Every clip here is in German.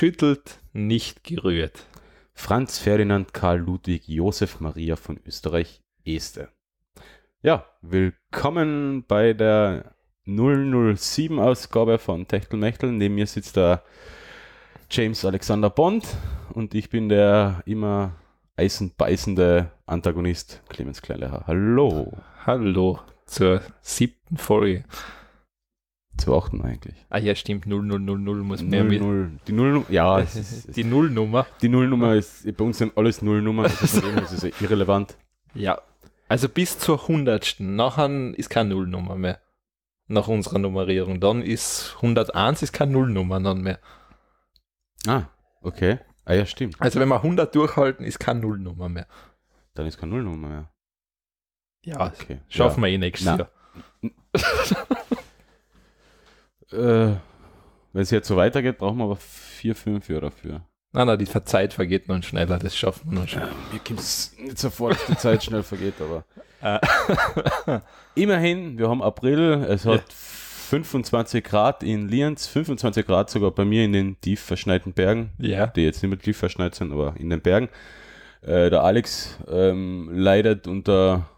geschüttelt, nicht gerührt. Franz Ferdinand Karl Ludwig Josef Maria von Österreich Este. Ja, willkommen bei der 007 Ausgabe von Techtelmechtel. Neben mir sitzt der James Alexander Bond und ich bin der immer eisenbeißende Antagonist Clemens Kleinleher. Hallo. Hallo zur siebten Folge zu achten eigentlich. Ah ja, stimmt, 0000 muss mehr 0, 0. Die Null, ja. Es ist, es die Nullnummer. Die Nullnummer ist, bei uns sind alles Nullnummern, also das ist irrelevant. Ja, also bis zur 100. nachher ist keine Nullnummer mehr. Nach unserer Nummerierung. Dann ist 101 ist keine Nullnummer dann mehr. Ah, okay. Ah ja, stimmt. Also wenn wir 100 durchhalten, ist keine Nullnummer mehr. Dann ist keine Nullnummer mehr. Ja, ah, okay. schaffen ja. wir eh nächstes Jahr. äh, wenn es jetzt so weitergeht, brauchen wir aber vier, fünf Jahre dafür. Nein, nein, die Zeit vergeht nun schneller, das schaffen wir noch schon. Ja, mir kommt es nicht so vor, dass die Zeit schnell vergeht, aber. Ah. Immerhin, wir haben April, es hat ja. 25 Grad in Lienz, 25 Grad sogar bei mir in den tief verschneiten Bergen, ja. die jetzt nicht mehr tief verschneit sind, aber in den Bergen. Äh, der Alex ähm, leidet unter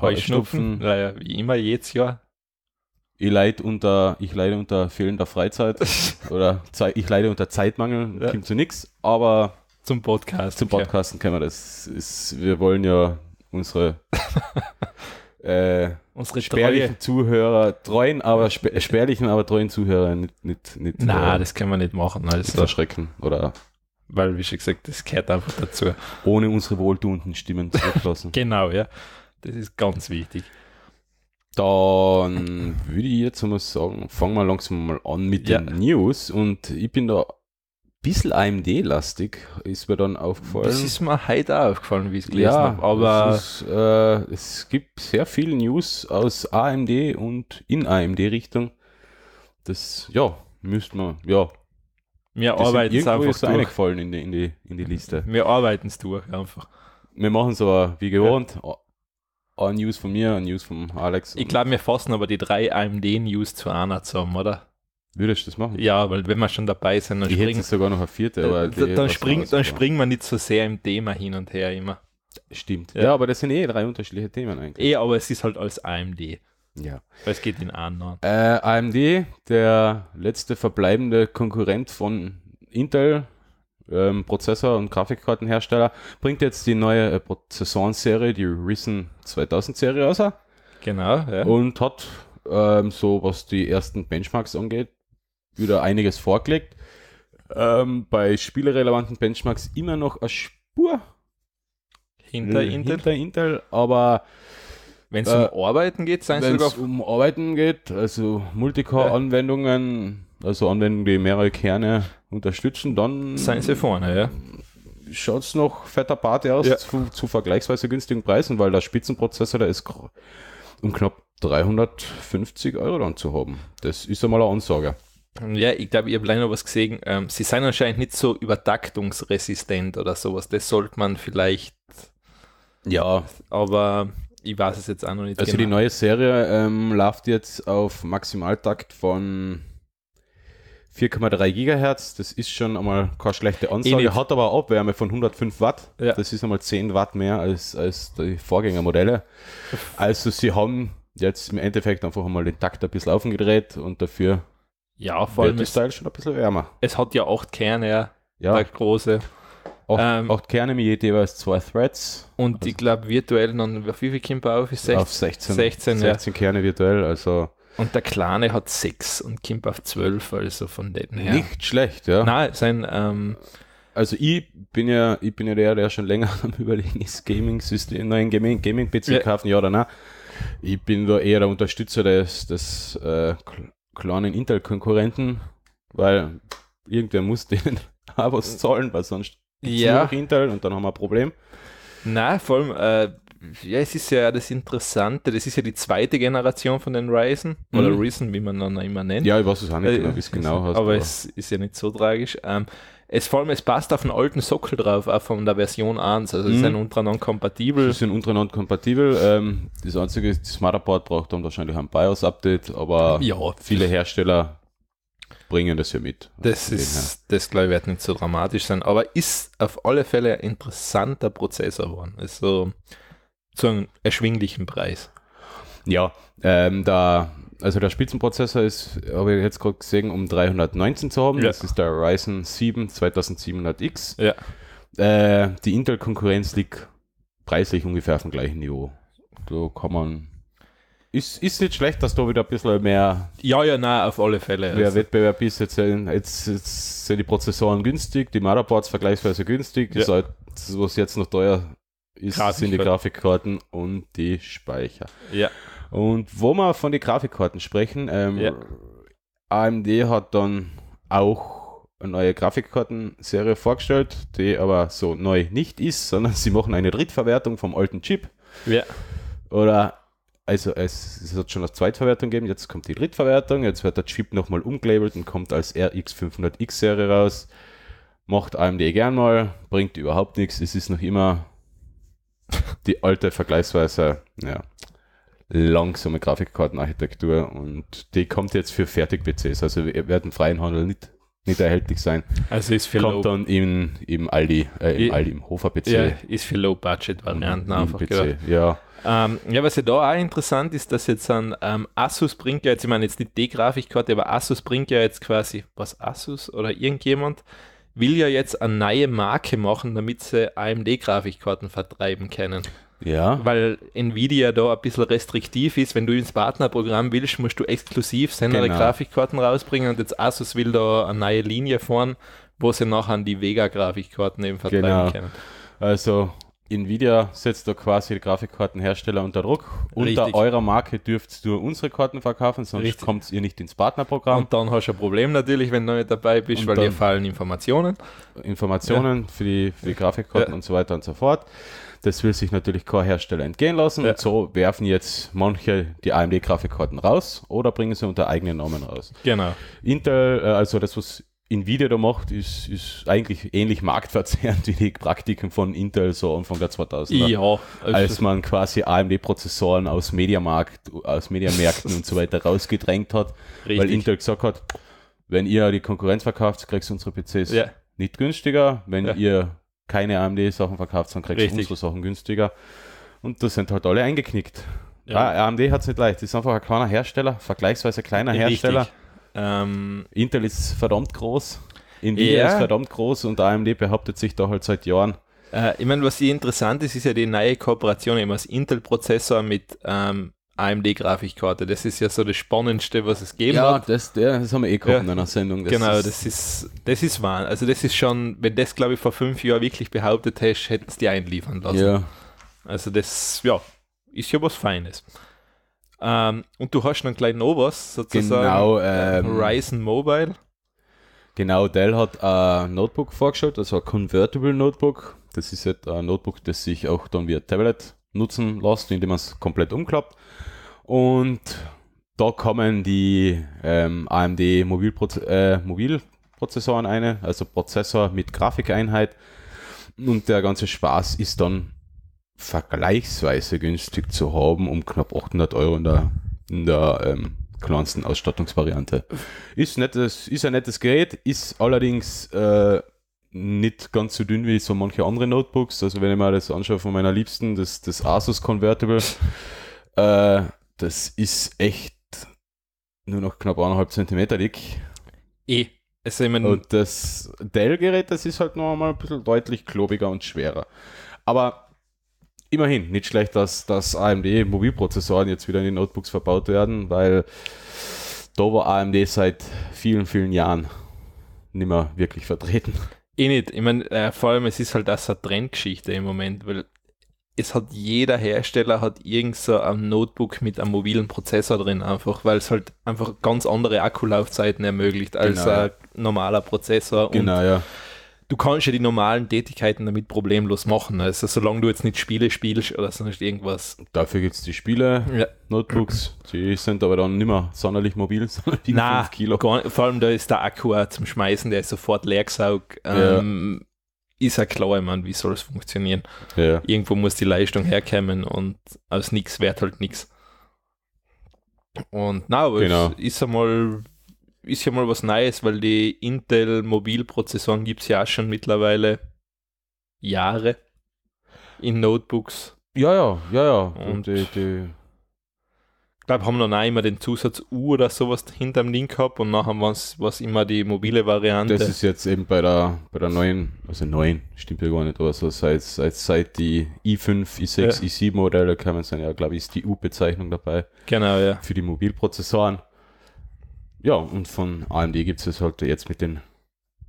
Heuschnupfen, Heuschnupfen. Leider, wie immer jedes Jahr ich leide unter, ich leide unter fehlender Freizeit oder ich leide unter Zeitmangel, ja. kommt zu nichts, aber zum Podcast. Zum Podcasten können wir das. Ist, wir wollen ja unsere, äh, unsere spärlichen treue. Zuhörer, treuen, aber spä äh, spärlichen, aber treuen Zuhörer nicht. nicht, nicht Na, äh, das können wir nicht machen. Also. Erschrecken oder weil, wie schon gesagt, das gehört einfach dazu. Ohne unsere wohltuenden Stimmen zu zurücklassen. genau, ja. Das ist ganz wichtig. Dann würde ich jetzt mal sagen, fangen wir langsam mal an mit ja. den News und ich bin da ein bisschen AMD-lastig, ist mir dann aufgefallen. Das ist mir heute auch aufgefallen, wie ich es gelesen ja, habe. Aber ist, äh, es gibt sehr viel News aus AMD und in AMD-Richtung. Das, ja, müsste man, ja. Wir arbeiten es einfach ist durch. eingefallen in die, in, die, in die Liste. Wir arbeiten es durch einfach. Wir machen es aber wie gewohnt. Ja. All News von mir, und News von Alex. Ich glaube, wir fassen aber die drei AMD-News zu einer zusammen, oder? Würdest du das machen? Ja, weil wenn wir schon dabei sind, dann springen. Hätte sogar noch eine vierte, aber äh, dann, springen wir nicht so sehr im Thema hin und her immer. Stimmt. Ja, ja aber das sind eh drei unterschiedliche Themen eigentlich. Eh, aber es ist halt als AMD. Ja. Weil es geht in anderen. Äh, AMD, der letzte verbleibende Konkurrent von Intel, ähm, Prozessor- und Grafikkartenhersteller, bringt jetzt die neue äh, Prozessoren-Serie, die Risen 2000-Serie raus. Genau, ja. Und hat ähm, so, was die ersten Benchmarks angeht, wieder einiges vorgelegt. Ähm, bei spielerelevanten Benchmarks immer noch eine Spur hinter, äh, Intel. hinter Intel, aber wenn es äh, um Arbeiten geht, seien es Wenn es um Arbeiten geht, also Multicore-Anwendungen, also Anwendungen, die mehrere Kerne unterstützen, dann seien sie vorne, ja. Schaut es noch fetter Party aus ja. zu, zu, vergleichsweise günstigen Preisen, weil der Spitzenprozessor, der ist um knapp 350 Euro dann zu haben. Das ist einmal eine Ansage. Ja, ich glaube, ich habe leider noch was gesehen. Ähm, sie sind anscheinend nicht so übertaktungsresistent oder sowas. Das sollte man vielleicht. Ja. Aber ich weiß es jetzt auch noch nicht. Also genau. die neue Serie ähm, läuft jetzt auf Maximaltakt von 4,3 Gigahertz, das ist schon einmal keine schlechte Anzahl. Eh hat aber Abwärme von 105 Watt. Ja. Das ist einmal 10 Watt mehr als, als die Vorgängermodelle. Also sie haben jetzt im Endeffekt einfach einmal den Takt ein bisschen aufgedreht und dafür ja, vor allem wird das Teil schon ein bisschen wärmer. Es hat ja 8 Kerne, ja, ja. große. 8, ähm, Kerne mit jeweils zwei Threads. Und also ich glaube virtuell dann, auf wie viel kommt auf? 16, auf 16. 16, 16 ja. Kerne virtuell, also und der Kleine hat sechs und Kimp auf zwölf, also von netten her. Nicht schlecht, ja. Nein, sein, ähm, also ich bin ja, ich bin ja der, der schon länger am überlegen ist, Gaming-System, neuen Gaming-PC Gaming ja. kaufen, ja oder nein. Ich bin da eher der Unterstützer des, des äh, kleinen Intel-Konkurrenten, weil irgendwer muss denen auch was zahlen, weil sonst ja. Intel und dann haben wir ein Problem. Nein, vor allem, äh, ja, es ist ja das Interessante, das ist ja die zweite Generation von den Ryzen mhm. oder Ryzen, wie man dann immer nennt. Ja, ich weiß es auch nicht äh, genau, wie es genau heißt. Aber, aber, es ist ja nicht so tragisch. Ähm, es vor allem, es passt auf einen alten Sockel drauf, auch von der Version 1. Also mhm. sind untereinander kompatibel. Sie sind untereinander kompatibel. Ähm, das einzige ist, das Motherboard braucht dann wahrscheinlich ein BIOS-Update, aber ja. viele Hersteller bringen das ja mit. Also das ist, das glaube ich wird nicht so dramatisch sein, aber ist auf alle Fälle ein interessanter Prozessor geworden. Also, zu einem erschwinglichen Preis. Ja, ähm, da, also der Spitzenprozessor ist, habe ich jetzt gerade gesehen, um 319 zu haben. Ja. Das ist der Ryzen 7 2700X. Ja. Äh, die Intel-Konkurrenz liegt preislich ungefähr auf dem gleichen Niveau. So kann man. Ist, ist nicht schlecht, dass da wieder ein bisschen mehr. Ja, ja, nein, auf alle Fälle. Der also. Wettbewerb ist jetzt, jetzt, jetzt, sind die Prozessoren günstig, die Motherboards vergleichsweise günstig. Ja. Das ist halt, was jetzt noch teuer ist, Grafik sind die Grafikkarten und die Speicher. Ja. Und wo wir von den Grafikkarten sprechen, ähm, ja. AMD hat dann auch eine neue Grafikkartenserie vorgestellt, die aber so neu nicht ist, sondern sie machen eine Drittverwertung vom alten Chip. Ja. Oder also es, es hat schon eine Zweitverwertung gegeben, jetzt kommt die Drittverwertung, jetzt wird der Chip nochmal umgelabelt und kommt als RX500X-Serie raus. Macht AMD gern mal, bringt überhaupt nichts, es ist noch immer die alte vergleichsweise ja, langsame Grafikkartenarchitektur und die kommt jetzt für Fertig-PCs. Also wir werden freien Handel nicht, nicht erhältlich sein. Also ist für kommt Low dann im, im Aldi, äh, im, Aldi, im Hofer PC. Ja, ist für Low-Budget-Varianten einfach. PC, ja. Ähm, ja, was ja da auch interessant ist, dass jetzt ein ähm, Asus bringt ja jetzt, ich meine jetzt nicht die Grafikkarte, aber Asus bringt ja jetzt quasi, was Asus oder irgendjemand, will ja jetzt eine neue Marke machen, damit sie AMD-Grafikkarten vertreiben können. Ja. Weil Nvidia da ein bisschen restriktiv ist. Wenn du ins Partnerprogramm willst, musst du exklusiv seine genau. Grafikkarten rausbringen. Und jetzt Asus will da eine neue Linie fahren, wo sie nachher die Vega-Grafikkarten eben vertreiben genau. können. Also Nvidia setzt da quasi die Grafikkartenhersteller unter Druck. Richtig. Unter eurer Marke dürft du unsere Karten verkaufen, sonst kommt ihr nicht ins Partnerprogramm. Und dann hast du ein Problem natürlich, wenn du nicht dabei bist, und weil dir fallen Informationen. Informationen ja. für, die, für die Grafikkarten ja. und so weiter und so fort. Das will sich natürlich kein Hersteller entgehen lassen. Ja. Und so werfen jetzt manche die AMD-Grafikkarten raus oder bringen sie unter eigenen Namen raus. Genau. Intel, äh, also das, was Nvidia da macht, ist, ist eigentlich ähnlich marktverzerrend wie die Praktiken von Intel so Anfang der 2000er. Ja, also als man quasi AMD-Prozessoren aus Mediamarkt, aus Mediamärkten und so weiter rausgedrängt hat, Richtig. weil Intel gesagt hat, wenn ihr die Konkurrenz verkauft, kriegst du unsere PCs ja. nicht günstiger. Wenn ja. ihr keine AMD-Sachen verkauft, dann kriegst du unsere Sachen günstiger. Und das sind halt alle eingeknickt. Ja. Ah, AMD hat es nicht leicht. Ist einfach ein kleiner Hersteller, vergleichsweise kleiner Hersteller. Ähm, Intel ist verdammt groß, Nvidia ja. ist verdammt groß und AMD behauptet sich da halt seit Jahren. Äh, ich meine, was hier interessant ist, ist ja die neue Kooperation eben als Intel-Prozessor mit ähm, AMD-Grafikkarte. Das ist ja so das Spannendste, was es geben ja, hat. Ja, das, das haben wir eh gehabt ja. in einer Sendung. Das genau, ist das ist das ist wahr. Also das ist schon, wenn das glaube ich vor fünf Jahren wirklich behauptet hättest, hätten es die einliefern lassen. Ja. Also das, ja, ist ja was Feines. Ähm, und du hast dann gleich noch was, sozusagen. Genau, äh, ähm, Horizon Mobile. Genau, Dell hat ein Notebook vorgestellt, also ein Convertible Notebook. Das ist halt ein Notebook, das sich auch dann wie ein Tablet nutzen lässt, indem man es komplett umklappt. Und da kommen die ähm, AMD Mobilproz äh, Mobilprozessoren eine, also Prozessor mit Grafikeinheit. Und der ganze Spaß ist dann vergleichsweise günstig zu haben, um knapp 800 Euro in der, in der ähm, kleinsten Ausstattungsvariante. Ist, nettes, ist ein nettes Gerät, ist allerdings äh, nicht ganz so dünn wie so manche andere Notebooks. Also wenn ich mir das anschaue von meiner Liebsten, das, das Asus Convertible, äh, das ist echt nur noch knapp eineinhalb Zentimeter dick. Eh. Also ich mein und das Dell-Gerät, das ist halt noch einmal ein bisschen deutlich klobiger und schwerer. Aber immerhin nicht schlecht, dass, dass AMD-Mobilprozessoren jetzt wieder in die Notebooks verbaut werden, weil da war AMD seit vielen, vielen Jahren nicht mehr wirklich vertreten. Eh nicht. Ich meine, äh, vor allem, es ist halt so eine Trendgeschichte im Moment, weil es hat jeder Hersteller hat irgend so ein Notebook mit einem mobilen Prozessor drin, einfach, weil es halt einfach ganz andere Akkulaufzeiten ermöglicht als genau, ein ja. normaler Prozessor. Genau, ja du kannst ja die normalen Tätigkeiten damit problemlos machen. Also solange du jetzt nicht Spiele spielst oder sonst irgendwas. Dafür gibt es die Spiele, ja. Notebooks, die sind aber dann nicht mehr sonderlich mobil, sondern die Nein, 5 Kilo. Gar, vor allem da ist der Akku zum Schmeißen, der ist sofort leer gesaugt. Ähm, ja. Ist ja klar, ich meine, wie soll es funktionieren? Ja. Irgendwo muss die Leistung herkommen und aus nichts wert halt nichts. Und na, aber genau. es ist einmal ist ja mal was Neues, weil die Intel-Mobilprozessoren gibt es ja auch schon mittlerweile Jahre in Notebooks. Ja, ja, ja, ja. Und, Und die, die ich glaube, haben noch nicht immer den Zusatz U oder sowas hinterm Link gehabt und nachher was, was immer die mobile Variante. Das ist jetzt eben bei der, bei der neuen, also neuen, stimmt ja gar nicht, aber so seit, seit, seit die i5, i6, ja. i7 Modelle kann man sagen, ja, glaube ich, ist die U-Bezeichnung dabei. Genau, ja. Für die Mobilprozessoren ja, und von AMD gibt es es halt jetzt mit den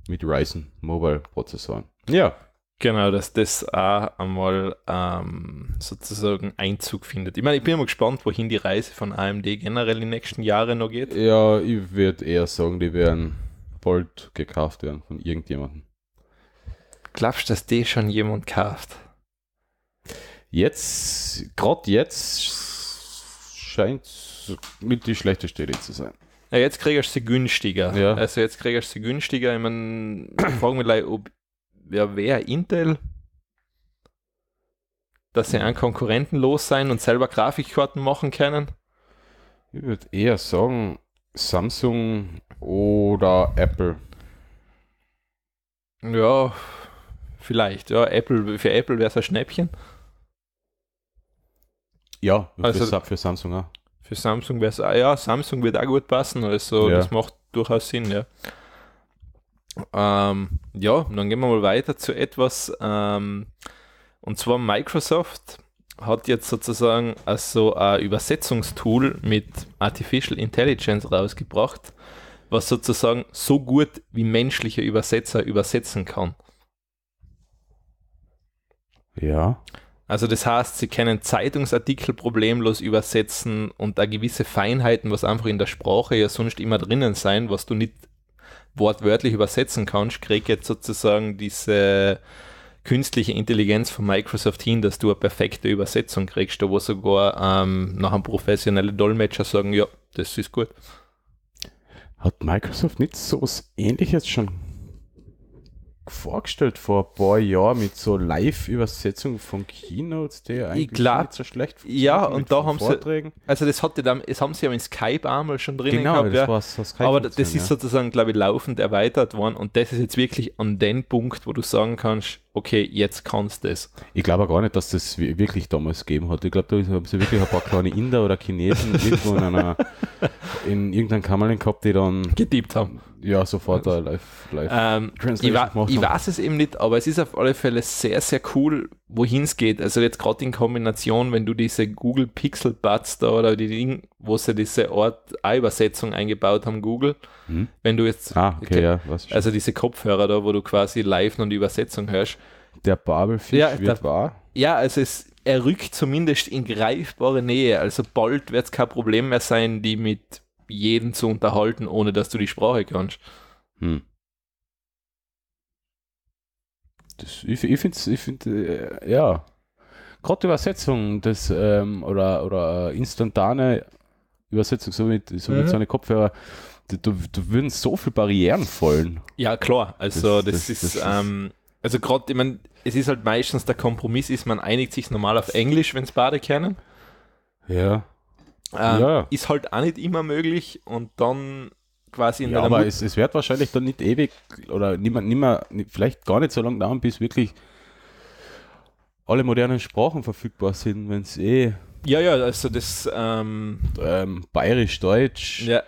mit Ryzen Mobile Prozessoren. Ja. Genau, dass das auch einmal ähm, sozusagen Einzug findet. Ich meine, ich bin mal gespannt, wohin die Reise von AMD generell in den nächsten Jahren noch geht. Ja, ich würde eher sagen, die werden bald gekauft werden von irgendjemandem. Glaubst du, dass die schon jemand kauft? Jetzt, gerade jetzt, scheint es mit die schlechte Stelle zu sein. Ja, jetzt kriegst du sie günstiger. Ja. Also jetzt kriegst du sie günstiger. Ich meine, fragen wir gleich, ob ja, wer Intel, dass sie an Konkurrenten los sein und selber Grafikkarten machen können. Ich würde eher sagen, Samsung oder Apple. Ja, vielleicht. Ja, Apple, für Apple wäre es ein Schnäppchen. Ja, also, für Samsung auch für Samsung wäre es, ah ja, Samsung wird auch gut passen, also ja. das macht durchaus Sinn, ja. Ähm, ja, dann gehen wir mal weiter zu etwas, ähm, und zwar Microsoft hat jetzt sozusagen also ein Übersetzungstool mit Artificial Intelligence rausgebracht, was sozusagen so gut wie menschliche Übersetzer übersetzen kann. Ja. Also das heißt, sie können Zeitungsartikel problemlos übersetzen und da gewisse Feinheiten, was einfach in der Sprache ja sonst immer drinnen sein, was du nicht wortwörtlich übersetzen kannst, krieg jetzt sozusagen diese künstliche Intelligenz von Microsoft hin, dass du eine perfekte Übersetzung kriegst, wo sogar ähm, nach einem professionellen Dolmetscher sagen, ja, das ist gut. Hat Microsoft nicht so was ähnliches schon vorgestellt vor ein paar Jahren mit so Live-Übersetzung von Keynotes, die eigentlich ich glaub, nicht so schlecht Ja, und da haben Vorträgen. sie, also das hatte dann, das haben sie ja in Skype einmal schon drin genau, gehabt. Ja. So aber das ist ja. sozusagen, glaube ich, laufend erweitert worden und das ist jetzt wirklich an den Punkt, wo du sagen kannst, okay, jetzt kannst du es. Ich glaube auch gar nicht, dass das wirklich damals gegeben hat. Ich glaube, da haben sie wirklich ein paar kleine Inder oder Chinesen irgendwo in, einer, in irgendeinem Kammerling gehabt, die dann. Getippt haben. Ja, sofort da live. live ähm, ich, gemacht ich weiß es eben nicht, aber es ist auf alle Fälle sehr, sehr cool, wohin es geht. Also jetzt gerade in Kombination, wenn du diese Google Pixel Buds da oder die Ding, wo sie diese Art übersetzung eingebaut haben, Google, hm? wenn du jetzt. Ah, okay, okay ja, also diese Kopfhörer da, wo du quasi live noch die Übersetzung hörst der Babelfisch ja, wird der, wahr? Ja, also es, er rückt zumindest in greifbare Nähe. Also bald wird es kein Problem mehr sein, die mit jedem zu unterhalten, ohne dass du die Sprache kannst. Hm. Das, ich ich finde ich find, äh, ja, gerade Übersetzung das, ähm, oder, oder äh, instantane Übersetzung, so mit so, mhm. so einer Kopfhörer, da, würden so viele Barrieren fallen. Ja, klar. Also, das, das, das ist, ist ähm, also gerade, ich meine, es ist halt meistens der Kompromiss, ist man einigt sich normal auf Englisch, wenn es beide kennen. Ja. Ähm, ja. Ist halt auch nicht immer möglich und dann quasi in ja, Aber Mut es, es wird wahrscheinlich dann nicht ewig oder nimmer, nimmer, vielleicht gar nicht so lange dauern, bis wirklich alle modernen Sprachen verfügbar sind, wenn es eh. Ja, ja, also das. Ähm, ähm, Bayerisch, Deutsch. Ja,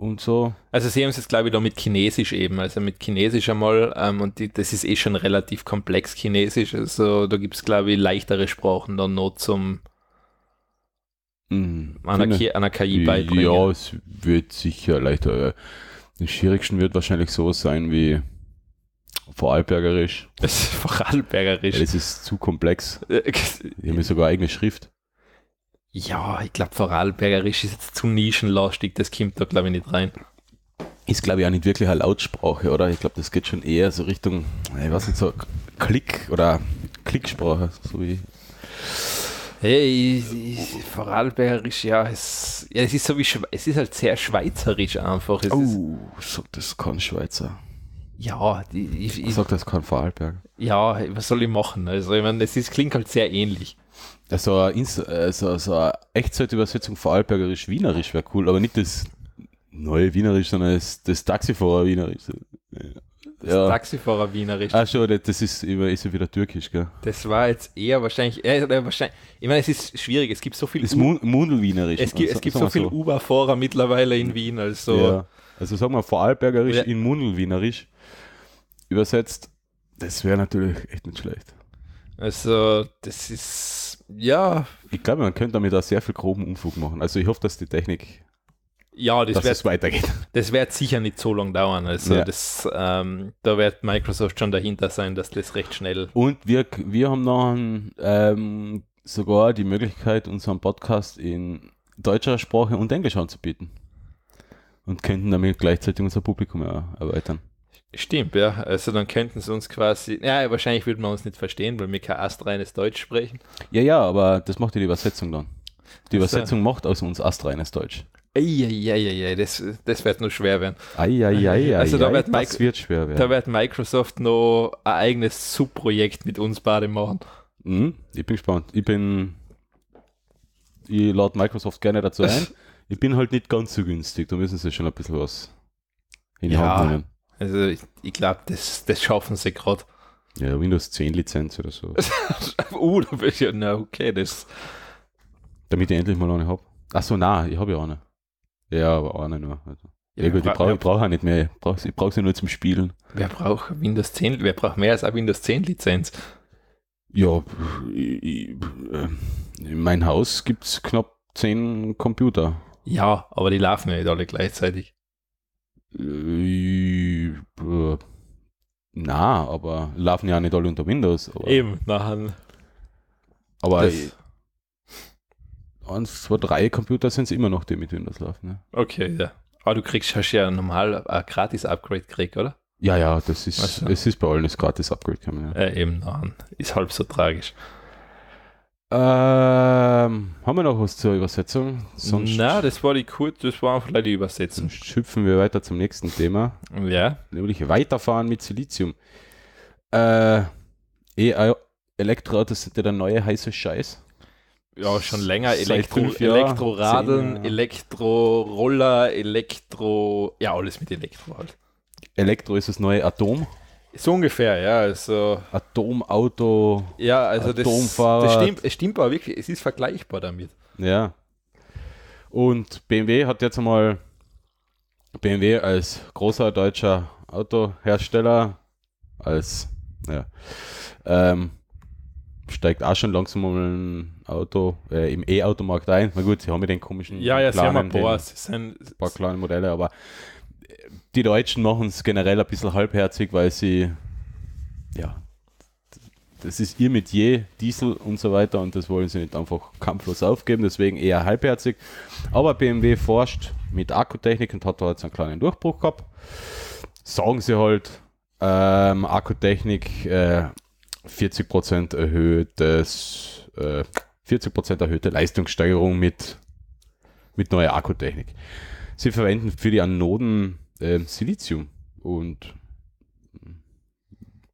und so. Also sie haben es jetzt, glaube ich, da mit Chinesisch eben, also mit Chinesisch einmal, ähm, und die, das ist eh schon relativ komplex Chinesisch, also da gibt es, glaube ich, leichtere Sprachen dann noch zum mhm. einer, Ki einer KI beibringen. Ja, es wird sicher leichter. Den äh, schwierigsten wird wahrscheinlich sowas sein wie Vorarlbergerisch. Das ist Vorarlbergerisch. Ja, das ist zu komplex. Äh, die haben sogar eigene Schrift. Ja, ich glaube, Vorarlbergerisch ist jetzt zu nischenlastig, das kommt da, glaube ich, nicht rein. Ist, glaube ich, auch nicht wirklich eine Lautsprache, oder? Ich glaube, das geht schon eher so Richtung, ich weiß nicht, so Klick oder Klicksprache, so wie. Hey, Vorarlbergerisch, ja, es, ja, es ist so wie es ist halt sehr schweizerisch einfach. Es oh, ist, das kein Schweizer. Ja, ich, ich, ich sag das kein Vorarlberg. Ja, was soll ich machen? Also ich meine, es ist, klingt halt sehr ähnlich. Also, also, so eine Echtzeitübersetzung vorarlbergerisch-wienerisch wäre cool, aber nicht das neue Wienerisch, sondern das, das Taxifahrer-Wienerisch. Das ja. Taxifahrer-Wienerisch. Ach schon, das ist, ist ja wieder türkisch, gell? Das war jetzt eher wahrscheinlich, äh, wahrscheinlich ich meine, es ist schwierig, es gibt so viel... Das Mundelwienerisch. Es gibt, also es gibt so, so viel so. Uber-Fahrer mittlerweile in Wien, also... Ja. Also sagen wir Vorarlbergerisch ja. in Mundelwienerisch übersetzt, das wäre natürlich echt nicht schlecht. Also, das ist ja. Ich glaube, man könnte damit auch sehr viel groben Umfug machen. Also ich hoffe, dass die Technik ja, das dass wird, es weitergeht. Das wird sicher nicht so lange dauern. Also ja. das, ähm, da wird Microsoft schon dahinter sein, dass das recht schnell. Und wir, wir haben noch ähm, sogar die Möglichkeit, unseren Podcast in deutscher Sprache und Englisch anzubieten. Und könnten damit gleichzeitig unser Publikum erweitern. Stimmt, ja. Also dann könnten sie uns quasi, ja, wahrscheinlich würden wir uns nicht verstehen, weil wir kein astreines Deutsch sprechen. Ja, ja, aber das macht ja die Übersetzung dann. Die Übersetzung also. macht aus uns astreines Deutsch. Eieieiei, das, das wird nur schwer werden. Eieiei, also da wird, das wird schwer werden. Da wird Microsoft noch ein eigenes Subprojekt mit uns beide machen. Mhm, ich bin gespannt. Ich bin, ich lade Microsoft gerne dazu ein. ich bin halt nicht ganz so günstig, da müssen sie schon ein bisschen was in die ja, Hand nehmen. Also ich, ich glaube, das, das schaffen sie gerade. Ja, Windows 10 Lizenz oder so. oh, da bin ich ja, na okay, das. Damit ich endlich mal eine habe. Achso, nein, ich habe ja eine. Ja, aber eine nur. Also. Ja, ja gut, bra ich brauche brauch auch nicht mehr. Ich brauche sie brauch nur zum Spielen. Wer braucht Windows 10? Wer braucht mehr als eine Windows 10 Lizenz? Ja, ich, äh, ich, in meinem Haus gibt es knapp 10 Computer. Ja, aber die laufen ja nicht alle gleichzeitig. Äh, na, aber laufen ja nicht alle unter Windows. Eben, nein. Aber das. 1, 2, 3 Computer sind es immer noch, die mit Windows laufen. Ne? Okay, ja. Aber du kriegst, hast ja normal ein äh, gratis Upgrade krieg, oder? Ja, ja, das ist, es ist bei allen das gratis Upgrade gekommen. Ja. Äh, eben, nein. Ist halb so tragisch. Ähm, haben wir noch was zur Übersetzung? Sonst Na, das war die kurz, das war vielleicht die Übersetzung. Schüpfen wir weiter zum nächsten Thema. Ja. Nämlich weiterfahren mit Silizium. Äh, e Elektroautos sind ja der neue heiße Scheiß. Ja, schon länger. Elektro, Elektroradeln, Jahr. Elektroroller, Elektro. Ja, alles mit Elektro halt. Elektro ist das neue Atom. So ungefähr, ja. Also, Atomauto. Ja, also Atomfahrer. Das, das stimmt, es stimmt aber wirklich, es ist vergleichbar damit. Ja. Und BMW hat jetzt einmal BMW als großer deutscher Autohersteller, als ja, ähm, steigt auch schon langsam mal im Auto, äh, im E-Automarkt ein. Na gut, sie haben ja den komischen. Ja, ja, kleinen, sie haben ein paar, den, ein paar kleine Modelle, aber die Deutschen machen es generell ein bisschen halbherzig, weil sie, ja, das ist ihr Metier, Diesel und so weiter und das wollen sie nicht einfach kampflos aufgeben, deswegen eher halbherzig. Aber BMW forscht mit Akkutechnik und hat da jetzt einen kleinen Durchbruch gehabt. Sagen sie halt, ähm, Akkutechnik äh, 40% erhöhtes, äh, 40% erhöhte Leistungssteigerung mit, mit neuer Akkutechnik. Sie verwenden für die Anoden ähm, Silizium. Und mm,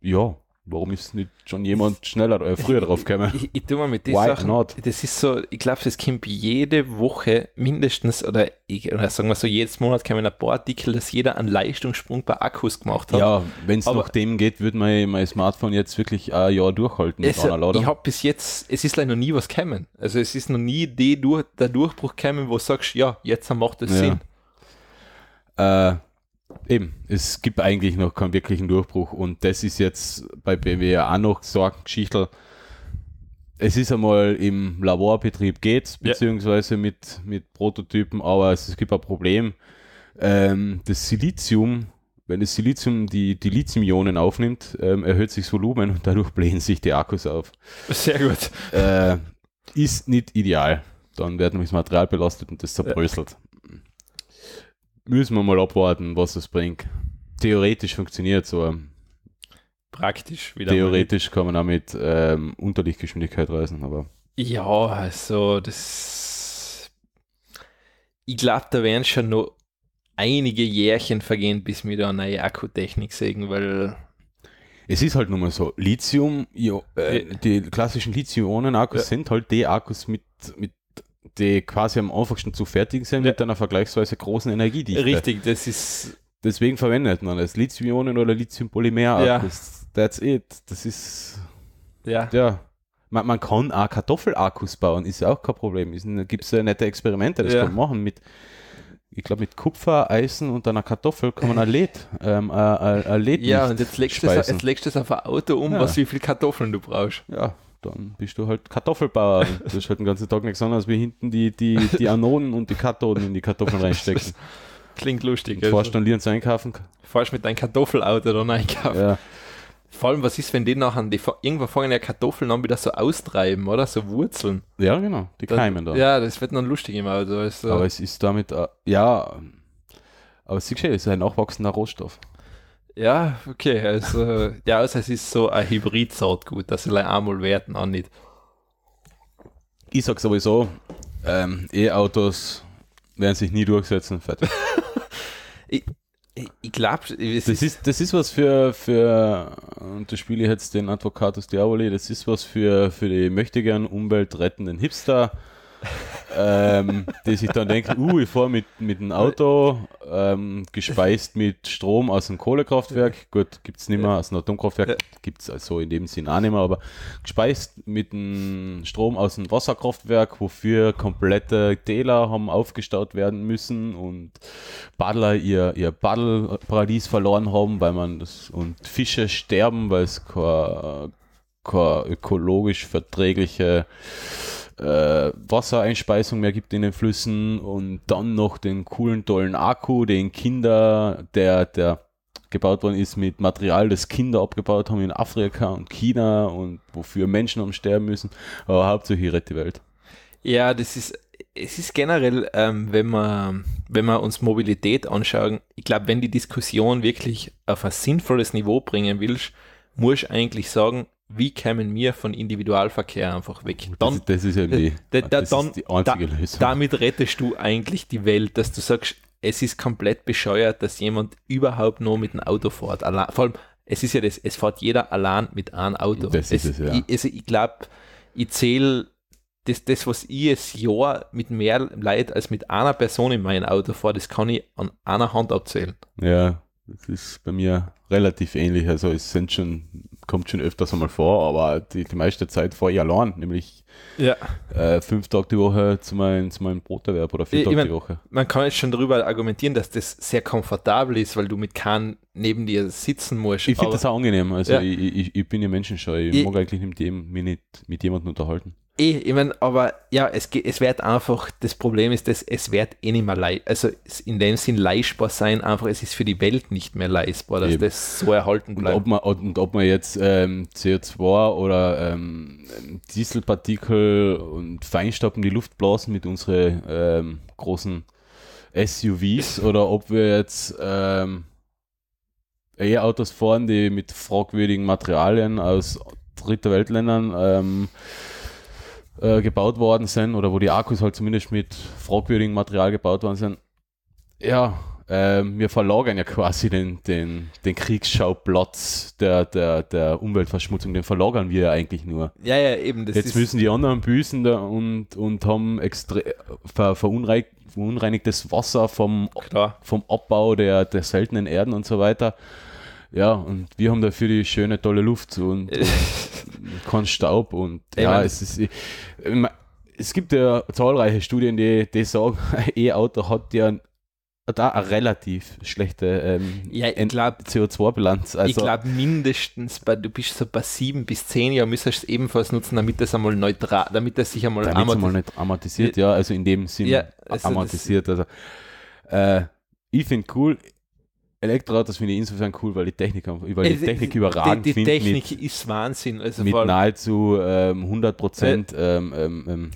ja, warum ist nicht schon jemand schneller, oder äh, früher drauf gekommen? Ich, ich, ich tue mal mit diesen Sachen, not? das ist so, ich glaube, es kommt jede Woche mindestens, oder, ich, oder sagen wir so, jedes Monat kommen ein paar Artikel, dass jeder einen Leistungssprung bei Akkus gemacht hat. Ja, wenn es nach dem geht, würde mein, mein Smartphone jetzt wirklich ein Jahr durchhalten. Es, ich habe bis jetzt, es ist leider noch nie was gekommen. Also es ist noch nie die, der Durchbruch gekommen, wo du sagst, ja, jetzt macht es ja. Sinn. Äh, Eben, es gibt eigentlich noch keinen wirklichen Durchbruch und das ist jetzt bei BMW ja auch noch so Geschichte. Es ist einmal im Laborbetrieb geht's, beziehungsweise ja. mit, mit Prototypen, aber es, es gibt ein Problem. Ähm, das Silizium, wenn das Silizium die, die Lithium-Ionen aufnimmt, ähm, erhöht sich das Volumen und dadurch blähen sich die Akkus auf. Sehr gut. Äh, ist nicht ideal. Dann wird nämlich das Material belastet und das äh, zerbröselt müssen wir mal abwarten, was es bringt. Theoretisch funktioniert so. praktisch wieder. Theoretisch kann man auch mit ähm, Unterlichtgeschwindigkeit reisen, aber. Ja, also das. Ich glaube, da werden schon noch einige Jährchen vergehen, bis wir da eine neue Akkutechnik sehen, weil. Es ist halt nun mal so, Lithium, äh, ja, äh, die klassischen Lithium-Ionen-Akkus ja. sind halt die Akkus mit, mit die quasi am einfachsten zu fertigen sind ja. mit einer vergleichsweise großen Energiedichte. Richtig, das ist. Deswegen verwendet man das. Lithium-Ionen oder Lithium-Polymer. Ja. Das, that's it. Das ist. Ja. ja. Man, man kann auch Kartoffelakkus bauen, ist ja auch kein Problem. Ist, Gibt es ja nette Experimente, das ja. kann man machen mit ich glaube, mit Kupfer, Eisen und einer Kartoffel kann man ein Led, ähm, äh, äh, ein, ein Led Ja, und jetzt legst, du, es auf ein Auto um, ja. was wie viele Kartoffeln du brauchst. Ja, dann bist du halt Kartoffelbauer. Du hast halt den ganzen Tag nichts anderes wie hinten die, die, die Anoden und die Kathoden in die Kartoffeln reinstecken. Klingt lustig. Und also. Fahrst dann Lienz einkaufen. Fahrst mit deinem Kartoffelauto dann einkaufen. Ja. Vor allem, was ist, wenn die nachher, die, irgendwann fangen ja Kartoffeln an, wieder so austreiben, oder? So Wurzeln. Ja, genau, die keimen da. Ja, das wird dann lustig im Auto. Also. Aber es ist damit, äh, ja, aber siehst du, es ist ein nachwachsender Rohstoff. Ja, okay. Also, ja, also es ist so ein Hybrid-Saatgut, dass sie einmal werden, auch nicht. Ich sag sowieso, ähm, E-Autos werden sich nie durchsetzen. Fertig. ich ich glaube, das ist, das ist was für, für und das spiele ich jetzt den Advocatus Diaboli, das ist was für, für die möchtegern umweltrettenden Hipster ähm, die sich dann denken, uh, ich fahre mit, mit dem Auto, ähm, gespeist mit Strom aus dem Kohlekraftwerk, gut, gibt es nicht mehr, aus dem Atomkraftwerk, gibt es also in dem Sinn auch nicht mehr, aber gespeist mit dem Strom aus dem Wasserkraftwerk, wofür komplette Täler haben aufgestaut werden müssen und Paddler ihr, ihr Paddelparadies verloren haben, weil man das, und Fische sterben, weil es keine, keine ökologisch verträgliche äh, Wassereinspeisung mehr gibt in den Flüssen und dann noch den coolen, tollen Akku, den Kinder, der, der gebaut worden ist mit Material, das Kinder abgebaut haben in Afrika und China und wofür Menschen am Sterben müssen. Aber hauptsächlich rettet die Welt. Ja, das ist, es ist generell, ähm, wenn man, wenn wir uns Mobilität anschauen, ich glaube, wenn die Diskussion wirklich auf ein sinnvolles Niveau bringen willst, musst eigentlich sagen, wie kämen wir von Individualverkehr einfach weg? Dann, das, ist ja äh, die, da, da, dann, die einzige da, Lösung. Damit rettest du eigentlich die Welt, dass du sagst, es ist komplett bescheuert, dass jemand überhaupt nur mit dem Auto fährt. Allein, vor allem, es ist ja das, es fährt jeder allein mit einem Auto. Das es, ist es, ja. Ich, also ich glaube, ich zähle das, das, was ich es Jahr mit mehr Leid als mit einer Person in meinem Auto fahre, das kann ich an einer Hand abzählen. Ja, das ist bei mir relativ ähnlich. Also es sind schon kommt schon öfters einmal vor, aber die, die meiste Zeit fahre ich allein, nämlich ja. äh, fünf Tage die Woche zu, mein, zu meinem Broterwerb oder vier ich, Tage ich mein, die Woche. Man kann jetzt schon darüber argumentieren, dass das sehr komfortabel ist, weil du mit keinem neben dir sitzen musst. Ich finde das auch angenehm. Also ja. ich, ich, ich, bin ja Menschenscheu. Ich, mag eigentlich mit, dem, mich nicht mit jemandem unterhalten eh, ich meine, aber ja, es, es wird einfach, das Problem ist, dass es wird eh nicht mehr leistbar, also in dem Sinn leistbar sein, einfach es ist für die Welt nicht mehr leistbar, dass Eben. das so erhalten bleibt. Und ob man, und ob man jetzt ähm, CO2 oder ähm, Dieselpartikel und Feinstaub in die Luft blasen mit unseren ähm, großen SUVs oder ob wir jetzt ähm, E-Autos fahren, die mit fragwürdigen Materialien aus dritter Weltländern ähm, äh, gebaut worden sind oder wo die Akkus halt zumindest mit fragwürdigem Material gebaut worden sind, ja, äh, wir verlagern ja quasi den, den, den Kriegsschauplatz der, der, der Umweltverschmutzung, den verlagern wir ja eigentlich nur. Ja, ja, eben. Jetzt müssen die anderen büßen da und, und haben extre ver, verunrein, verunreinigtes Wasser vom, vom Abbau der, der seltenen Erden und so weiter. Ja, und wir haben dafür die schöne, tolle Luft und, und kein Staub und Ey, ja, es ist. Ich, ich, es gibt ja zahlreiche Studien, die, die sagen, E-Auto hat ja da eine relativ schlechte ähm, ja, CO2-Bilanz. Also, ich glaube, mindestens bei, du bist so bei sieben bis zehn Jahren müsstest es ebenfalls nutzen, damit das einmal neutral, damit das sich einmal, damit amortis nicht amortisiert. Ja, also in dem Sinn ja, also amortisiert. Also, äh, ich finde cool, Elektroautos finde ich insofern cool, weil die Technik, weil äh, die Technik überragend Die, die Technik mit, ist Wahnsinn. Also mit nahezu ähm, 100 Prozent äh, ähm, ähm, ähm,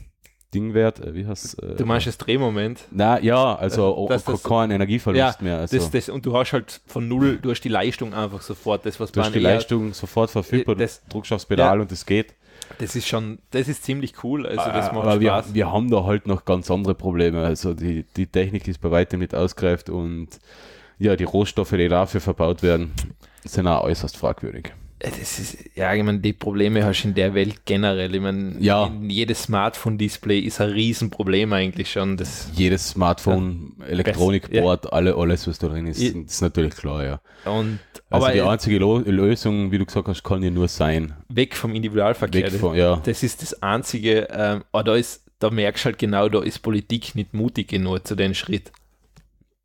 Dingwert, äh, wie heißt äh, Du meinst das Drehmoment? Na ja, also äh, das, das, kein Energieverlust ja, mehr. Also. Das, das, und du hast halt von null, du hast die Leistung einfach sofort, das was Du hast die Leistung sofort verfügbar, äh, das, du aufs Pedal ja. und es geht. Das ist schon, das ist ziemlich cool. Also das macht Aber Spaß. Wir, wir haben da halt noch ganz andere Probleme. Also die, die Technik ist bei weitem nicht ausgereift und ja, die Rohstoffe, die dafür verbaut werden, sind auch äußerst fragwürdig. Äh, das ist, ja, ich meine, die Probleme hast du in der Welt generell. Ich meine, ja. jedes Smartphone-Display ist ein Riesenproblem eigentlich schon. Das jedes Smartphone, ja, Elektronikboard, ja. alle, alles, was da drin ist, ja. ist natürlich klar, ja. Und, also aber die äh, einzige Lo Lösung, wie du gesagt hast, kann ja nur sein. Weg vom Individualverkehr. Weg von, ja. Das ist das einzige, ähm, oh, da ist, da merkst du halt genau, da ist Politik nicht mutig genug zu dem Schritt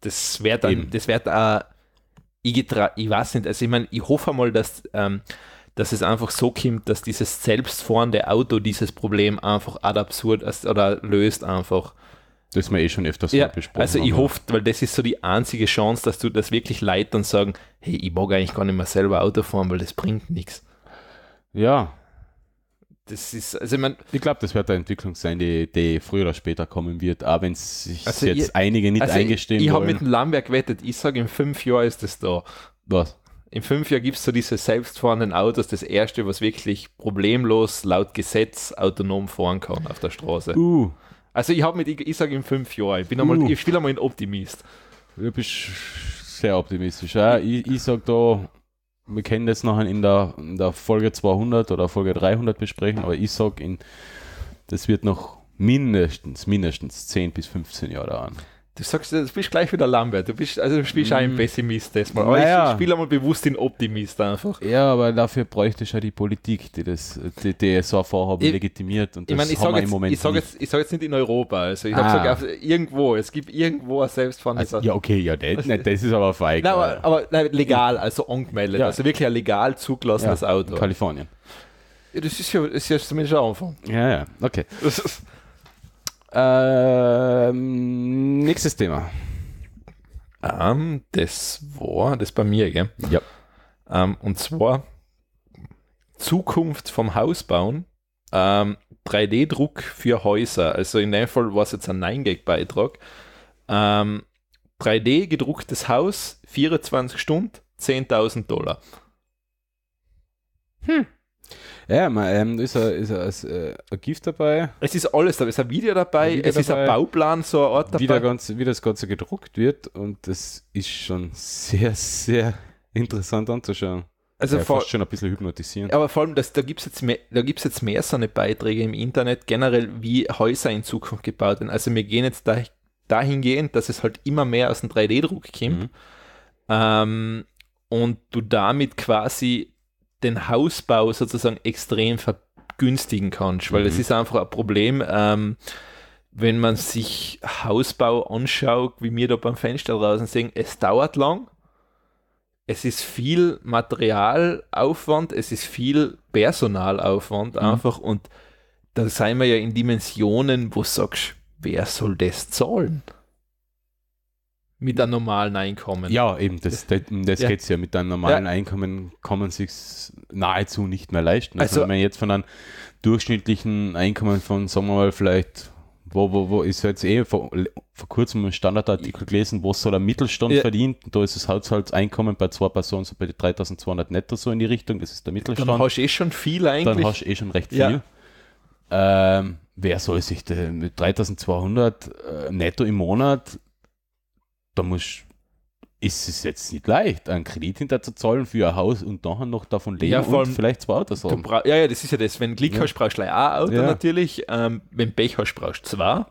das wäre dann, Eben. das wäre äh, ich, ich weiß nicht, also ich meine, ich hoffe mal, dass, ähm, dass es einfach so kommt, dass dieses selbstfahrende Auto dieses Problem einfach ad absurd ist, oder löst einfach. Das wir eh schon öfters ja, besprochen. Also ich hoffe, weil das ist so die einzige Chance, dass du das wirklich leid dann sagen, hey, ich mag eigentlich gar nicht mehr selber Auto fahren, weil das bringt nichts. Ja, das ist, also ich, mein, ich glaube, das wird eine Entwicklung sein, die, die früher oder später kommen wird, auch wenn sich also jetzt ich, einige nicht also eingestehen Ich, ich habe mit dem Lambert gewettet, ich sage, in fünf Jahren ist das da. Was? In fünf Jahren gibt es so diese selbstfahrenden Autos, das erste, was wirklich problemlos laut Gesetz autonom fahren kann auf der Straße. Uh. Also ich habe mit, ich, ich sage in fünf Jahren, ich bin uh. ich spiele einmal ein Optimist. Du bist sehr optimistisch. Ja? Ich, ich sage da wir können das nachher in der, in der Folge 200 oder Folge 300 besprechen, aber ich sage, das wird noch mindestens, mindestens 10 bis 15 Jahre dauern. Du sagst, du bist gleich wieder Lambert. Du bist, also du spielst mm. ein mhm. Pessimist erstmal. Aber naja. ich spiele einmal bewusst den Optimist einfach. Ja, aber dafür bräuchte ich ja die Politik, die das, die, die so ein Vorhaben ich, legitimiert. Und das ich meine, ich sage jetzt, ich sag jetzt, ich sag jetzt nicht in Europa. Also ich ah. habe gesagt, also irgendwo, es gibt irgendwo ein selbstfahrendes. Also, ja, okay, ja, das, nicht, das ist aber feig. Nein, aber, aber nein, legal, also angemeldet. Ja. Also wirklich ein legal zugelassenes ja, Auto. Kalifornien. Ja, das ist ja, das ist ja zumindest ein Anfang. Ja, ja, okay. Ähm, nächstes Thema. Um, ähm, das war, das bei mir, gell? Ja. Um, ähm, und zwar Zukunft vom Haus bauen. Um, ähm, 3D-Druck für Häuser. Also in dem Fall war es jetzt ein 9-Gag-Beitrag. 3D gedrucktes Haus, 24 Stunden, 10.000 Dollar. Hm. Ja, man, ähm, ist, äh, ein, Gift dabei. Es ist alles dabei. Es ist ein Video dabei, ein Video es dabei. ist ein Bauplan, so ein Ort dabei. Wie, der ganze, wie das Ganze gedruckt wird und das ist schon sehr, sehr interessant anzuschauen. Also ja, vor, fast schon ein bisschen hypnotisieren. Aber vor allem, das, da gibt es jetzt, mehr, jetzt mehr so eine Beiträge im Internet, generell, wie Häuser in Zukunft gebaut werden. Also wir gehen jetzt da, dahingehend, dass es halt immer mehr aus dem 3D-Druck kommt. Mhm. Ähm, und du damit quasi den Hausbau sozusagen extrem vergünstigen kannst, weil mhm. es ist einfach ein Problem. Ähm, wenn man sich Hausbau anschaut, wie wir da beim Fenster draußen sehen, es dauert lang, es ist viel Materialaufwand, es ist viel Personalaufwand mhm. einfach und da seien wir ja in Dimensionen, wo sagst, wer soll das zahlen? mit einem normalen Einkommen. Ja, eben, das, das, das ja. geht es ja. Mit einem normalen ja. Einkommen kann man sich nahezu nicht mehr leisten. Also, also, wenn man jetzt von einem durchschnittlichen Einkommen von, sagen wir mal, vielleicht, wo, wo, wo ist jetzt eh vor, vor kurzem einen Standardartikel gelesen, wo soll der Mittelstand ja. verdient? Da ist das Haushaltseinkommen bei zwei Personen so bei 3200 netto so in die Richtung, das ist der Mittelstand. Dann hast du eh schon viel eigentlich. Dann hast du eh schon recht viel. Ähm, wer soll sich denn mit 3200 äh, netto im Monat da muss ist es jetzt nicht leicht, einen Kredit hinterzuzahlen für ein Haus und nachher noch davon leben ja, vor allem, und vielleicht zwei Autos haben. Ja, ja, das ist ja das. Wenn Glück ja. hast, brauchst du ein Auto ja. natürlich. Ähm, wenn Pech hast, brauchst du zwei.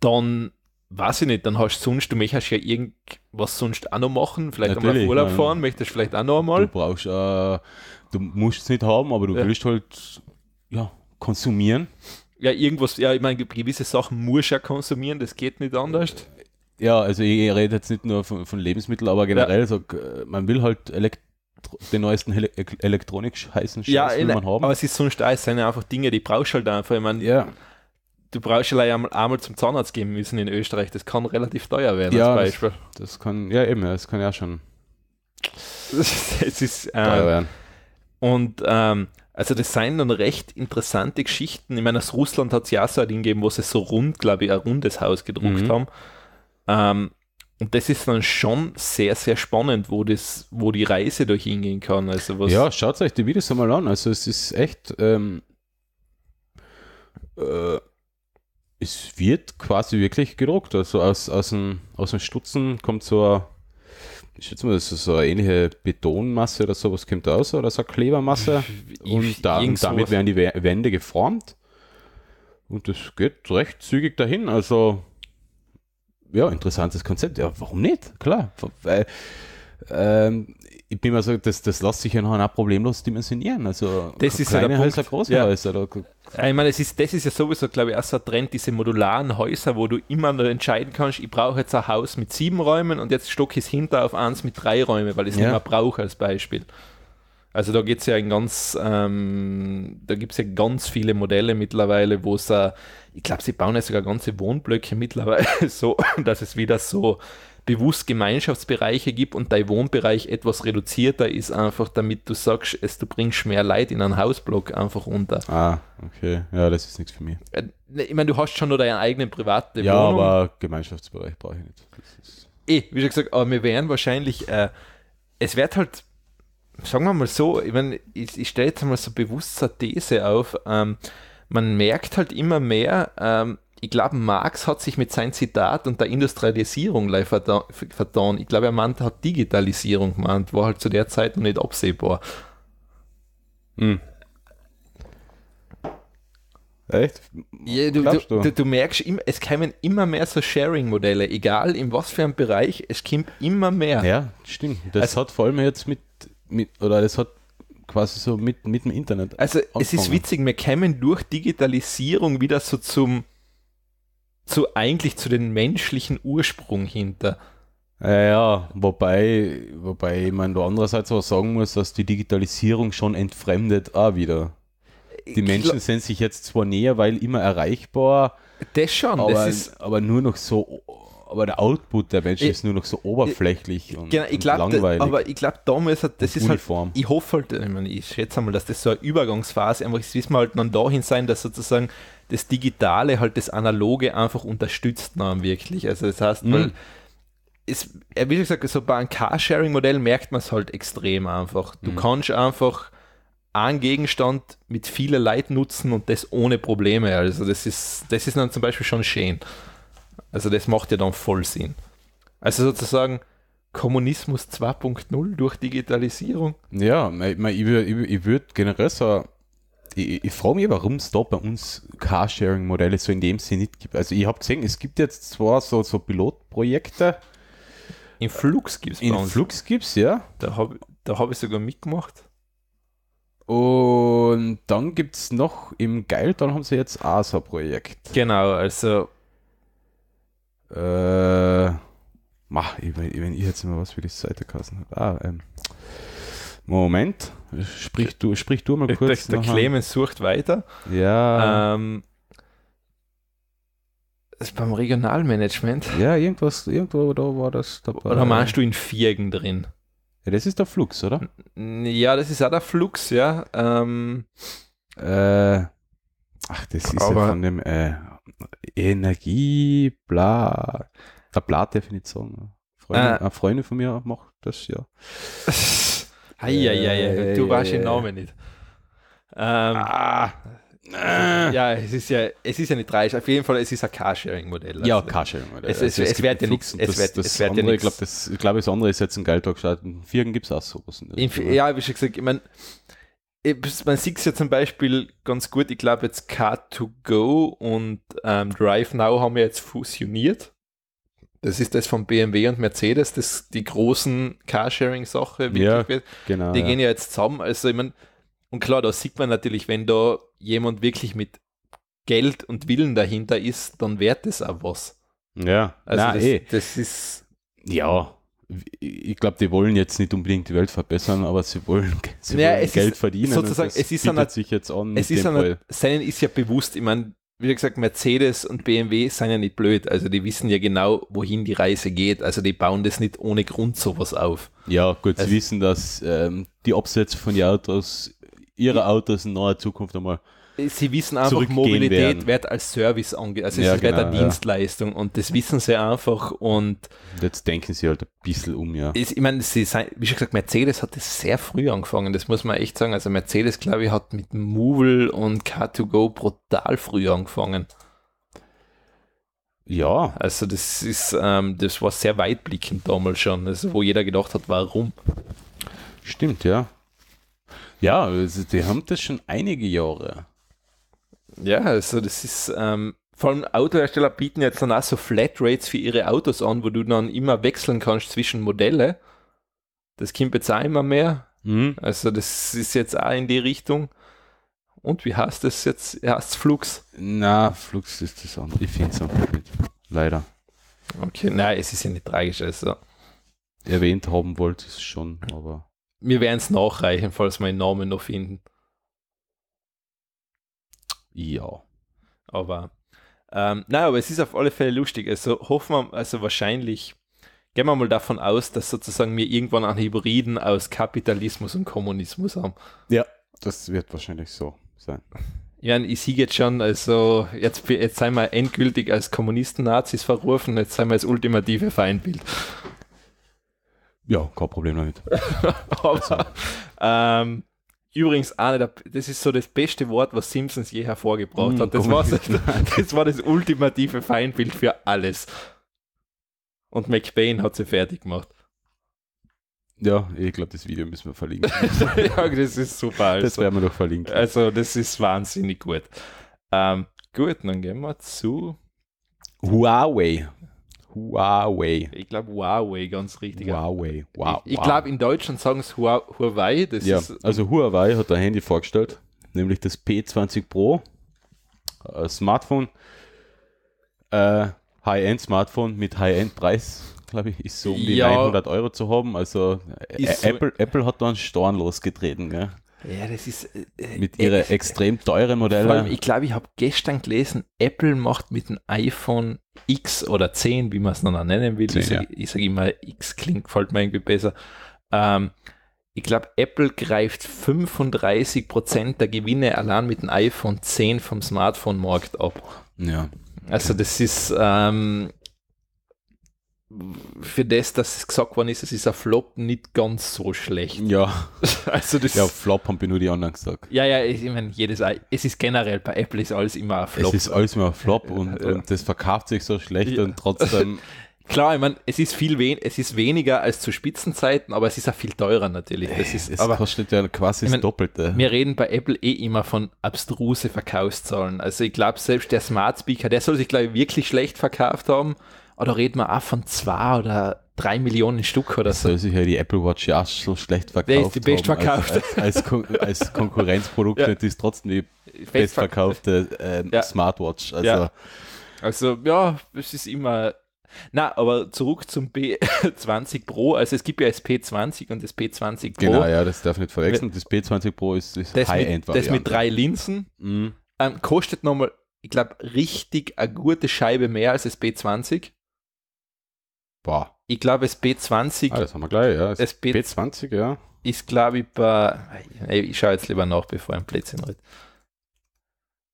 Dann weiß ich nicht, dann hast du sonst, du möchtest ja irgendwas sonst auch noch machen, vielleicht Natürlich, einmal Urlaub fahren, möchtest vielleicht auch noch einmal. Du brauchst, äh, du musst es nicht haben, aber du ja. willst halt, ja, konsumieren. Ja, irgendwas, ja, ich meine, gewisse Sachen musst du ja konsumieren, das geht nicht anders. Ja, also ich rede jetzt nicht nur von, von Lebensmitteln, aber generell, ja. so, äh, man will halt Elektro den neuesten Ele Elektronik heißen Scheiß ja, will man haben. Aber es ist so ein Steiß, sind einfach Dinge, die brauchst du halt einfach. Ich meine, ja. du brauchst ja einmal, einmal zum Zahnarzt gehen müssen in Österreich. Das kann relativ teuer werden ja, als Beispiel. Das, das, kann, ja eben, das kann ja schon. es ist ähm, teuer werden. Und ähm, also das seien dann recht interessante Geschichten. Ich meine, aus Russland hat es ja so ein Ding gegeben, wo sie so rund, glaube ich, ein rundes Haus gedruckt mhm. haben. Ähm, und das ist dann schon sehr, sehr spannend, wo, das, wo die Reise durch hingehen kann. Also was ja, schaut euch die Videos einmal an. Also es ist echt, ähm, äh, es wird quasi wirklich gedruckt. Also aus, aus, dem, aus dem Stutzen kommt so ein, ich schätze mal, das ist so eine ähnliche Betonmasse oder sowas kommt aus oder so eine Klebermasse. und, da, und damit werden die Wände geformt. Und das geht recht zügig dahin. Also ja, interessantes Konzept. Ja, warum nicht? Klar. Weil, ähm, ich bin mir so, das, das lässt sich ja noch problemlos dimensionieren. Also das ist kleine ja Häuser, große ja. Häuser. Da. Ich meine, es ist, das ist ja sowieso, glaube ich, auch so ein Trend, diese modularen Häuser, wo du immer nur entscheiden kannst, ich brauche jetzt ein Haus mit sieben Räumen und jetzt stocke ich es hinter auf eins mit drei Räumen, weil ich es ja. nicht mehr brauche als Beispiel. Also da geht ja in ganz, ähm, da gibt es ja ganz viele Modelle mittlerweile, wo es, äh, ich glaube, sie bauen ja sogar ganze Wohnblöcke mittlerweile so, dass es wieder so bewusst Gemeinschaftsbereiche gibt und dein Wohnbereich etwas reduzierter ist, einfach damit du sagst, es, du bringst mehr Leid in einen Hausblock einfach unter. Ah, okay. Ja, das ist nichts für mich. Äh, ne, ich meine, du hast schon nur deinen eigenen privaten ja, Wohnung. Ja, aber Gemeinschaftsbereich brauche ich nicht. Eh, wie schon gesagt, aber wir wären wahrscheinlich, äh, es wird halt sagen wir mal so, ich, mein, ich, ich stelle jetzt mal so bewusst zur These auf, ähm, man merkt halt immer mehr, ähm, ich glaube, Marx hat sich mit seinem Zitat und der Industrialisierung live vertan. Ich glaube, er meint, hat Digitalisierung gemeint, war halt zu der Zeit noch nicht absehbar. Hm. Echt? Ja, du, du, du, du, merkst, es kämen immer mehr so Sharing-Modelle, egal in was für einem Bereich, es kommt immer mehr. Ja, stimmt. Das also, hat vor allem jetzt mit mit, oder das hat quasi so mit, mit dem Internet. Also angefangen. es ist witzig, wir kämen durch Digitalisierung wieder so zum, zu eigentlich zu den menschlichen Ursprung hinter. Ja, ja, wobei, wobei meine, du andererseits auch sagen muss, dass die Digitalisierung schon entfremdet auch wieder. Die Menschen sind sich jetzt zwar näher, weil immer erreichbar. Das schon, aber, das ist aber nur noch so aber der Output der Menschen ich, ist nur noch so oberflächlich ich, und, genau, ich glaub, und langweilig. aber ich glaube, damals hat das und ist halt- Uniform. halt, ich hoffe halt, ich, mein, ich schätze mal, dass das so eine Übergangsphase einfach ist, wissen wir halt dann dahin sein, dass sozusagen das Digitale halt das Analoge einfach unterstützt haben, wirklich. Also das heißt, mhm. weil es, wie gesagt, so bei einem Carsharing-Modell merkt man es halt extrem einfach. Du mhm. kannst einfach einen Gegenstand mit vielen Leuten nutzen und das ohne Probleme. Also das ist, das ist dann zum Beispiel schon schön. Also das macht ja dann voll Sinn. Also sozusagen Kommunismus 2.0 durch Digitalisierung. Ja, ich, ich, ich, ich würde generell so ich, ich frage mich, eh, warum es da bei uns Carsharing-Modelle so in dem Sinn nicht gibt. Also ich habe gesehen, es gibt jetzt zwar so, so Pilotprojekte. In Flux gibt es In Flux gibt es, ja. Da habe da hab ich sogar mitgemacht. Und dann gibt es noch im Geil, dann haben sie jetzt ASA-Projekt. Genau, also äh, mach, ich wenn ich jetzt mal was für die Seite kassen habe. Ah, ähm. Moment, sprich du, sprich du mal kurz. Der, der Clemens sucht weiter. Ja. Ähm, ist beim Regionalmanagement. Ja, irgendwas, irgendwo da war das dabei. Oder meinst du in Viergen drin? Ja, das ist der Flux, oder? Ja, das ist auch der Flux, ja. Ähm, äh, ach, das ist ja von dem. Äh, Energie, bla. Da bla Definition. Freunde, ah. Äh. Freunde von mir macht das ja. Eieiei, äh, du weißt den Namen nicht. Ähm, ah. Also, ja, äh. es ist ja, es ist ja nicht reich. Auf jeden Fall, es ist ein Carsharing-Modell. Also ja, Carsharing-Modell. Es, es, also, es, es wird ja nichts. Es wird, das ich glaube, das, glaub, das andere ist jetzt ein Geiltalk-Stadt. In Vieren gibt es auch sowas. In, ne? ja, wie schon gesagt, ich meine, man sieht es ja zum Beispiel ganz gut, ich glaube jetzt Car2Go und ähm, DriveNow haben ja jetzt fusioniert. Das ist das von BMW und Mercedes, das die großen Carsharing-Sache ja, Genau, die ja. gehen ja jetzt zusammen. Also ich meine, und klar, da sieht man natürlich, wenn da jemand wirklich mit Geld und Willen dahinter ist, dann wert es auch was. Ja, also Nein, das, eh. das ist. Ja, ich glaube, die wollen jetzt nicht unbedingt die Welt verbessern, aber sie wollen, sie naja, wollen Geld ist, verdienen. Also sozusagen, es ist an, sich jetzt an. Es ist an, seinen ist ja bewusst, ich meine, wie gesagt, Mercedes und BMW sind ja nicht blöd. Also die wissen ja genau, wohin die Reise geht. Also die bauen das nicht ohne Grund sowas auf. Ja, gut, also, sie wissen, dass ähm, die Absätze von ihren Autos, ihre Autos in naher Zukunft einmal sie wissen einfach, Mobilität werden. wird als Service ange, also ja, es genau, wird eine genau, ja. Dienstleistung und das wissen sie einfach und jetzt denken sie halt ein bisschen um, ja. Ist, ich meine, sie sei, wie schon gesagt, Mercedes hat das sehr früh angefangen, das muss man echt sagen. Also Mercedes, glaube ich, hat mit Movil und Car2Go brutal früh angefangen. Ja. Also das ist, ähm, das war sehr weitblickend damals schon, also wo jeder gedacht hat, warum. Stimmt, ja. Ja, also die haben das schon einige Jahre. Ja, also das ist, ähm, vor allem Autohersteller bieten jetzt dann auch so Flatrates für ihre Autos an, wo du dann immer wechseln kannst zwischen Modelle. Das kommt jetzt auch immer mehr. Mhm. Also das ist jetzt auch in die Richtung. Und wie heißt das jetzt? Heißt Flux? Na, Flux ist das andere. Ich finde es einfach nicht. Leider. Okay, nein, es ist ja nicht tragisch. Also. Erwähnt haben wollte ich es schon, aber. Wir werden es nachreichen, falls wir einen Namen noch finden. Ja. Aber, ähm, nein, aber es ist auf alle Fälle lustig. Also hoffen wir, also wahrscheinlich gehen wir mal davon aus, dass sozusagen wir irgendwann einen Hybriden aus Kapitalismus und Kommunismus haben. Ja, das wird wahrscheinlich so sein. Ja, ich sehe jetzt schon, also jetzt, jetzt seien wir endgültig als Kommunisten-Nazis verrufen, jetzt seien wir als ultimative Feindbild. Ja, kein Problem damit. aber, also. ähm, Übrigens, eine der, das ist so das beste Wort, was Simpsons je hervorgebracht mm, hat. Das war, das war das ultimative Feindbild für alles. Und McBain hat sie fertig gemacht. Ja, ich glaube, das Video müssen wir verlinken. ja, das ist super. Also. Das werden wir noch verlinken. Also, das ist wahnsinnig gut. Ähm, gut, dann gehen wir zu Huawei. Huawei. Ich glaube Huawei, ganz richtig. Huawei. Wow, ich, ich glaube in Deutschland sagen es Huawei. Das ja, ist, also Huawei hat ein Handy vorgestellt, nämlich das P20 Pro äh, Smartphone. Äh, High-End-Smartphone mit High-End-Preis, glaube ich, ist so um die ja, 900 Euro zu haben. Also äh, Apple, so Apple hat da einen Storn losgetreten. Gell? Ja, das ist. Äh, äh mit ihren äh, extrem teuren Modellen. Allem, ich glaube, ich habe gestern gelesen, Apple macht mit dem iPhone X oder 10, wie man es noch nennen will. 10, ich sage sag immer, X klingt, gefällt mir irgendwie besser. Ähm, ich glaube, Apple greift 35% Prozent der Gewinne allein mit dem iPhone 10 vom Smartphone-Markt ab. Ja. Also das ist, ähm, für das, dass gesagt worden ist, es ist ein Flop nicht ganz so schlecht. Ja. Also das ja, Flop haben wir nur die anderen gesagt. Ja, ja, ich meine, jedes, es ist generell bei Apple ist alles immer ein Flop. Es ist alles immer ein Flop und, ja. und das verkauft sich so schlecht ja. und trotzdem. Klar, ich meine, es ist viel wen es ist weniger als zu Spitzenzeiten, aber es ist auch viel teurer natürlich. Das äh, ist, es aber, kostet ja quasi das ich mein, Doppelte. Wir reden bei Apple eh immer von abstruse Verkaufszahlen. Also ich glaube, selbst der Smart Speaker, der soll sich, glaube ich, wirklich schlecht verkauft haben. Oder reden wir auch von zwei oder drei Millionen Stück oder so. Soll sich ja die Apple Watch ja auch so schlecht verkauft Der ist die best verkauft. Als, als, als, Kon als Konkurrenzprodukt ja. ist trotzdem die bestverkaufte ähm, ja. Smartwatch. Also. Ja. also ja, es ist immer na, aber zurück zum b 20 Pro. Also es gibt ja das P20 und das P20 Pro. Genau, ja, das darf nicht verwechseln. Das P20 Pro ist, ist das High-End. Das mit drei Linsen mhm. ähm, kostet nochmal, ich glaube, richtig eine gute Scheibe mehr als das P20. Boah. Ich glaube, es b 20 Ah, das haben wir gleich, ja. SB, b 20 ja. Ist, glaube ich, bei. Ey, ich schaue jetzt lieber nach, bevor ein Blödsinn redet.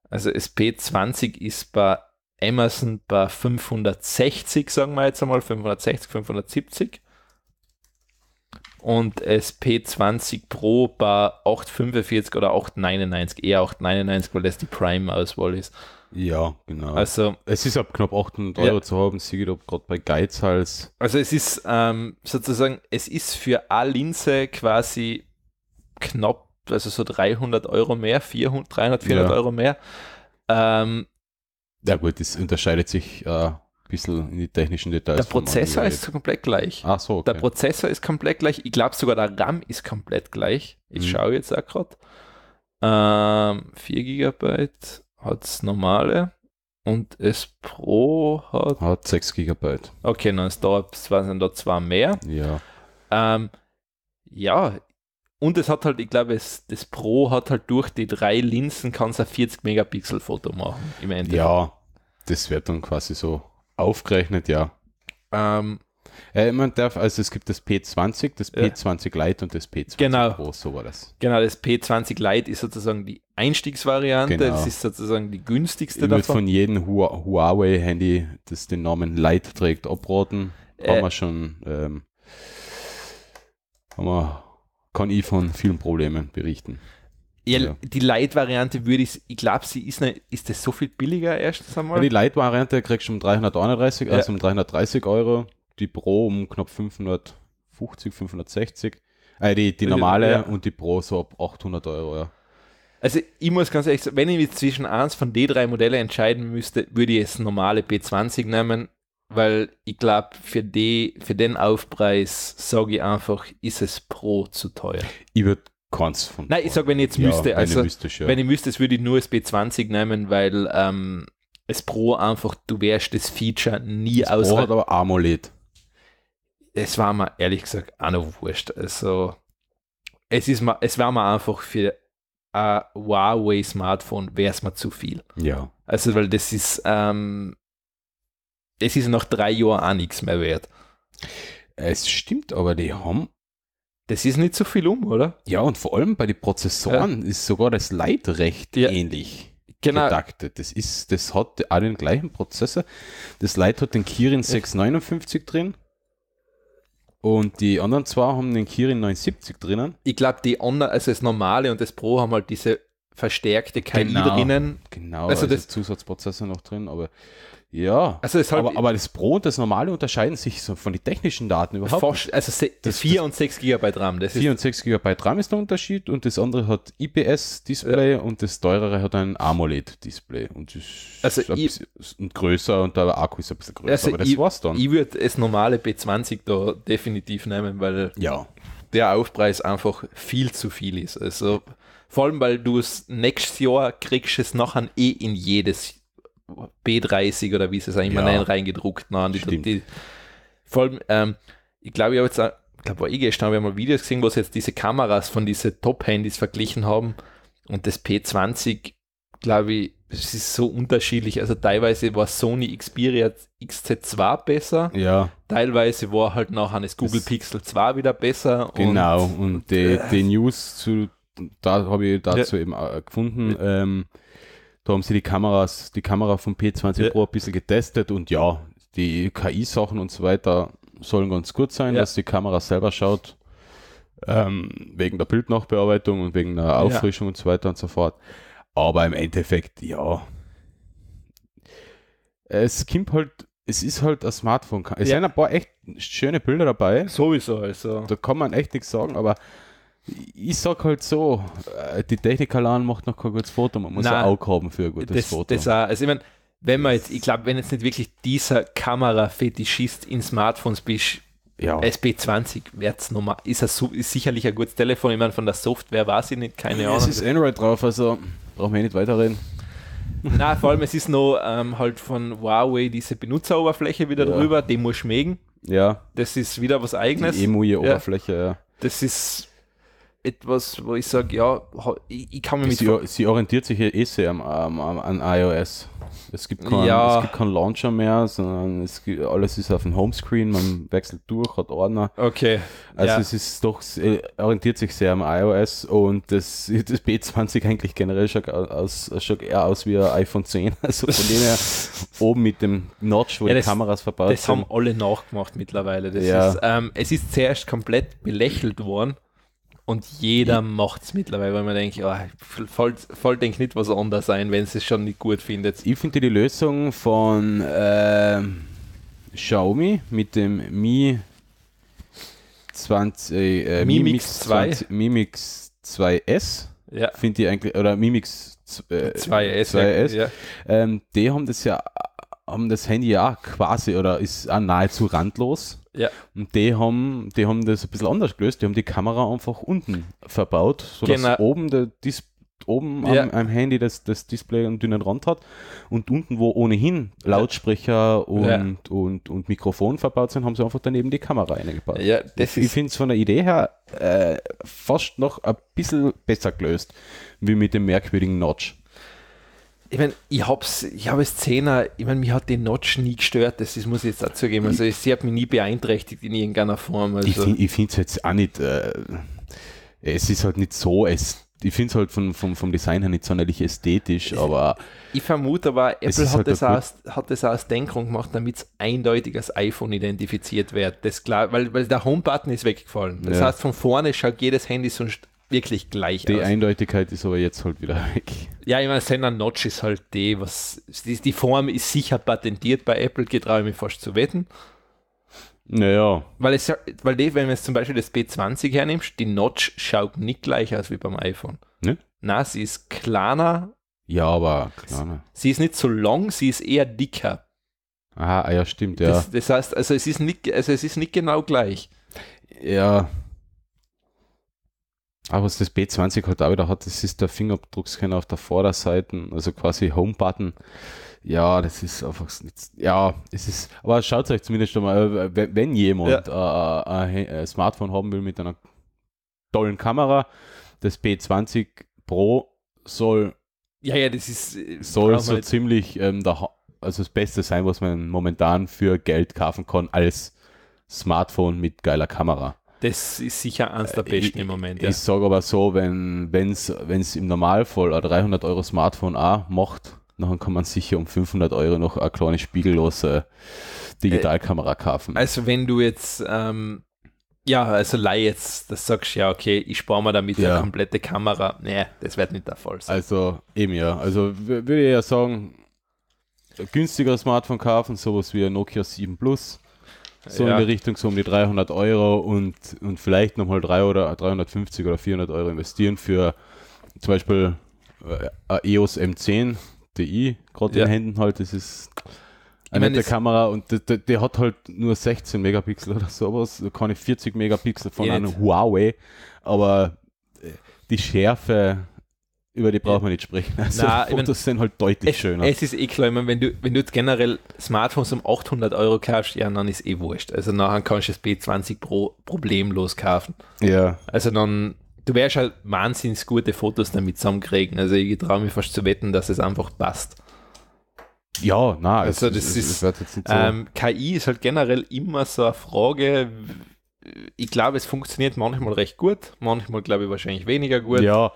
Also b 20 ist bei Amazon bei 560, sagen wir jetzt einmal, 560, 570. Und SP20 Pro bei 845 oder 899, eher 899, weil das die Prime-Auswahl ist. Ja, genau. Also, es ist ab knapp 800 Euro ja. zu haben, sie geht ob gerade bei Geizhals. Also, es ist ähm, sozusagen, es ist für eine Linse quasi knapp, also so 300 Euro mehr, 400, 300, 400 ja. Euro mehr. Ähm, ja, gut, das unterscheidet sich äh, ein bisschen in die technischen Details. Der Prozessor ist komplett gleich. Ach so, okay. Der Prozessor ist komplett gleich. Ich glaube sogar, der RAM ist komplett gleich. Ich hm. schaue jetzt auch gerade. Ähm, 4 GB hat's normale und S Pro hat. Hat 6 GB. Okay, dann es dauert sind da zwei mehr. Ja. Ähm, ja, und es hat halt, ich glaube, es, das Pro hat halt durch die drei Linsen kann es ein 40 Megapixel Foto machen im Endeffekt. Ja, das wird dann quasi so aufgerechnet, ja. Ähm, äh, man darf, also es gibt das P20, das P20 ja. Lite und das P20 genau. Pro, so war das. Genau, das P20 Lite ist sozusagen die Einstiegsvariante, genau. das ist sozusagen die günstigste ich davon. von jedem Huawei-Handy, das den Namen Lite trägt, abraten. Äh, haben wir schon, ähm, haben wir, kann ich von vielen Problemen berichten. Ja, ja. Die Light-Variante würde ich, ich glaube, sie ist, ne, ist das so viel billiger erstens einmal? Ja, die Light-Variante kriegst du um 331, also um 330 Euro die Pro um knapp 550, 560. Äh, die, die normale ja. und die Pro so ab 800 Euro, ja. Also ich muss ganz ehrlich sagen, wenn ich mich zwischen eins von den drei Modellen entscheiden müsste, würde ich das normale b 20 nehmen, weil ich glaube, für, die, für den Aufpreis sage ich einfach, ist es pro zu teuer. Ich würde keins von. Nein, ich sage, wenn ich jetzt ja, müsste, also wenn ich müsste, ja. wenn ich müsste, würde ich nur das B20 nehmen, weil ähm, Pro einfach, du wärst das Feature nie aus. Pro hat aber AMOLED es war mir ehrlich gesagt auch noch wurscht. Also, es, ist mal, es war mir einfach für ein Huawei-Smartphone wäre es mir zu viel. Ja. Also, weil das ist, ähm, es ist nach drei Jahren auch nichts mehr wert. Es stimmt, aber die haben. Das ist nicht so viel um, oder? Ja, und vor allem bei den Prozessoren ja. ist sogar das Leitrecht ja. ähnlich. Genau. Gedaktet. Das ist, das hat auch den gleichen Prozessor. Das Leit hat den Kirin 659 drin. Und die anderen zwei haben den Kirin 79 drinnen. Ich glaube, die anderen, also das normale und das Pro haben halt diese verstärkte KI genau, drinnen. Genau, also, also das Zusatzprozessor noch drin, aber ja, also es halt, aber, aber das Pro und das normale unterscheiden sich so von den technischen Daten überhaupt. Forsch, also se, das, 4 das, und 6 GB RAM. Das 4 und 6 GB RAM ist der Unterschied und das andere hat IPS-Display ja. und das teurere hat ein AMOLED-Display und das also ist und größer und der Akku ist ein bisschen größer, also aber das ich, war's dann. Ich würde das normale B20 da definitiv nehmen, weil ja. der Aufpreis einfach viel zu viel ist. Also vor allem, weil du es nächstes Jahr kriegst es nachher eh in jedes Jahr. B30 oder wie sie es eigentlich ja. mal reingedruckt. Nein, die, Stimmt. die, vor allem, ähm, ich glaube, ich habe jetzt, auch, ich glaube, war eh gestern, wir haben mal Videos gesehen, wo sie jetzt diese Kameras von diesen Top-Handys verglichen haben und das P20, glaube ich, es ist so unterschiedlich. Also teilweise war Sony Xperia XZ2 besser. Ja. Teilweise war halt nachher das Google das Pixel 2 wieder besser. Genau. Und, und die, die News zu, da habe ich dazu ja. eben äh, gefunden. Ähm, da haben sie die Kameras, die Kamera vom P20 ja. Pro ein bisschen getestet und ja, die KI-Sachen und so weiter sollen ganz gut sein, ja. dass die Kamera selber schaut, ähm, wegen der Bildnachbearbeitung und wegen der Auffrischung ja. und so weiter und so fort. Aber im Endeffekt, ja. Es kommt halt, es ist halt ein Smartphone. Es ja. sind ein paar echt schöne Bilder dabei. Sowieso, also. Da kann man echt nichts sagen, aber ich sag halt so, äh, die Technik allein macht noch kein gutes Foto, man muss Nein, ein Auge haben für ein gutes das, Foto. Das auch, also ich meine, wenn man jetzt, ich glaube, wenn jetzt nicht wirklich dieser Kamera-Fetischist in Smartphones bist, ja. SB20 wird's nochmal, ist, ein, ist sicherlich ein gutes Telefon, ich meine, von der Software weiß ich nicht, keine Ahnung. Es ist Android drauf, also brauchen wir eh nicht weiterreden. Na, vor allem, es ist noch ähm, halt von Huawei diese Benutzeroberfläche wieder ja. drüber, die muss schmecken. Ja. Das ist wieder was eigenes. Die EMU-Oberfläche, ja. ja. Das ist etwas, wo ich sage, ja, ich, ich, kann mir mit. Sie, sie orientiert sich ja eh sehr am, am, an iOS. Es gibt, keinen, ja. es gibt keinen Launcher mehr, sondern es gibt, alles ist auf dem Homescreen, man wechselt durch, hat Ordner. Okay. Also ja. es ist doch, äh, orientiert sich sehr am iOS und das, das B20 eigentlich generell schaut, aus, schaut eher aus wie ein iPhone 10. Also von dem her oben mit dem Notch, wo ja, die das, Kameras verbaut das sind. Das haben alle nachgemacht mittlerweile. Das ja. ist, ähm, es ist zuerst komplett belächelt worden und jeder macht es mittlerweile, weil man denkt, oh, voll, voll denkt nicht was anders sein, wenn es es schon nicht gut findet. Ich finde die Lösung von äh, Xiaomi mit dem Mi 20, äh, Mi, Mi Mix 2. Mi Mix 2S. Ja. Finde ich eigentlich, oder Mi Mix äh, 2S. 2S. Ja. Ähm, die haben das ja haben das Handy ja quasi oder ist auch nahezu randlos. Ja. Und die haben, die haben das ein bisschen anders gelöst. Die haben die Kamera einfach unten verbaut, sodass genau. oben, der Dis oben ja. am, am, Handy das, das Display einen dünnen Rand hat und unten, wo ohnehin Lautsprecher und, ja. und, und, und Mikrofon verbaut sind, haben sie einfach daneben die Kamera eingebaut. Ja, das ich finde es von der Idee her äh, fast noch ein bisschen besser gelöst, wie mit dem merkwürdigen Notch ich meine, ich habe ich hab als Zehner, ich meine, mich hat die Notch nie gestört, das ist, muss ich jetzt auch zugeben. Also, ich, sie hat mich nie beeinträchtigt in irgendeiner Form. Also. Ich finde es jetzt auch nicht, äh, es ist halt nicht so, es, ich finde es halt vom, vom, vom Design her nicht sonderlich ästhetisch, es, aber. Ich vermute aber, Apple hat, halt das aus, hat das auch als Denkung gemacht, damit es eindeutig als iPhone identifiziert wird. Das klar, weil, weil der Home-Button ist weggefallen. Das ja. heißt, von vorne schaut jedes Handy sonst wirklich gleich die aus. Die Eindeutigkeit ist aber jetzt halt wieder weg. Ja, ich meine, Senna Notch ist halt die, was die, die Form ist sicher patentiert bei Apple, getraue ich mir fast zu wetten. Naja. Weil, es, weil die, wenn du jetzt zum Beispiel das B20 hernimmst, die Notch schaut nicht gleich aus wie beim iPhone. Ne? Na, sie ist kleiner. Ja, aber kleiner. Sie ist nicht so lang, sie ist eher dicker. Ah, ja, stimmt, ja. Das, das heißt, also es ist nicht, also es ist nicht genau gleich. Ja. Ah, was das B20 halt auch wieder hat, das ist der Fingerabdruckscanner auf der Vorderseite, also quasi Home-Button. Ja, das ist einfach nicht, ja, es ist, aber schaut euch zumindest mal, äh, wenn, jemand ja. Äh, äh, ein Smartphone haben will mit einer tollen Kamera, das B20 Pro soll, ja, ja, das ist, soll so halt. ziemlich, ähm, der, also das Beste sein, was man momentan für Geld kaufen kann als Smartphone mit geiler Kamera das ist sicher eins der äh, besten ich, im Moment. Ja. Ich sage aber so, wenn es im Normalfall ein 300 Euro Smartphone auch macht, dann kann man sicher um 500 Euro noch eine kleine spiegellose äh, Digitalkamera äh, kaufen. Also wenn du jetzt, ähm, ja, also leih jetzt, das sagst ja, okay, ich spare mir damit ja. eine komplette Kamera. Nee, das wird nicht der Fall sein. Also eben ja, also würde ich ja sagen, günstiger Smartphone kaufen, sowas wie ein Nokia 7 Plus so ja. in die Richtung, so um die 300 Euro und, und vielleicht nochmal 350 oder 400 Euro investieren für zum Beispiel äh, äh EOS M10 DI, gerade ja. in Händen halt, das ist eine nette Kamera und der, hat halt nur 16 Megapixel oder sowas, keine 40 Megapixel von einem Huawei, aber äh, die Schärfe über die braucht man nicht sprechen. Also Na, Fotos meine, sind halt deutlich es, schöner. Es ist eh klar, ich meine, wenn, du, wenn du jetzt generell Smartphones um 800 Euro kaufst, ja, dann ist eh wurscht. Also nachher kannst du das B20 Pro problemlos kaufen. Ja. Also dann, du wärst halt wahnsinnig gute Fotos damit zusammenkriegen. Also ich traue mich fast zu wetten, dass es einfach passt. Ja, na, also es, das es, ist, so. ähm, KI ist halt generell immer so eine Frage, ich glaube, es funktioniert manchmal recht gut, manchmal glaube ich wahrscheinlich weniger gut. Ja,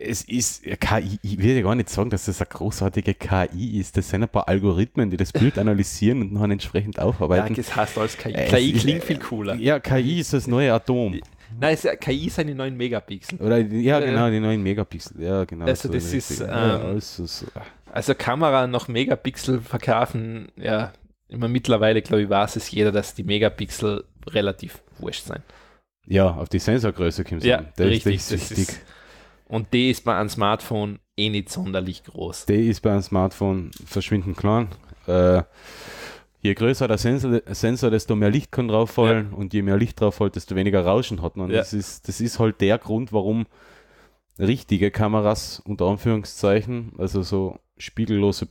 es ist KI, ich würde gar nicht sagen, dass das eine großartige KI ist. Das sind ein paar Algorithmen, die das Bild analysieren und dann entsprechend aufarbeiten. Ja, das heißt alles KI. Äh, es KI klingt ist, äh, viel cooler. Ja, KI ist das neue Atom. Äh, nein, es, KI sind die neuen Megapixel. Oder, ja, genau, die neuen Megapixel. Ja, genau. Also, so das ist. Ähm, ja, also, so. also, Kamera noch Megapixel verkaufen, ja, immer mittlerweile, glaube ich, weiß es jeder, dass die Megapixel relativ wurscht sind. Ja, auf die Sensorgröße kommt es ja, an. Das richtig, ist richtig. Das ist, und die ist bei einem Smartphone eh nicht sonderlich groß. Die ist bei einem Smartphone verschwindend klein. Äh, je größer der Sensor, Sensor, desto mehr Licht kann drauf fallen ja. und je mehr Licht drauf fällt, desto weniger Rauschen hat man. Ja. Das, ist, das ist halt der Grund, warum richtige Kameras unter Anführungszeichen, also so spiegellose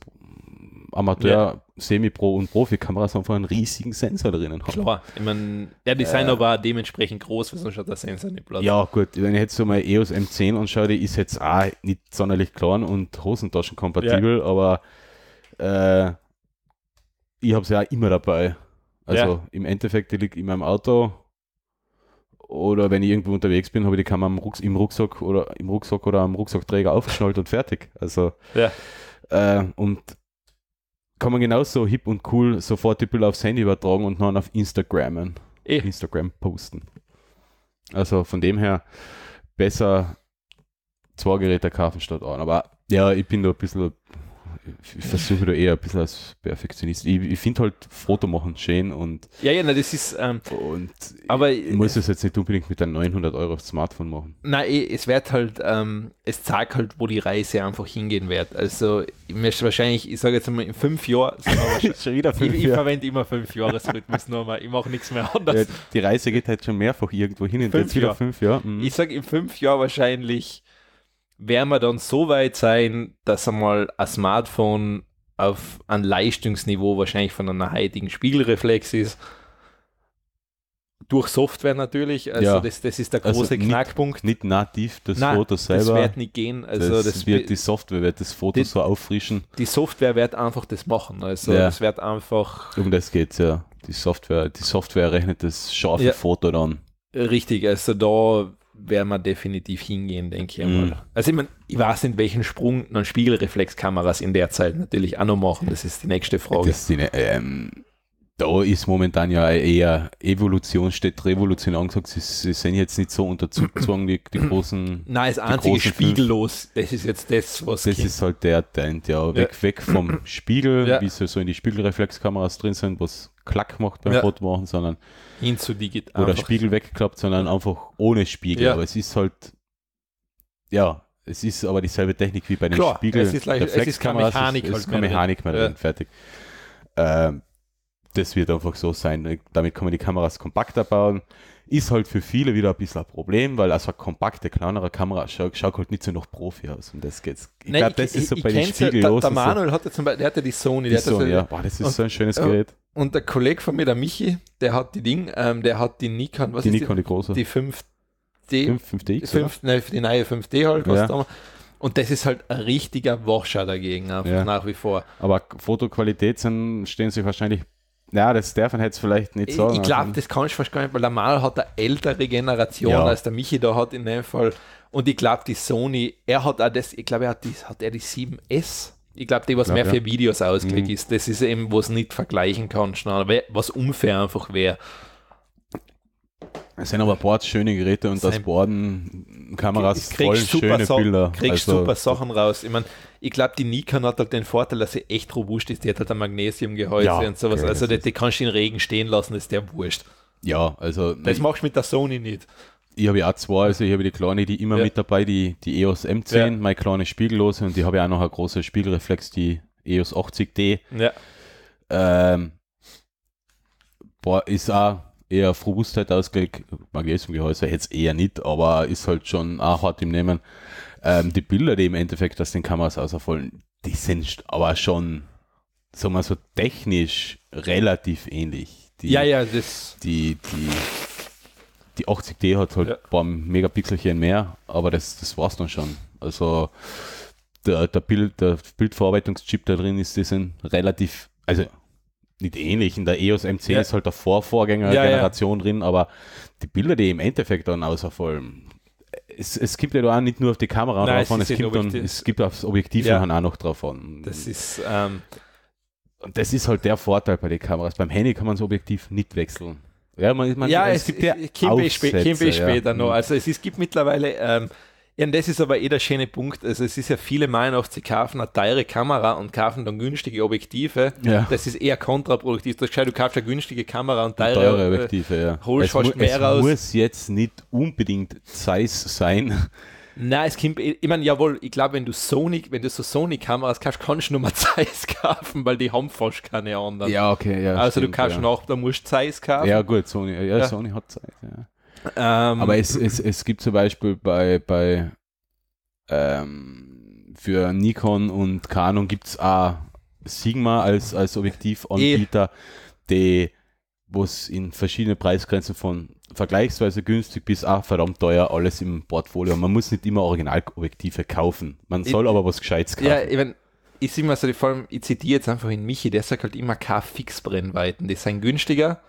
Amateur, ja. Semi-Pro und Profi-Kameras einfach einen riesigen Sensor drinnen haben. Klar, ich meine, der Designer äh, war dementsprechend groß, weil sonst hat der Sensor nicht Platz. Ja, gut, wenn ich jetzt so mal EOS M10 anschaue, die ist jetzt auch nicht sonderlich klein und Hosentaschen kompatibel, ja. aber äh, ich habe sie ja immer dabei. Also ja. im Endeffekt, die liegt in meinem Auto. Oder wenn ich irgendwo unterwegs bin, habe ich die Kamera im, Rucks im Rucksack oder im Rucksack oder am Rucksackträger aufgeschnallt und fertig. Also ja. Äh, und kann man genauso hip und cool sofort die Bilder aufs Handy übertragen und dann auf Instagramen, äh, eh. Instagram posten. Also von dem her besser zwei Geräte kaufen statt an. Aber ja, ich bin da ein bisschen ich versuche da eher ein bisschen als Perfektionist. Ich, ich finde halt Foto machen schön und. Ja, ja, na, das ist. Ähm, und aber ich muss es jetzt nicht unbedingt mit einem 900 Euro aufs Smartphone machen. Nein, eh, es wird halt, ähm, es zeigt halt, wo die Reise einfach hingehen wird. Also, ich wahrscheinlich, ich sage jetzt einmal, in fünf Jahren. schon wieder fünf ich, ich verwende immer fünf Jahresrhythmus nochmal. Ich mache nichts mehr anders. Ja, die Reise geht halt schon mehrfach irgendwo hin. jetzt wieder fünf Jahre. Mhm. Ich sage in fünf Jahren wahrscheinlich werden wir dann so weit sein, dass einmal ein Smartphone auf ein Leistungsniveau wahrscheinlich von einer heutigen Spiegelreflex ist. Durch Software natürlich, also ja. das, das ist der also große also Knackpunkt. Nicht nativ das Nein, Foto selber. Das wird nicht gehen. Also das, das wird die Software wird das Foto die, so auffrischen. Die Software wird einfach das machen. Also ja. das wird einfach. Um das geht's ja. Die Software, die Software rechnet das scharfe ja. Foto dann. Richtig, also da werden wir definitiv hingehen, denke ich mhm. einmal. Also ich meine, ich weiß nicht, welchen Sprung dann Spiegelreflexkameras in der Zeit natürlich auch noch machen. Das ist die nächste Frage. Ist die, ähm, da ist momentan ja eher Evolution steht Revolution angesagt. Sie, sie sind jetzt nicht so unter Zugzwang, wie die großen. Nein, das einzige spiegellos. Das ist jetzt das, was. Das ist halt der Trend, ja. Weg, ja. weg vom Spiegel, ja. wie sie so in die Spiegelreflexkameras drin sind, was klack macht beim ja. Foto machen, sondern hin zu digital. Oder Spiegel weggeklappt, sondern einfach ohne Spiegel. Ja. Aber es ist halt, ja, es ist aber dieselbe Technik wie bei den Klar, Spiegeln. Es ist, leicht, es ist keine Mechanik, es ist, es ist halt keine Mechanik mehr drin, ja. fertig. Ähm, das wird einfach so sein. Damit kann man die Kameras kompakter bauen. Ist halt für viele wieder ein bisschen ein Problem, weil also eine kompakte, kleinere Kamera schaut, schaut halt nicht so noch Profi aus. Und das geht's. Ich glaube, das ich, ist so ich, bei den Spiegeln ja, los. Der, der Manuel so, hatte zum Beispiel, der hatte die Sony. Die Sony, so, ja. Boah, das ist und, so ein schönes Gerät. Und der Kollege von mir, der Michi, der hat die Ding, ähm, der hat die Nikon, was die ist Nikon, die? Die große. Die 5D. 5, 5DX, 5, ne, die neue 5D halt, was ja. da und das ist halt ein richtiger Wascher dagegen, ja. nach wie vor. Aber Fotoqualität sind, stehen sich wahrscheinlich. Ja, das darf man jetzt vielleicht nicht sagen. Ich, ich glaube, also. das kann ich fast gar nicht, weil der Mal hat eine ältere Generation ja. als der Michi da hat in dem Fall. Und ich glaube, die Sony, er hat auch das, ich glaube, er hat, die, hat er die 7S ich glaube, die, was glaub, mehr ja. für Videos ausgelegt mhm. ist, das ist eben, was nicht vergleichen kannst, ne? was unfair einfach wäre. Es sind aber Boards schöne Geräte und das Borden Kameras voll schöne so Bilder. Kriegst also super Sachen raus. Ich meine, ich glaube, die Nikon hat halt den Vorteil, dass sie echt robust ist. Die hat halt ein Magnesiumgehäuse ja, und sowas. Okay, also die, die, kannst du in Regen stehen lassen, ist der wurscht. Ja, also. Das machst du mit der Sony nicht ich habe ja auch zwei, also ich habe die kleine, die immer ja. mit dabei, die, die EOS M10, ja. meine kleine Spiegellose und die habe ja auch noch eine große Spiegelreflex, die EOS 80D. Ja. Ähm, boah, ist auch eher auf Robustheit ausgelegt, Magnesiumgehäuse jetzt eher nicht, aber ist halt schon auch hart im Nehmen. Ähm, die Bilder, die im Endeffekt aus den Kameras auserfallen, die sind aber schon, sagen wir so, technisch relativ ähnlich. Die, ja, ja, das. Die, die, die 80D hat halt ja. ein paar Megapixelchen mehr, aber das, das es dann schon. Also der, der, Bild, der Bildverarbeitungschip da drin ist, die sind relativ, also nicht ähnlich. In der EOS MC ja. ist halt der vorvorgänger Vorvorgängergeneration ja, drin, aber die Bilder, die im Endeffekt dann außer allem es, es gibt ja auch nicht nur auf die Kamera Nein, drauf an, es, gibt dann, es gibt aufs Objektiv ja. auch noch drauf an. Das ist, ähm, das ist halt der Vorteil bei den Kameras. Beim Handy kann man das Objektiv nicht wechseln. Ja, man, man, ja es, es gibt ja käme ich, eh eh später ja. noch. Mhm. Also es, ist, gibt mittlerweile, ähm, ja, und das ist aber eh der schöne Punkt. Also es ist ja viele meinen auch, sie kaufen eine teure Kamera und kaufen dann günstige Objektive. Ja. Das ist eher kontraproduktiv. Das ist du kaufst eine günstige Kamera und teure, und teure äh, Objektive, ja. holst es fast mehr es raus. Es muss jetzt nicht unbedingt Zeiss sein. Nein, es kommt, ich meine, jawohl, ich glaube, wenn du Sony, wenn du so Sony-Kameras kannst, kannst du nur mal Zeiss kaufen, weil die haben fast keine anderen. Ja, okay, ja. Also stimmt, du kannst ja. noch, da musst du Zeiss kaufen. Ja, gut, Sony, ja, ja. Sony hat Zeiss, ja. ähm, Aber es, es, es gibt zum Beispiel bei, bei ähm, für Nikon und Canon gibt es auch Sigma als, als Objektivanbieter, eh. die wo es in verschiedene Preisgrenzen von vergleichsweise günstig bis auch verdammt teuer alles im Portfolio. Man muss nicht immer Originalobjektive kaufen. Man soll ich, aber was Gescheites kaufen. Ja, ich, mein, ich sehe mal so, vor allem, ich zitiere jetzt einfach in Michi, der sagt halt immer k fixbrennweiten Die sind günstiger.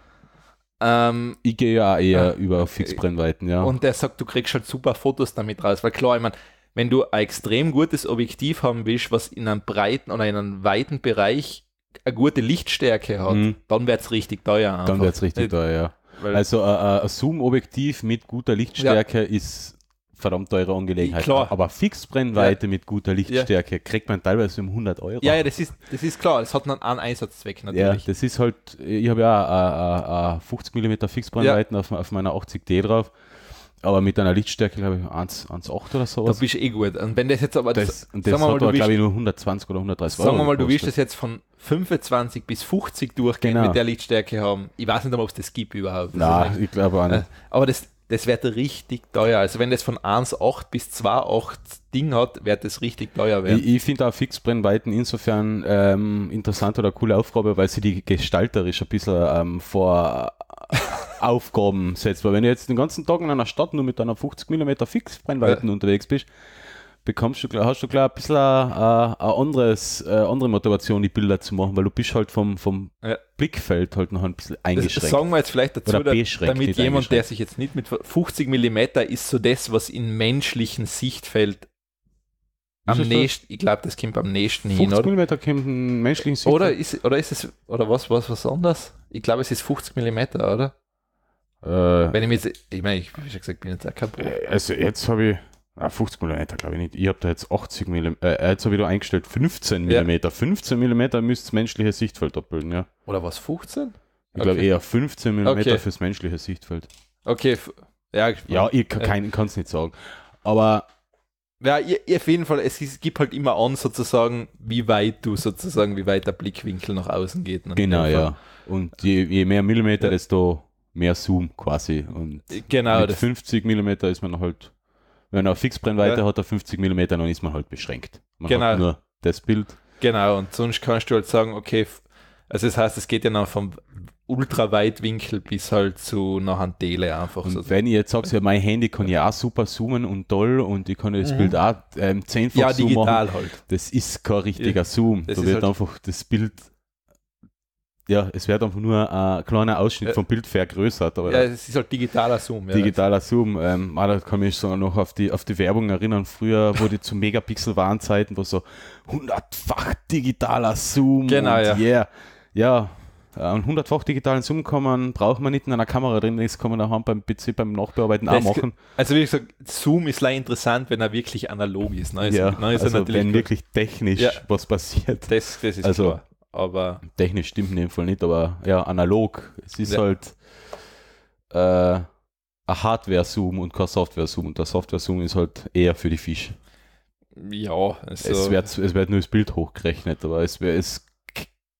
Ähm, ich gehe ja eher äh, über Fixbrennweiten, ja. Und der sagt, du kriegst halt super Fotos damit raus. Weil klar, ich meine, wenn du ein extrem gutes Objektiv haben willst, was in einem breiten oder in einem weiten Bereich eine gute Lichtstärke hat, mhm. dann wird es richtig teuer. Einfach. Dann wird es richtig teuer, ja also äh, äh, ein äh, Zoom-Objektiv mit guter Lichtstärke ja. ist verdammt teure Angelegenheit. Klar. Aber Fixbrennweite ja. mit guter Lichtstärke ja. kriegt man teilweise um 100 Euro. Ja, ja, das ist, das ist klar. Das hat einen, einen Einsatzzweck natürlich. Ja, das ist halt, ich habe ja auch, auch, 50 mm Fixbrennweiten auf, auf meiner 80D drauf aber mit einer Lichtstärke, glaube ich, 1,8 oder sowas. Da bist du eh gut. Und wenn das jetzt aber, das, das, das sagen wir mal, du glaube ich, nur 120 oder 130 Sagen wir mal, du willst das jetzt von 25 bis 50 durchgehen genau. mit der Lichtstärke haben. Ich weiß nicht, ob es das gibt überhaupt. Nein, also, ich glaube auch nicht. Äh, aber das, das wird richtig teuer. Also wenn das von 1,8 bis 2,8 Ding hat, wird das richtig teuer werden. Ich, ich finde auch Fixbrennweiten insofern ähm, interessant oder coole Aufgabe, weil sie die gestalterisch ein bisschen ähm, vor Aufgaben setzt. Weil wenn du jetzt den ganzen Tag in einer Stadt nur mit einer 50 mm Fixbrennweiten ja. unterwegs bist, bekommst du, hast du klar ein bisschen äh, eine, äh, andere Motivation, die Bilder zu machen, weil du bist halt vom, vom ja. Blickfeld halt noch ein bisschen eingeschränkt. Das sagen wir jetzt vielleicht dazu, da, damit jemand, der sich jetzt nicht mit 50 mm ist so das, was in menschlichen Sichtfeld am nächsten, ich glaube, das kommt am nächsten hin, 50 mm kommt ein menschlichen Sichtfeld. Oder ist, oder ist es, oder was, was, was anders? Ich glaube, es ist 50 mm, oder? Äh, Wenn ich mich jetzt, ich meine, ich, habe schon gesagt, bin jetzt auch kein Pro. Äh, also jetzt habe ich, ah, 50 mm glaube ich nicht, ich habe da jetzt 80 mm, äh, äh, jetzt habe ich da eingestellt 15 mm. Ja. 15 mm müsste das menschliche Sichtfeld doppeln, ja. Oder was, 15? Ich glaube eher 15 mm okay. fürs menschliche Sichtfeld. Okay, ja. Ja, ich kann es äh. nicht sagen. Aber ja, auf jeden Fall, es gibt halt immer an, sozusagen, wie weit du sozusagen, wie weit der Blickwinkel nach außen geht. Ne, genau, ja. Und je, je mehr Millimeter, ja. desto mehr Zoom quasi. Und genau, mit 50 mm ist man halt, wenn man Fixbrennweite ja. hat, auf 50 mm, dann ist man halt beschränkt. Man genau. hat nur das Bild. Genau, und sonst kannst du halt sagen, okay, also das heißt, es geht ja noch vom Ultraweitwinkel bis halt zu noch an Tele einfach. Und wenn ich jetzt sage, ja, mein Handy kann ja auch super zoomen und toll und ich kann das mhm. Bild auch ähm, zehnfach ja, digital machen, halt. Das ist kein richtiger ja, Zoom. Da wird halt einfach das Bild ja, es wird einfach nur ein kleiner Ausschnitt äh, vom Bild vergrößert. ja, es ist halt digitaler Zoom. Ja, digitaler Zoom. Ähm, ah, da kann ich mich so noch auf die, auf die Werbung erinnern, früher, wurde zu Megapixel waren, wo so hundertfach digitaler Zoom. Genau, ja. Yeah. Ja, einen äh, hundertfach digitalen Zoom kann man, braucht man nicht in einer Kamera drin, das kann man auch beim PC beim Nachbearbeiten das auch machen. Also wie gesagt, Zoom ist leider interessant, wenn er wirklich analog ist. Ne? Also, ja, ne? Ist also wenn wirklich technisch ja, was passiert. Das, das ist also, klar aber. Technisch stimmt in dem Fall nicht, aber ja, analog. Es ist ja. halt äh, ein Hardware-Zoom und kein Software-Zoom. Und der Software-Zoom ist halt eher für die Fische. Ja, also es, wird, es wird nur das Bild hochgerechnet, aber es, es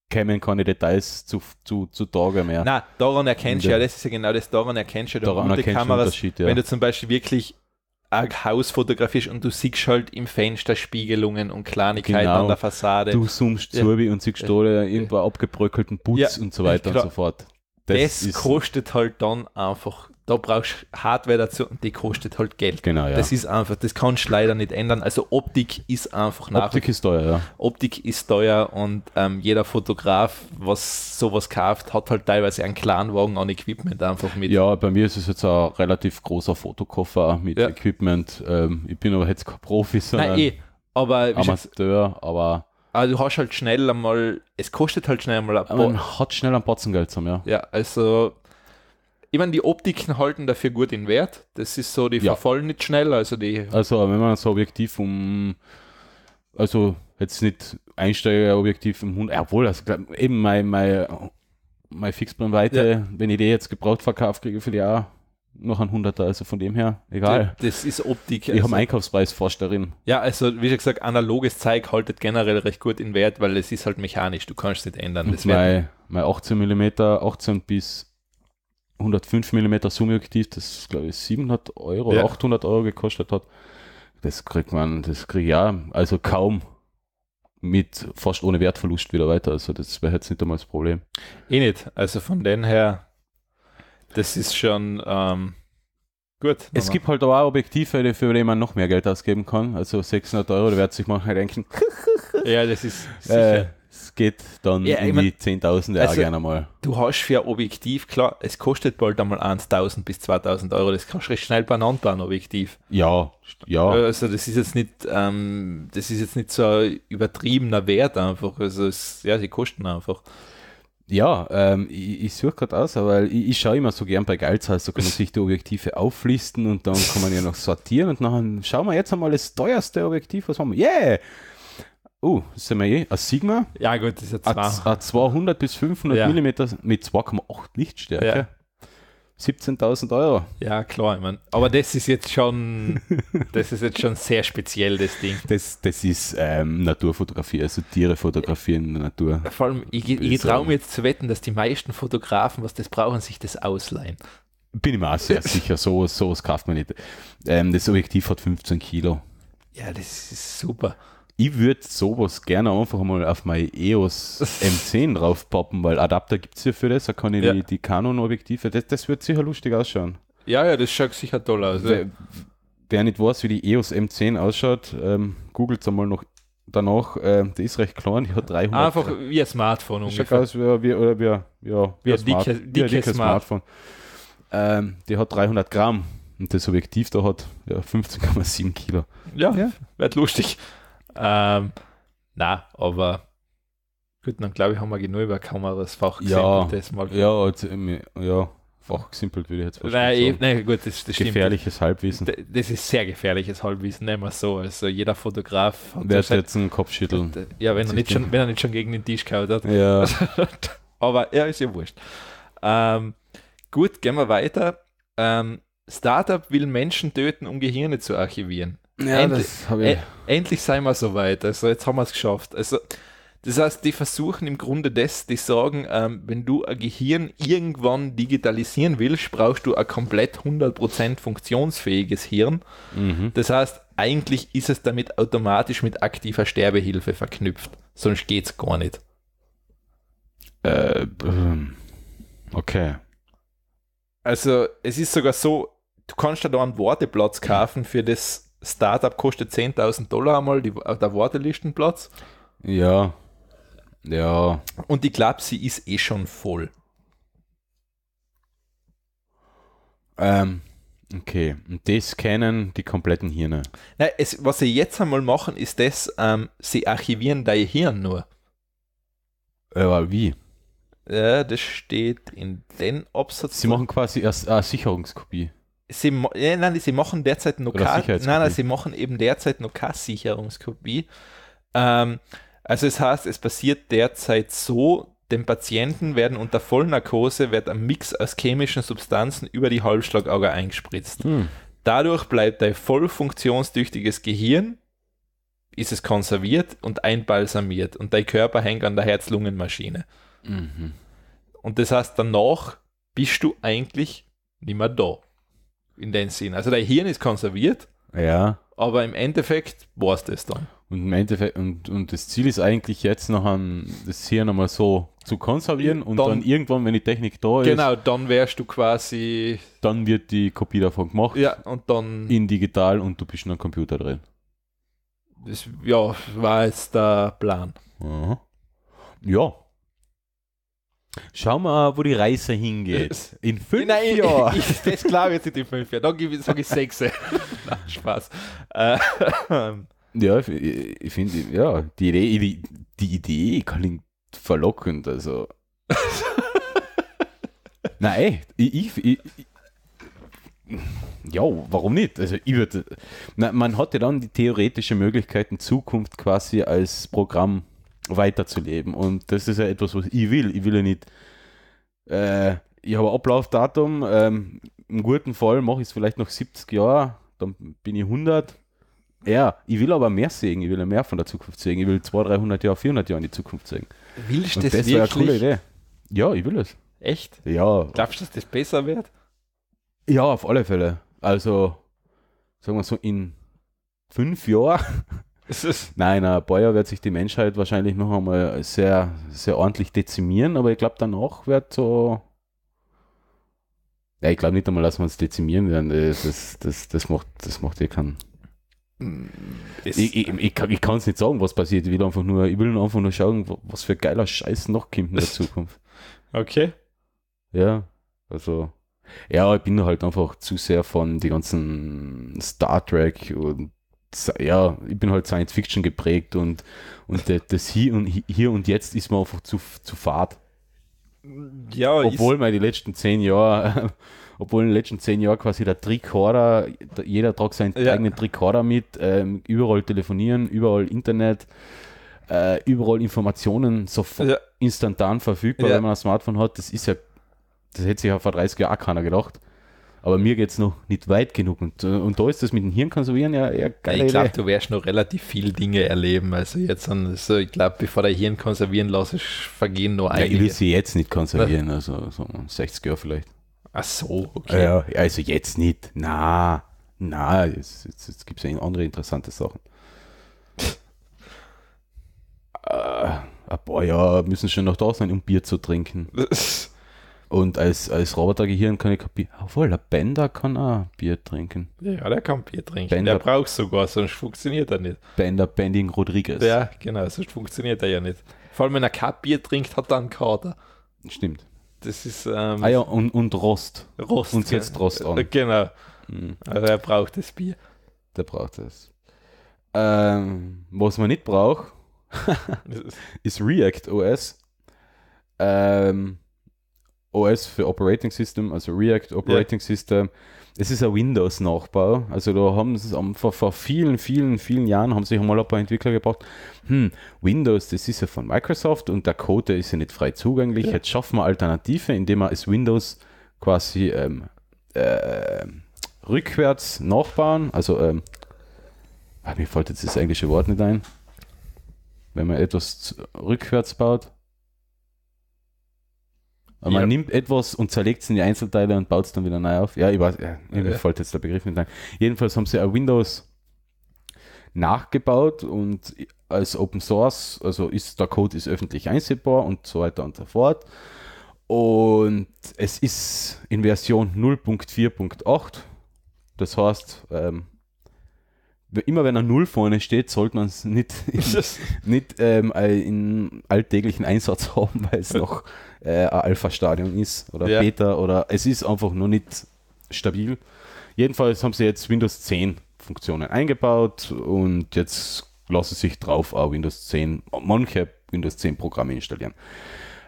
kämen keine Details zu, zu, zu Tage mehr. Nein, daran erkennst du ja, das ist ja genau das, daran erkennst du den daran erkennst Kameras, Unterschied, ja. Wenn du zum Beispiel wirklich ein Haus fotografierst und du siehst halt im Fenster Spiegelungen und Kleinigkeiten genau. an der Fassade. Du zoomst ja. zu und siehst da ja. irgendwo abgebröckelten Putz ja. und so weiter und so fort. Das, das kostet halt dann einfach da brauchst du Hardware dazu und die kostet halt Geld. Genau, ja. Das ist einfach, das kannst du leider nicht ändern. Also Optik ist einfach nach. Optik ist teuer, ja. Optik ist teuer und ähm, jeder Fotograf, was sowas kauft, hat halt teilweise einen kleinen Wagen an Equipment einfach mit. Ja, bei mir ist es jetzt ein relativ großer Fotokoffer mit ja. Equipment. Ähm, ich bin aber jetzt kein Profi, sondern Nein, eh. aber, Amateur, aber... Also du hast halt schnell einmal, es kostet halt schnell einmal ein Man hat schnell ein Batzen Geld zusammen, ja. Ja, also ich meine, die Optiken halten dafür gut den Wert. Das ist so, die ja. verfallen nicht schnell. Also, die also wenn man so objektiv um, also jetzt nicht Einsteigerobjektiv im Hund, obwohl, das also, eben mein, mein, meine Fixbrennweite, ja. wenn ich die jetzt gebraucht verkauft kriege für die Jahr, noch ein Hunderter, also von dem her, egal. Das ist Optik. Ich also, habe darin. Ja, also wie gesagt, analoges Zeig haltet generell recht gut in Wert, weil es ist halt mechanisch, du kannst es nicht ändern. Das mein, mein 18 mm, 18 bis 105 mm Zoom-Objektiv, das glaube ich 700 Euro, ja. 800 Euro gekostet hat. Das kriegt man, das kriege ich ja, also kaum mit fast ohne Wertverlust wieder weiter. Also das wäre jetzt nicht einmal das Problem. Eh nicht. Also von den her, das ist schon ähm, gut. Nochmal. Es gibt halt auch Objektive, für die man noch mehr Geld ausgeben kann. Also 600 Euro, da wird sich manchmal denken. ja, das ist äh, sicher. Äh, geht dann ja, in die 10.000 Jahre also, gerne mal. Du hast für ein Objektiv, klar, es kostet bald einmal 1.000 bis 2.000 Euro, das kannst du recht schnell beieinander bei Objektiv. Ja, ja. Also das ist jetzt nicht, ähm, das ist jetzt nicht so ein übertriebener Wert einfach, also es, ja, sie kosten einfach. Ja, ähm, ich, ich suche gerade aus, weil ich, ich schaue immer so gern bei Geizhals, so kann man sich die Objektive auflisten und dann kann man ja noch sortieren und dann schauen wir jetzt einmal das teuerste Objektiv, was haben wir? Yeah! Oh, sind wir eh? Ein Sigma? Ja, gut, das ist jetzt A, A 200 bis 500 ja. mm mit 2,8 Lichtstärke. Ja. 17.000 Euro. Ja, klar, ich mein, aber das ist jetzt schon, das ist jetzt schon sehr speziell, das Ding. Das, das ist ähm, Naturfotografie, also Tiere fotografieren in der Natur. Vor allem, ich, ich traue mir jetzt zu wetten, dass die meisten Fotografen, was das brauchen, sich das ausleihen. Bin ich mir auch sehr sicher, so sowas kauft man nicht. Ähm, das Objektiv hat 15 Kilo. Ja, das ist super ich würde sowas gerne einfach mal auf mein EOS M10 drauf poppen, weil Adapter gibt es ja für das, da kann ich ja. die, die Canon-Objektive, das, das wird sicher lustig ausschauen. Ja, ja, das schaut sicher toll aus. Wer, wer nicht weiß, wie die EOS M10 ausschaut, ähm, googelt einmal noch danach, äh, die ist recht klein, die hat 300. Einfach wie ein Smartphone ungefähr. aus wie, wie, oder wie, ja, wie, wie ein, Smart, dicke, dicke, dicke Smartphone. Ähm, die hat 300 Gramm und das Objektiv da hat ja, 15,7 Kilo. Ja, ja, wird lustig. Ähm, na, aber gut, dann glaube ich, haben wir genug über Kameras Fach gesimpelt. Ja, das ja, also, Fach gesimpelt würde ich jetzt nein, sagen. Nein, gut, das, das Gefährliches stimmt. Halbwissen. Das, ist sehr gefährliches Halbwissen, nehmen wir so. Also jeder Fotograf hat Wird jetzt einen Kopfschütteln. Und, ja, wenn er, nicht schon, wenn er nicht schon gegen den Tisch gehauen hat. Ja. aber er ja, ist ja wurscht. Ähm, gut, gehen wir weiter. Ähm, Startup will Menschen töten, um Gehirne zu archivieren. Ja, Endlich, das habe ich. E- endlich sind wir soweit. Also jetzt haben wir es geschafft. Also das heißt, die versuchen im Grunde das, die sagen, ähm, wenn du ein Gehirn irgendwann digitalisieren willst, brauchst du ein komplett 100% funktionsfähiges Hirn. Mhm. Das heißt, eigentlich ist es damit automatisch mit aktiver Sterbehilfe verknüpft. Sonst geht es gar nicht. Äh, ähm, okay. Also es ist sogar so, du kannst da einen Worteplatz kaufen für das Startup kostet 10.000 Dollar einmal die, der Wartelistenplatz. Ja. Ja. Und ich glaube, sie ist eh schon voll. Ähm, okay. Und das kennen die kompletten Hirne. Nein, es, was sie jetzt einmal machen, ist das, ähm, sie archivieren dein Hirn nur. Aber wie? Ja, das steht in den Absatz. Sie machen quasi eine, eine Sicherungskopie sie, nein, sie machen derzeit nur K nein, nein, sie machen eben derzeit nur Sicherungskopie. Ähm, also es heißt, es passiert derzeit so, dem Patienten werden unter Vollnarkose wird ein Mix aus chemischen Substanzen über die Halsschlagader eingespritzt. Hm. Dadurch bleibt ein voll funktionstüchtiges Gehirn, ist es konserviert und einbalsamiert und dein Körper hängt an der Herz-Lungen-Maschine. Mhm. Und das heißt, danach bist du eigentlich nicht mehr da in dem Sinn. Also dein Hirn ist konserviert, ja. aber im Endeffekt war es das dann. Und im Endeffekt, und, und das Ziel ist eigentlich jetzt noch an das Hirn einmal so zu konservieren und dann, dann irgendwann, wenn die Technik da ist. Genau, dann wärst du quasi. Dann wird die Kopie davon gemacht. Ja, und dann. In digital und du bist in einem Computer drin. Das, ja, war jetzt der Plan. Aha. Ja, Schau mal, wo die Reise hingeht. Äh, in fünf Nein, Jahren. Ich, ich, das glaube jetzt nicht in fünf Jahren. Dann sage ich sechs. Nein, Spaß. Äh, ja, ich, ich finde, ja, die Idee, die, die Idee klingt verlockend. Also. Nein, ich, ich, ich, ja, warum nicht? Also ich würde, man hat ja dann die theoretische Möglichkeit, in Zukunft quasi als Programm weiterzuleben. Und das ist ja etwas, was ich will. Ich will ja nicht, äh, ich habe ein Ablaufdatum, ähm, im guten Fall mache ich es vielleicht noch 70 Jahre, dann bin ich 100. Ja, ich will aber mehr sehen, ich will mehr von der Zukunft sehen. Ich will 200, 300 Jahre, 400 Jahre in die Zukunft sehen. Willst du das, das wirklich? eine coole Idee. Ja, ich will es. Echt? Ja. Glaubst du, dass das besser wird? Ja, auf alle Fälle. Also, sagen wir so, in fünf Jahren Nein, ein Bäuer wird sich die Menschheit wahrscheinlich noch einmal sehr, sehr ordentlich dezimieren, aber ich glaube, danach wird so. Ja, ich glaube nicht einmal, dass wir uns dezimieren werden. Das, das, das macht, das macht eh keinen. Mm, ich, ich, ich, ich kann es nicht sagen, was passiert. Ich will einfach nur, ich will einfach nur schauen, was für geiler Scheiß noch kommt in der Zukunft. Okay. Ja, also. Ja, ich bin halt einfach zu sehr von den ganzen Star Trek und ja, ich bin halt Science Fiction geprägt und, und das Hier und, hier und Jetzt ist mir einfach zu, zu fad. Ja, obwohl man die letzten zehn Jahre, obwohl in den letzten zehn Jahren quasi der Trick jeder tragt seinen ja. eigenen Trick mit, ähm, überall telefonieren, überall Internet, äh, überall Informationen sofort ja. instantan verfügbar, ja. wenn man ein Smartphone hat. Das ist ja, das hätte sich ja vor 30 Jahren auch keiner gedacht. Aber mir geht es noch nicht weit genug. Und, äh, und da ist das mit dem Hirn konservieren ja eher geil. Ich glaube, du wirst noch relativ viele Dinge erleben. Also jetzt, also ich glaube, bevor der Hirn konservieren lässt, vergehen nur einige. Ja, ich will sie jetzt nicht konservieren, also so 60 Jahre vielleicht. Ach so, okay. Ja, also jetzt nicht. Na, na, jetzt, jetzt, jetzt gibt es ja eh andere interessante Sachen. äh, ein paar Jahre müssen schon noch da sein, um Bier zu trinken. Und als, als Robotergehirn kann ich kein Bier. Obwohl, der Bender kann auch Bier trinken. Ja, der kann Bier trinken. Bender, der braucht sogar, sonst funktioniert er nicht. Bender Bending Rodriguez. Ja, genau, sonst funktioniert er ja nicht. Vor allem, wenn er kein Bier trinkt, hat er einen Kater. Stimmt. Das ist. Ähm, ah ja, und, und Rost. Rost. Und setzt genau. Rost an. Äh, genau. Mhm. Also er braucht das Bier. Der braucht es. Ähm, was man nicht braucht, ist React OS. Ähm, OS für Operating System, also React Operating yeah. System. Es ist ein Windows-Nachbau. Also da haben sie einfach vor vielen, vielen, vielen Jahren haben sich einmal ein paar Entwickler gebracht. Hm, Windows, das ist ja von Microsoft und der Code ist ja nicht frei zugänglich. Yeah. Jetzt schaffen wir Alternative, indem wir es Windows quasi ähm, äh, rückwärts nachbauen. Also ähm, ah, mir fällt jetzt das englische Wort nicht ein. Wenn man etwas rückwärts baut. Man ja. nimmt etwas und zerlegt es in die Einzelteile und baut es dann wieder neu auf. Ja, ich weiß, ja, mir fällt jetzt der Begriff nicht ein. Jedenfalls haben sie ein Windows nachgebaut und als Open Source, also ist der Code ist öffentlich einsehbar und so weiter und so fort. Und es ist in Version 0.4.8. Das heißt, ähm, immer wenn ein 0 vorne steht, sollte man es nicht, in, nicht ähm, in alltäglichen Einsatz haben, weil es noch äh, Alpha-Stadion ist oder ja. Beta oder es ist einfach nur nicht stabil. Jedenfalls haben sie jetzt Windows 10 Funktionen eingebaut und jetzt lassen sich drauf auch Windows 10, manche Windows 10 Programme installieren.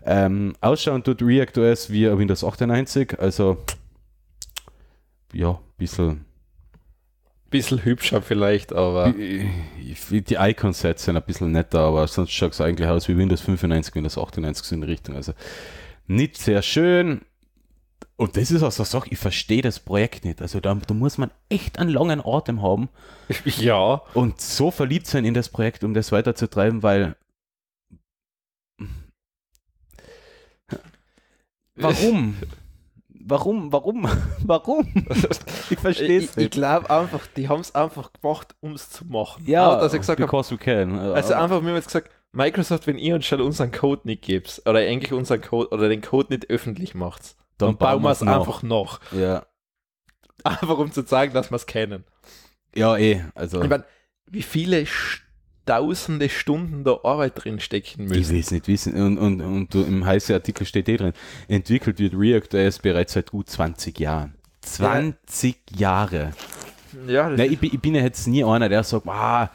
Ähm, ausschauen tut ReactOS wie Windows 98, also ja, ein bisschen bisschen hübscher vielleicht, aber. Die Icon-Sets sind ein bisschen netter, aber sonst schaut es eigentlich aus wie Windows 95, Windows 98 in die Richtung. Also nicht sehr schön. Und das ist auch so Sache, ich verstehe das Projekt nicht. Also da, da, muss man echt einen langen Atem haben. Ja. Und so verliebt sein in das Projekt, um das weiterzutreiben, weil. Warum? Warum, warum, warum? ich verstehe es nicht. Ich glaube einfach, die haben es einfach gemacht, um es zu machen. Ja, also, gesagt because hab, we can. Also einfach, mir haben jetzt gesagt, Microsoft, wenn ihr uns schon unseren Code nicht gibt, oder eigentlich unseren Code, oder den Code nicht öffentlich macht, dann, dann bauen wir es einfach noch. Ja. Einfach um zu zeigen, dass wir es kennen. Ja, eh. Also. Ich meine, wie viele St tausende Stunden der Arbeit drin stecken müssen. Ich will es nicht wissen. Und, und, und im heißen Artikel steht eh drin, entwickelt wird React React.js bereits seit gut 20 Jahren. 20 ja. Jahre. Ja, Na, ich, ich, bin ja jetzt nie einer, der sagt, ah,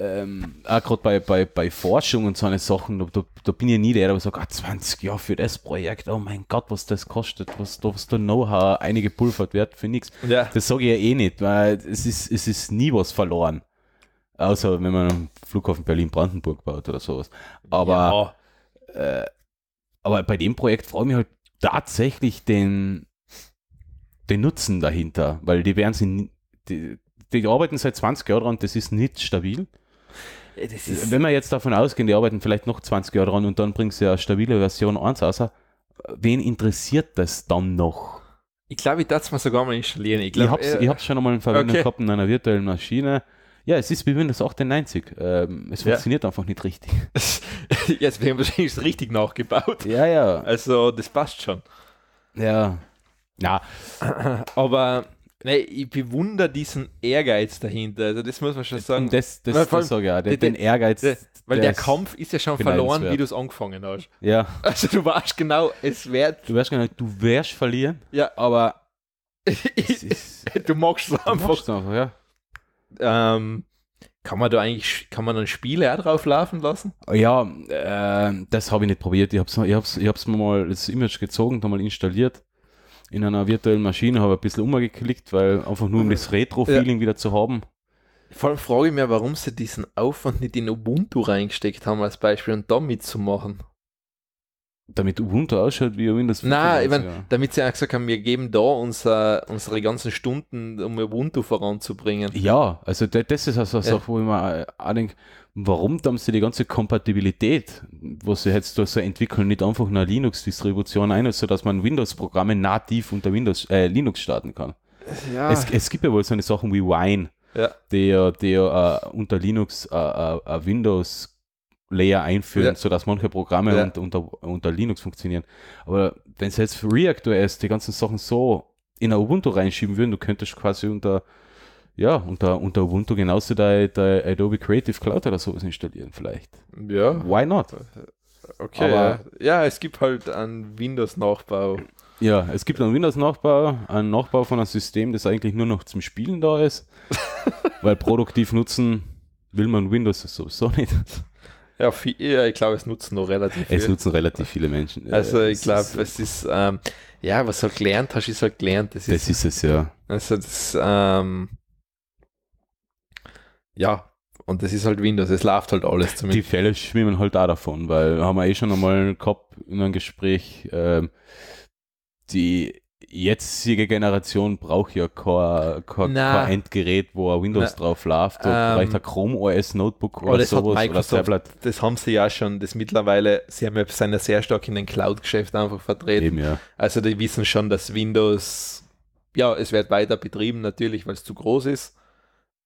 ähm, auch gerade bei, bei, bei Forschung und so eine Sachen, da, da, da bin ich nie der, der sagt, ah, 20 Jahre für das Projekt, oh mein Gott, was das kostet, was, was da Know-how eingepulvert wird für nichts. Ja. Das sage ich ja eh nicht, weil es ist, es ist nie was verloren. Außer wenn man am Flughafen Berlin-Brandenburg baut oder sowas. Aber, ja. äh, aber bei dem Projekt freue ich mich halt tatsächlich den, den Nutzen dahinter, weil die werden sie, die, die arbeiten seit 20 Jahren und das ist nicht stabil. Äh, ist wenn wir jetzt davon ausgehen, die arbeiten vielleicht noch 20 Jahre dran und dann bringst sie eine stabile Version 1 raus, äh, wen interessiert das dann noch? Ich glaube, ich darf es mir sogar mal installieren. Ich, ich habe es äh, schon einmal in Verwendung okay. gehabt in einer virtuellen Maschine. Ja, es ist wie Windows 98. Ähm, es ja. funktioniert einfach nicht richtig. Jetzt werden haben wahrscheinlich richtig nachgebaut. Ja, ja. Also das passt schon. Ja. Ja. Aber nee, ich bewundere diesen Ehrgeiz dahinter. Also das muss man schon sagen. Das, das, Na, das sage ich auch. Den, den Ehrgeiz. Der, weil der, Kampf ist ja schon verloren, wie du es angefangen hast. Ja. Also du warst genau, es wird. Du wirst genau, du wirst verlieren. Ja. Aber ist, du magst es einfach. Du magst es einfach, ja ähm, kann man da eigentlich, kann man dann Spiele auch drauf laufen lassen? Ja, äh, das habe ich nicht probiert. Ich habe es ich ich mir mal das Image gezogen, dann mal installiert in einer virtuellen Maschine, habe ein bisschen umgeklickt, weil einfach nur um mhm. das Retro-Feeling ja. wieder zu haben. Vor allem frage ich mich, warum sie diesen Aufwand nicht in Ubuntu reingesteckt haben als Beispiel und da mitzumachen. Damit Ubuntu ausschaut wie Windows Nein, ich mein, damit sie auch gesagt haben, wir geben da unser, unsere ganzen Stunden, um Ubuntu voranzubringen. Ja, also das ist also eine ja. Sache, wo ich mir auch denke, warum haben sie die ganze Kompatibilität, was sie jetzt durch so entwickeln, nicht einfach eine Linux-Distribution ein, sodass also man Windows-Programme nativ unter Windows, äh, Linux starten kann? Ja. Es, es, gibt ja wohl so eine Sachen wie Wine, ja. die ja uh, unter Linux uh, Windows Layer einführen, ja. sodass manche Programme ja. unter, unter, Linux funktionieren. Aber wenn sie jetzt für OS die ganzen Sachen so in Ubuntu reinschieben würden, du könntest quasi unter, ja, unter, unter Ubuntu genauso deine de Adobe Creative Cloud oder sowas installieren, vielleicht. Ja. Why not? Okay, Aber, ja. ja, es gibt halt einen Windows-Nachbau. Ja, es gibt einen Windows-Nachbau, einen Nachbau von einem System, das eigentlich nur noch zum Spielen da ist, weil produktiv nutzen will man Windows sowieso nicht. Ja, viel, ja, ich glaube, es nutzen noch relativ viele. Es nutzen relativ viele Menschen. also ich glaube, es ist, ähm, ja, was du halt gelernt hast, ist halt gelernt. Das, das ist, ist, es, ja. Also das, ähm, ja, und das ist halt Windows, es läuft halt alles zumindest. Die Fälle schwimmen halt da davon, weil haben wir eh schon einmal gehabt in einem Gespräch, ähm, die jetzige Generation braucht ja kein, kein, kein Endgerät, wo ein Windows Na. drauf läuft. Da ähm, reicht ein Chrome OS Notebook oder das sowas. Hat Microsoft, oder Tablet. Das haben sie ja schon. Das mittlerweile, sie haben ja, sind sehr stark in den Cloud-Geschäft einfach vertreten. Eben, ja. Also die wissen schon, dass Windows, ja, es wird weiter betrieben natürlich, weil es zu groß ist.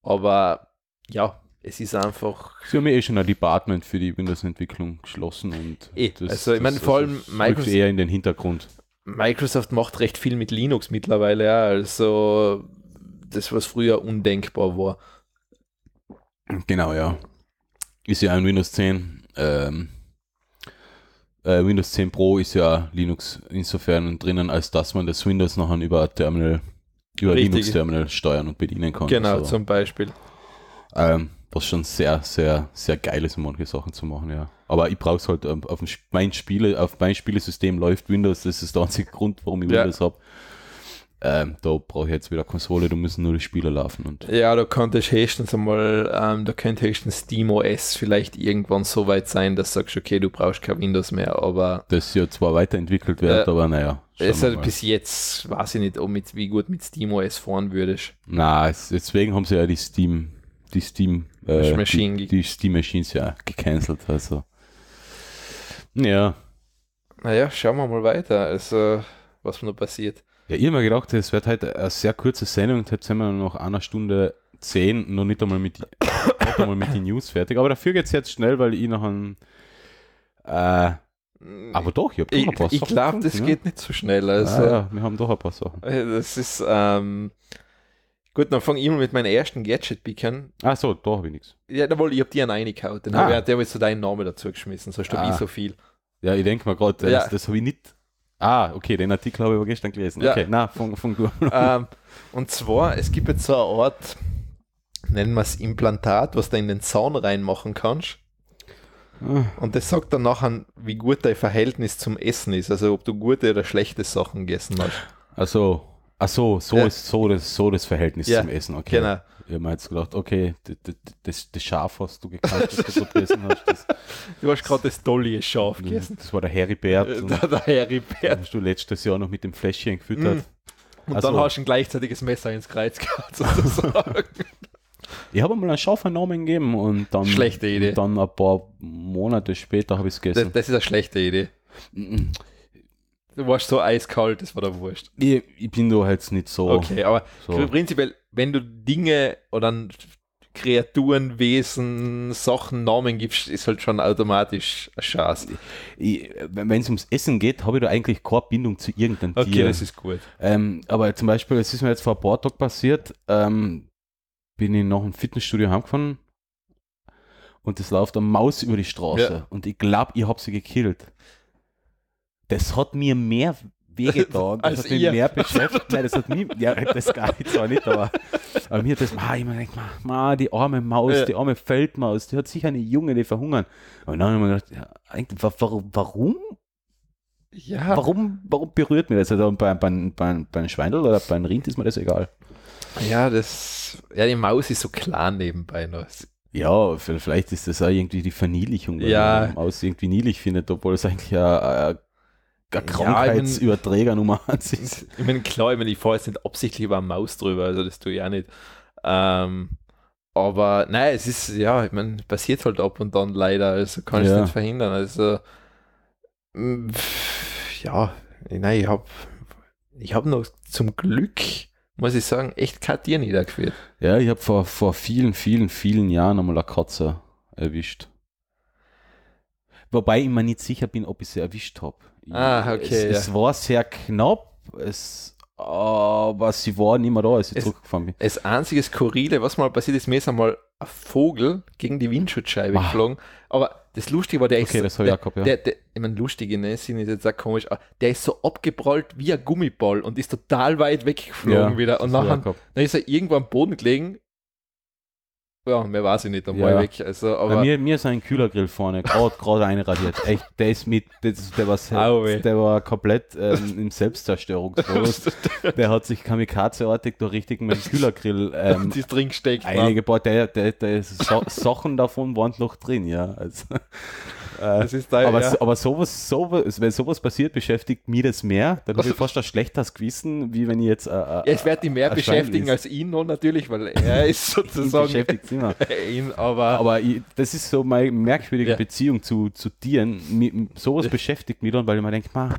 Aber ja, es ist einfach. Sie haben ja eh schon ein Department für die Windows-Entwicklung geschlossen und eh, das, also ich meine vor allem Microsoft eher in den Hintergrund. Microsoft macht recht viel mit Linux mittlerweile, ja, also das, was früher undenkbar war. Genau, ja. Ist ja ein Windows 10. Ähm, äh, Windows 10 Pro ist ja Linux insofern drinnen, als dass man das Windows noch über Terminal, über Linux-Terminal steuern und bedienen kann. Genau, so. Also, zum Beispiel. Ähm, was schon sehr, sehr, sehr geil ist, um manche Sachen zu machen, ja. Aber ich brauche es halt ähm, auf dem, mein Spiele, auf mein Spielesystem läuft Windows, das ist der einzige Grund, warum ich ja. Windows habe. Ähm, da brauche ich jetzt wieder Konsole, da müssen nur die Spiele laufen. Und ja, da könnte ich höchstens einmal, ähm, da könnte höchstens OS vielleicht irgendwann so weit sein, dass du sagst, okay, du brauchst kein Windows mehr, aber. Das ja zwar weiterentwickelt wird, äh, aber naja. Es hat bis jetzt, weiß ich nicht, ob mit, wie gut mit Steam OS fahren würdest. Na, deswegen haben sie ja die Steam, die Steam, äh, die, die, Steam Machines ja gecancelt, also. Ja. Naja, schauen wir mal weiter, also was noch passiert. Ja, ich habe mir gedacht, es wird heute halt eine sehr kurze Sendung, und jetzt sind wir noch einer Stunde zehn, noch nicht einmal mit, nicht einmal mit den News fertig. Aber dafür geht es jetzt schnell, weil ich noch ein. Äh, aber doch, ich habe doch ein paar ich, Ich glaube, das ja. geht nicht so schnell. Also, ah, ja, wir haben doch ein paar Sachen. Äh, das ist. Ähm, gut, dann fange ich mal mit meinem ersten Gadget-Pick an. Ach so, da habe ich nichts. Ja, da wollte ich habe die an eine gehauen. Dann ah. habe ich, hab ich so deinen Namen dazu geschmissen, so ah. ich so viel. Ja, ich denke mal gerade, das, äh, ja. das habe ich nicht. Ah, okay, den Artikel habe ich aber gestern gelesen. Ja. Okay, na, von, von du. Ähm, und zwar, es gibt jetzt so eine Art, nennen wir es Implantat, was du in den Zaun reinmachen kannst. Ah. Und das sagt dann nachher, wie gut dein Verhältnis zum Essen ist, also ob du gute oder schlechte Sachen gegessen hast. Also, ach so, so ja. ist so das, so das Verhältnis ja, zum Essen, okay. Genau. Ich habe jetzt gedacht, okay, das, das Schaf hast du gekauft, das du gegessen hast. Das, du hast gerade das tolle Schaf mhm. gegessen. Das war der Harry Heribert. Äh, der, der Heribert. Hast du letztes Jahr noch mit dem Fläschchen gefüttert. Mhm. Und also, dann hast du ein gleichzeitiges Messer ins Kreuz gehabt, sozusagen. Ich habe mal einen Schaufernamen gegeben und dann, schlechte Idee. dann ein paar Monate später habe ich es gegessen. Das, das, ist eine schlechte Idee. Du warst so eiskalt, das war der Wurst. Ich, ich bin da halt nicht so. Okay, aber so. prinzipiell wenn du Dinge oder Kreaturen, Wesen, Sachen, Namen gibst, ist halt schon automatisch eine Chance. Wenn es ums Essen geht, habe ich da eigentlich keine Bindung zu irgendeinem okay, Tier. Okay, das ist gut. Ähm, aber zum Beispiel, es ist mir jetzt vor ein paar Tagen passiert, ähm, bin ich noch einem Fitnessstudio heimgefahren und es läuft eine Maus über die Straße ja. und ich glaube, ich habe sie gekillt. Das hat mir mehr wehgetan. Das also hat mich ihr. mehr beschäftigt. Nein, das hat mich, ja, das gar nicht, zwar nicht, aber, aber mir hat das, ma, ich mir gedacht, ma, die arme Maus, ja. die arme Feldmaus, die hat sicher eine Junge, die verhungern. Und dann habe ich mir gedacht, ja, warum, warum? Ja. Warum, warum berührt mir das? Also bei, bei, bei, bei einem Schweindel oder beim Rind ist mir das egal. Ja, das, ja, die Maus ist so klar nebenbei noch. Ja, vielleicht ist das auch irgendwie die Verniedlichung, weil ja. man Maus irgendwie niedlich findet, obwohl es eigentlich ja, eine äh, Krankheitsüberträger ja, Nummer 1 ist. Ich meine, klar, ich, meine, ich fahre jetzt nicht absichtlich über eine Maus drüber, also das tue ich auch nicht. Ähm, aber nein, es ist, ja, ich meine, passiert halt ab und dann leider, also kann ich es ja. nicht verhindern. Also, mm, ja, nein, ich habe ich hab noch zum Glück, muss ich sagen, echt kein Tier niedergeführt. Ja, ich habe vor, vor vielen, vielen, vielen Jahren einmal eine Katze erwischt. Wobei ich mir nicht sicher bin, ob ich sie erwischt habe. Ah, okay. Es, ja. es war sehr knapp, es, aber sie war nicht mehr da, als ich es, zurückgefahren bin. Das einzige Skurrile, was mal passiert ist, mir ist einmal ein Vogel gegen die Windschutzscheibe ah. geflogen. Aber das Lustige war, der okay, ist. So, der, gehabt, ja. der, der, ich meine, lustig in dem Sinne ist jetzt auch komisch, der ist so abgeprallt wie ein Gummiball und ist total weit weggeflogen ja, wieder. Und nachher, ist er irgendwo am Boden gelegen ja, mehr weiß ich nicht, dann war ja. ich weg. Also, aber mir, mir ist ein Kühlergrill vorne, gerade einradiert. Echt, der ist mit, der, war, selbst, der war komplett ähm, im Selbstzerstörungsmodus. der hat sich kamikazeartig da richtig mit dem Kühlergrill ähm, drin gesteckt. Einige, boah, der, der, der Sachen davon waren noch drin, ja. Also. Äh, das ist da, aber, ja. aber sowas, sowas, wenn sowas passiert, beschäftigt mich das mehr. Da habe ich also, fast ein schlechtes Gewissen, wie wenn ich jetzt. Äh, äh ja, es wird die mehr beschäftigen als ihn noch natürlich, weil er ist sozusagen. beschäftigt immer. ihn, aber aber ich, das ist so meine merkwürdige ja. Beziehung zu, zu Tieren. Mir, sowas beschäftigt mich dann, weil ich mir denke, man.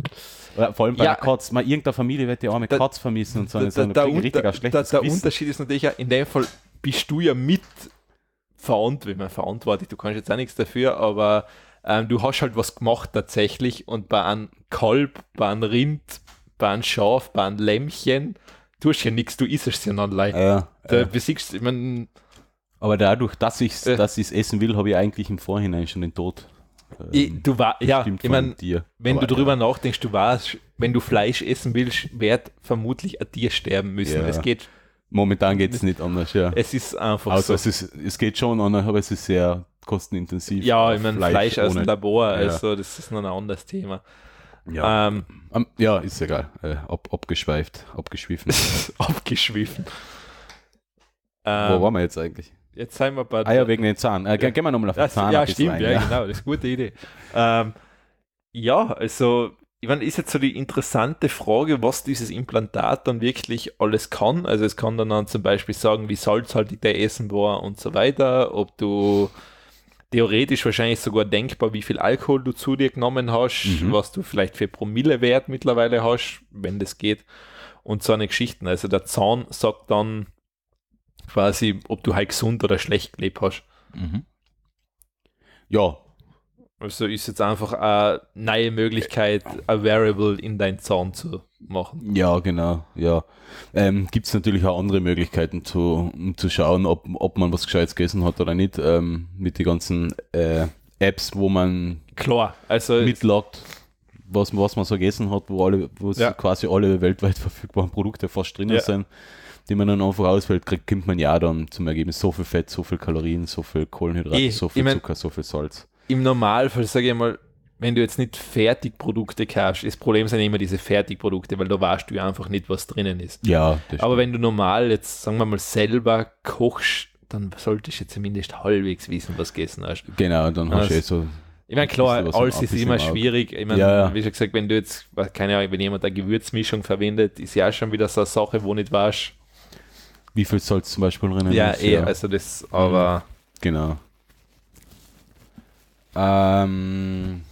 Oder vor allem bei ja, der Katz. Mal irgendeine Familie wird die arme da, Katz vermissen und so. Da, so da, da, da, der Unterschied ist natürlich, in dem Fall bist du ja mit verantwortlich, verantwortlich, du kannst jetzt auch nichts dafür, aber ähm, du hast halt was gemacht tatsächlich und bei einem Kalb, bei einem Rind, bei einem Schaf, bei einem Lämmchen tust ja nichts, du isst es ja noch leicht. Ja, da ja. besiegst, ich mein, Aber dadurch, dass ich es äh, essen will, habe ich eigentlich im Vorhinein schon den Tod. Ähm, ich, du war, ja, ich mein, Tier. wenn aber, du darüber ja. nachdenkst, du weißt, wenn du Fleisch essen willst, wird vermutlich ein Tier sterben müssen. Es geht Momentan geht es nicht anders, ja. Es ist einfach also so. Es, ist, es geht schon anders, aber es ist sehr kostenintensiv. Ja, ich meine, Fleisch, Fleisch aus dem Labor, also ja. das ist noch ein anderes Thema. Ja, ähm, um, ähm, ja ist egal. Äh, ab, abgeschweift, abgeschwiffen. abgeschwiffen. Ähm, Wo waren wir jetzt eigentlich? Jetzt sind wir bei. Ah ja, wegen den Zahn. Äh, ja. Gehen wir nochmal auf den Zahn. Ja, stimmt, rein, ja, genau, das ist eine gute Idee. ähm, ja, also ich meine, ist jetzt so die interessante Frage, was dieses Implantat dann wirklich alles kann. Also es kann dann, dann zum Beispiel sagen, wie salzhaltig der Essen war und so weiter, ob du theoretisch wahrscheinlich sogar denkbar, wie viel Alkohol du zu dir genommen hast, mhm. was du vielleicht für Promillewert mittlerweile hast, wenn das geht. Und so eine Geschichten. Also der Zahn sagt dann quasi, ob du halt gesund oder schlecht gelebt hast. Mhm. Ja, also ist jetzt einfach eine neue Möglichkeit, ein Variable in dein Zaun zu machen. Ja, genau, ja. Ähm, Gibt es natürlich auch andere Möglichkeiten zu, um zu schauen, ob, ob man was Gescheites gegessen hat oder nicht, ähm, mit den ganzen äh, Apps, wo man Klar, also mitloggt, was, was man so gegessen hat, wo alle, wo ja. quasi alle weltweit verfügbaren Produkte fast drin ja. sind, die man dann einfach auswählt, kriegt, kommt man ja dann zum Ergebnis so viel Fett, so viel Kalorien, so viel Kohlenhydrate, eh, ich, so viel ich mein, Zucker, so viel Salz im Normalfall, sage ich mal, wenn du jetzt nicht Fertigprodukte kaufst, das Problem sind immer diese Fertigprodukte, weil da weißt du einfach nicht, was drinnen ist. Ja. Aber wenn du normal jetzt, sagen wir mal, selber kochst, dann solltest du zumindest halbwegs wissen, was gegessen hast. Genau, dann hast du eh so. Ich meine, klar, alles ist immer schwierig. Ich meine, ja, ja. wie schon gesagt, wenn du jetzt, keine Ahnung, wenn jemand eine Gewürzmischung verwendet, ist ja schon wieder so eine Sache, wo nicht weißt. Wie viel soll es zum Beispiel drinnen ja, Eh, ja, also das, aber. Genau. Ähm,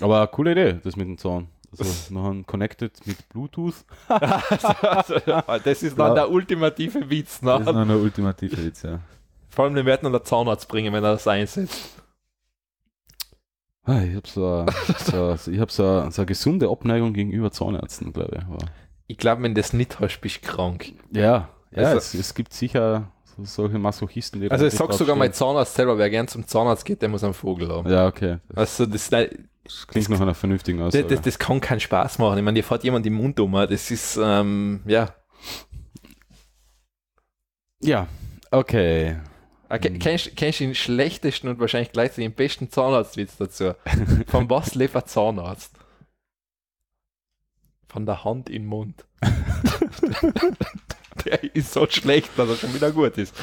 aber coole Idee, das mit dem Zaun. Also, noch ein connected mit Bluetooth. Also, das ist dann der ultimative Witz. Ne? Das ist dann der ultimative Witz, ja. Vor allem, den werden dann der Zaunarzt bringen, wenn er das einsetzt. Ah, ich habe so, äh, so, ich hab äh, so, also, äh, so eine gesunde Abneigung gegenüber Zahnärzten, glaube ich. Aber ich glaube, wenn du das nicht hast, bist du krank. Ja, ja also, es, es, gibt sicher so, solche Masochisten, die Also ich sag sogar mein Zahnarzt selber, wer gern zum Zahnarzt geht, der muss einen Vogel haben. Ja, okay. Also das, das klingt das, nach einer vernünftigen Aussage. Das, das, kann keinen Spaß machen. Ich meine, ihr fährt jemand im Mund um. Ah, das ist, ähm, ja. Ja, okay. Okay, ah, kennst, kennst du den schlechtesten und wahrscheinlich gleichzeitig den besten Zahnarztwitz dazu? Von was lebt ein Zahnarzt? Von der Hand im Mund. der ist so schlecht, dass er schon wieder gut ist.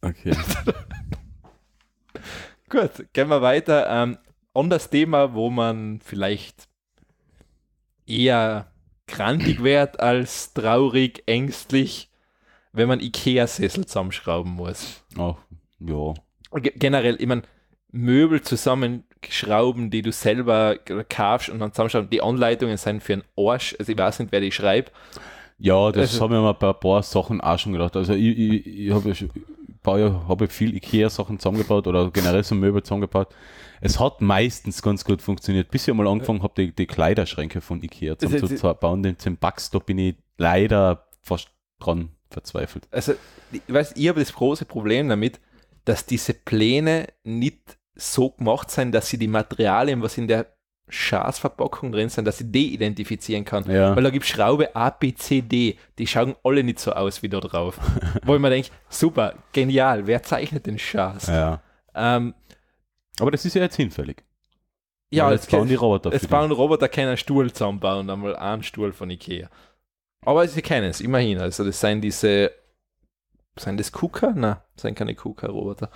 Okay. gut, gehen wir weiter. Ähm, an das Thema, wo man vielleicht eher krantig wird als traurig, ängstlich, wenn man Ikea-Sessel zusammenschrauben muss. Ach, ja. generell, ich meine, Möbel zusammenschrauben, die du selber kaufst und dann zusammenschrauben. Die Anleitungen sind für einen Arsch. Also ich weiß nicht, wer die schreibt. Ja, das also, haben wir mal bei ein paar Sachen auch schon gedacht. Also ich, ich, ich habe ja schon, paar viel IKEA-Sachen zusammengebaut oder generell so Möbel zusammengebaut. Es hat meistens ganz gut funktioniert, bis ich mal angefangen habe, die, die Kleiderschränke von IKEA also zusammenzubauen. Den, den Bugs, da bin ich leider fast dran verzweifelt. Also, ich weiß, ich habe das große Problem damit, dass diese Pläne nicht so gemacht sind, dass sie die Materialien, was in der Schaßverpackung drin sind, dass ich die identifizieren kann. Ja. Weil da gibt Schraube A, B, C, D. Die schauen alle nicht so aus wie da drauf. Wo ich mir denke, super, genial, wer zeichnet den Schaß? Ja. Ähm, Aber das ist ja jetzt hinfällig. Ja, jetzt bauen die Roboter. Jetzt bauen Roboter keinen Stuhl zusammenbauen, einmal einen Stuhl von Ikea. Aber sie kennen es, immerhin. Also das seien diese, sind das KUKA? Na, seien keine KUKA-Roboter.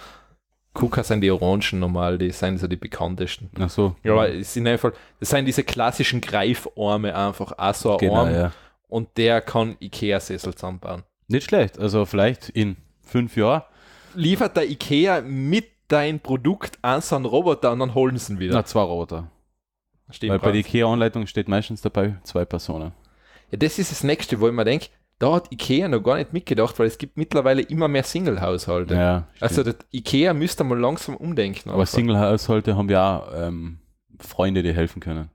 Kuka sind die Orangen normal, die sind so die bekanntesten. Ach so. Ja, aber es sind einfach, das sind diese klassischen Greifarme einfach, auch so ein genau, Arm. Ja. Und der kann Ikea-Sessel zusammenbauen. Nicht schlecht, also vielleicht in fünf Jahren. Liefert der Ikea mit dein Produkt an so einen Roboter und dann holen sie ihn wieder. Na, zwei Roboter. Stehen Weil bei der Ikea-Anleitung steht meistens dabei zwei Personen. Ja, das ist das Nächste, wo ich mir denke, da hat Ikea noch gar nicht mitgedacht, weil es gibt mittlerweile immer mehr Single-Haushalte. Ja, also Ikea müsste mal langsam umdenken. Aber Single-Haushalte haben ja ähm, Freunde, die helfen können.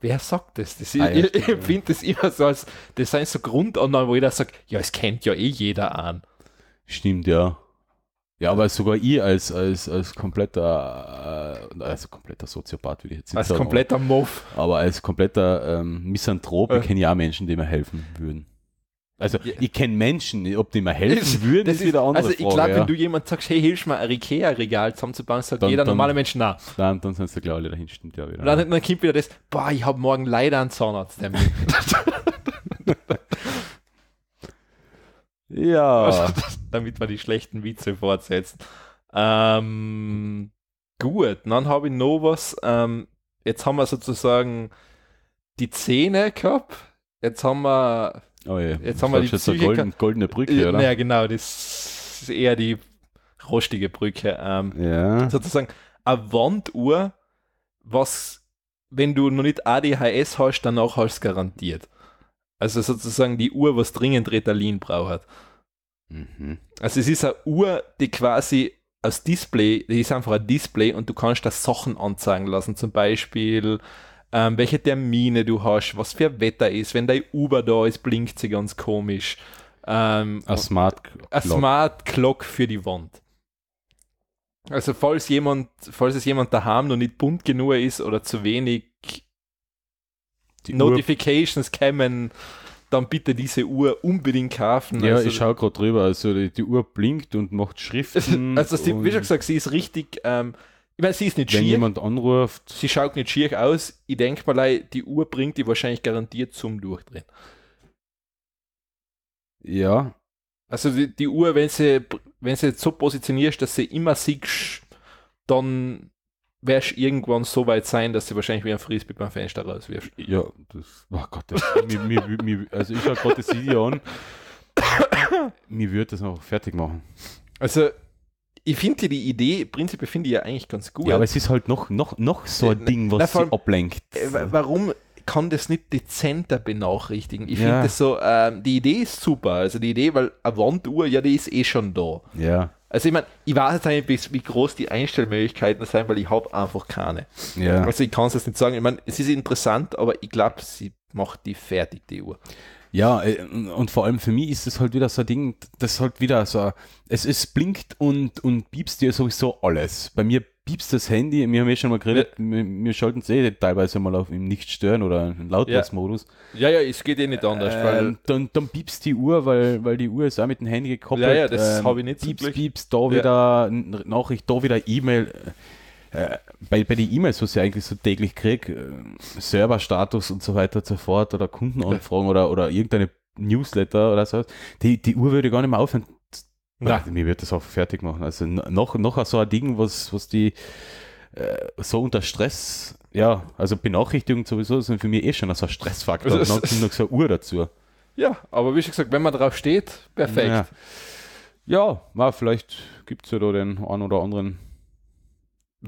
Wer sagt das? das ah, ich ich empfinde das immer so als, das sind so Grundannahmen, wo jeder sagt, ja, es kennt ja eh jeder an. Stimmt, ja. Ja, aber sogar ich als, als, als kompletter, äh, also kompletter Soziopath würde ich jetzt nicht als sagen. Als kompletter Muff. Aber als kompletter ähm, Misanthrop äh. kenne ich auch Menschen, die mir helfen würden. Also, ja. ich kenne Menschen, ob die mir helfen würden, das ist, wieder anders. Also, ich glaube, ja. wenn du jemand sagst, hey, hilf mir, ein Ikea-Regal zusammenzubauen, sagt dann, jeder dann, normale Mensch, nein. Dann, dann sind sie gleich alle dahin, stimmt ja wieder. dann, dann kommt wieder das, boah, ich habe morgen leider einen Zahnarzt. ja. Also, damit wir die schlechten Witze fortsetzen. Ähm, gut, dann habe ich noch was. Ähm, jetzt haben wir sozusagen die Zähne gehabt. Jetzt haben wir Oh ja. Jetzt haben wir die golden, goldene Brücke, oder? Ja, genau, das ist eher die rostige Brücke. Ähm, ja. Sozusagen eine Wanduhr, was, wenn du noch nicht ADHS hast, danach hast du garantiert. Also sozusagen die Uhr, was dringend Ritalin braucht. Mhm. Also es ist eine Uhr, die quasi als Display, die ist einfach ein Display und du kannst da Sachen anzeigen lassen. Zum Beispiel ähm, welche Termine du hast, was für Wetter ist. Wenn dein Uber da ist, blinkt sie ganz komisch. Ähm, a Smart Clock. A Smart Clock für die Wand. Also falls jemand, falls es jemand daheim noch nicht bunt genug ist oder zu wenig die Notifications Uhr. kämen, dann bitte diese Uhr unbedingt kaufen. Ja, also, ich schaue gerade drüber. Also die, die, Uhr blinkt und macht Schriften. Also die, wie schon gesagt, sie ist richtig ähm, ich meine, sie ist nicht Wenn schier. jemand anruft. Sie schaut nicht schier aus. Ich denke mal, die Uhr bringt die wahrscheinlich garantiert zum Durchdrehen. Ja. Also die, die Uhr, wenn sie, wenn sie so positionierst, dass sie immer siegst, dann wärst irgendwann so weit sein, dass sie wahrscheinlich wie ein Frisbee beim Fenster rauswirft. Ja, das, oh Gott, das, mir, mir, mir, also ich schaue gerade das Video an, mir würde das noch fertig machen. Also ich finde die Idee, prinzipiell finde ich ja eigentlich ganz gut. Ja, aber es ist halt noch, noch, noch so ein Ding, was Na, sie allem, ablenkt. Äh, warum kann das nicht dezenter benachrichtigen? Ich ja. finde das so, ähm, die Idee ist super. Also die Idee, weil eine Wanduhr, ja, die ist eh schon da. Ja. Also ich meine, ich weiß jetzt nicht, wie groß die Einstellmöglichkeiten sind, weil ich habe einfach keine. Ja. Also ich kann es jetzt nicht sagen. Ich meine, es ist interessant, aber ich glaube, sie macht die fertig, die Uhr. Ja, äh, und vor allem für mich ist es halt wieder so ein Ding, das halt wieder so, es, es blinkt und, und piepst dir sowieso alles. Bei mir piepst das Handy, wir haben ja eh schon mal geredet, ja. wir, wir schalten es eh teilweise mal auf im Nicht-Stören oder im Lautlos-Modus. Ja. ja, ja, es geht eh nicht anders. Äh, weil ähm, dann, dann piepst die Uhr, weil, weil die Uhr ist auch mit dem Handy gekoppelt. Ja, ja, das ähm, habe ich nicht Piepst, so piepst, da wieder Nachricht, da wieder E-Mail. Äh, bei, bei den E-Mails, was ich eigentlich so täglich kriege, äh, Serverstatus und so weiter und so fort oder Kundenanfragen oder, oder irgendeine Newsletter oder so, die, die Uhr würde gar nicht mehr aufhören. Ja. mir wird das auch fertig machen. Also noch, noch so ein Ding, was, was die äh, so unter Stress, ja, also Benachrichtigungen sowieso sind für mich eh schon so ein Stressfaktor. Also, und dann noch so eine Uhr dazu. Ja, aber wie schon gesagt, wenn man drauf steht, perfekt. Ja, ja vielleicht gibt es ja da den einen oder anderen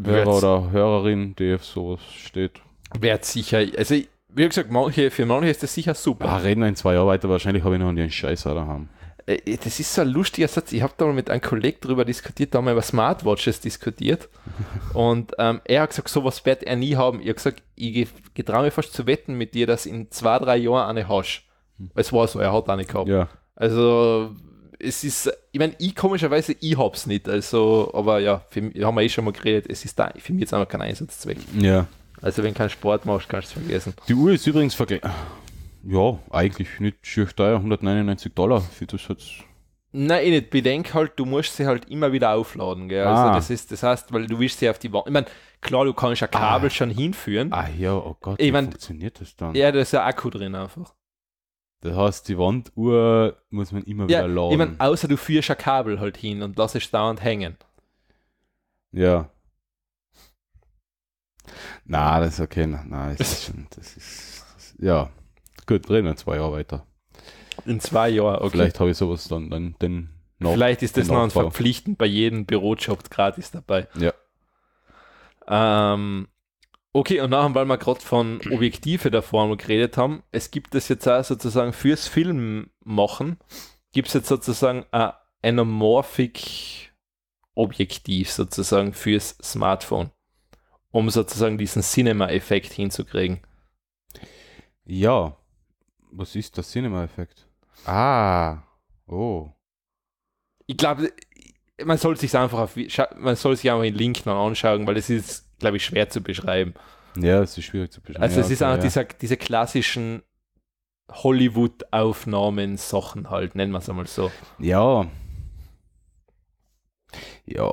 Hörer oder Hörerin, die auf sowas steht. Wird sicher, also wie gesagt, manche, für manche ist das sicher super. Ah, reden wir in zwei Jahren weiter, wahrscheinlich habe ich noch einen Scheiß da haben. Äh, äh, das ist so ein lustiger Satz. Ich habe da mal mit einem Kollegen darüber diskutiert, da haben wir über Smartwatches diskutiert. und ähm, er hat gesagt, sowas wird er nie haben. Ich habe gesagt, ich getraue mir fast zu wetten mit dir, dass in zwei, drei Jahren eine hast. Hm. Es war so, er hat eine gehabt. Ja. Also es ist, ich meine, ich komischerweise, ich hab's nicht, also, aber ja, für, haben wir eh schon mal geredet, es ist da für mich jetzt einfach kein Einsatzzweck. Ja. Also, wenn du keinen Sport machst, kannst du es vergessen. Die Uhr ist übrigens vergessen. Ja, eigentlich nicht schier teuer, 199 Dollar für das jetzt. Nein, ich eh nicht. Bedenk halt, du musst sie halt immer wieder aufladen. Gell? Also, ah. Also das ist, das heißt, weil du willst sie auf die Wand. Ich meine, klar, du kannst ein Kabel ah. schon hinführen. Ah ja, oh Gott, ich wie mein, funktioniert das dann? Ja, da ist ja Akku drin einfach. Das heißt, die Wanduhr muss man immer ja, wieder laden. Ich mein, außer du führst ein Kabel halt hin und lass es dauernd hängen. Ja. Na, das ist okay. Na, das ist, schon, das ist das, ja. Gut, reden wir zwei Jahre weiter. In zwei Jahren, okay. Vielleicht habe ich sowas dann, dann den Nord Vielleicht ist das noch ein verpflichtend bei jedem Bürojob gratis dabei. Ja. Ähm, Okay, und nachher, weil wir gerade von Objektive der Formel geredet haben, es gibt es jetzt auch sozusagen fürs Film machen, gibt es jetzt sozusagen ein Anamorphic Objektiv sozusagen fürs Smartphone, um sozusagen diesen Cinema-Effekt hinzukriegen. Ja, was ist der Cinema-Effekt? Ah, oh. Ich glaube, man soll sich einfach auf, man soll sich einfach den Link dann anschauen, weil es ist glaube ich, schwer zu beschreiben. Ja, es ist schwierig zu beschreiben. Also es ja, ist auch ja. dieser, diese klassischen Hollywood-Aufnahmen, Sachen halt, nennen wir es einmal so. Ja. Ja,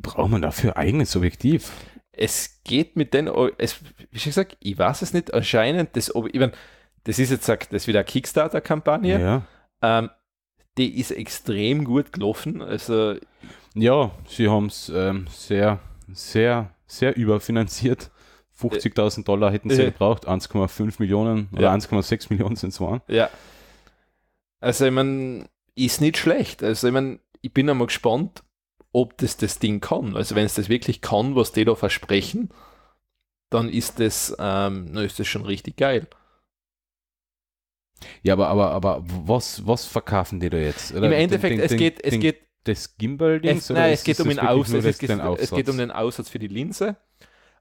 braucht man dafür eigenes Objektiv? Es geht mit den, es, wie schon gesagt, ich weiß es nicht, anscheinend, das, ich mein, das ist jetzt sagt, das wieder Kickstarter-Kampagne. Ja. Ähm, die ist extrem gut gelaufen. Also ja, sie haben es ähm, sehr sehr, sehr überfinanziert. 50.000 Dollar hätten sie gebraucht, 1,5 Millionen oder ja. 1,6 Millionen sind es waren. Ja. Also, ich meine, ist nicht schlecht. Also, ich meine, ich bin einmal gespannt, ob das das Ding kann. Also, wenn es das wirklich kann, was die da versprechen, dann ist das, ähm, ist das schon richtig geil. Ja, aber, aber, aber was, was verkaufen die da jetzt? Oder Im Endeffekt, den, den, es, geht, es, geht, des Gimbal-Dings? Nein, es geht, um den Aussatz. geht, um den Aufsatz für die Linse.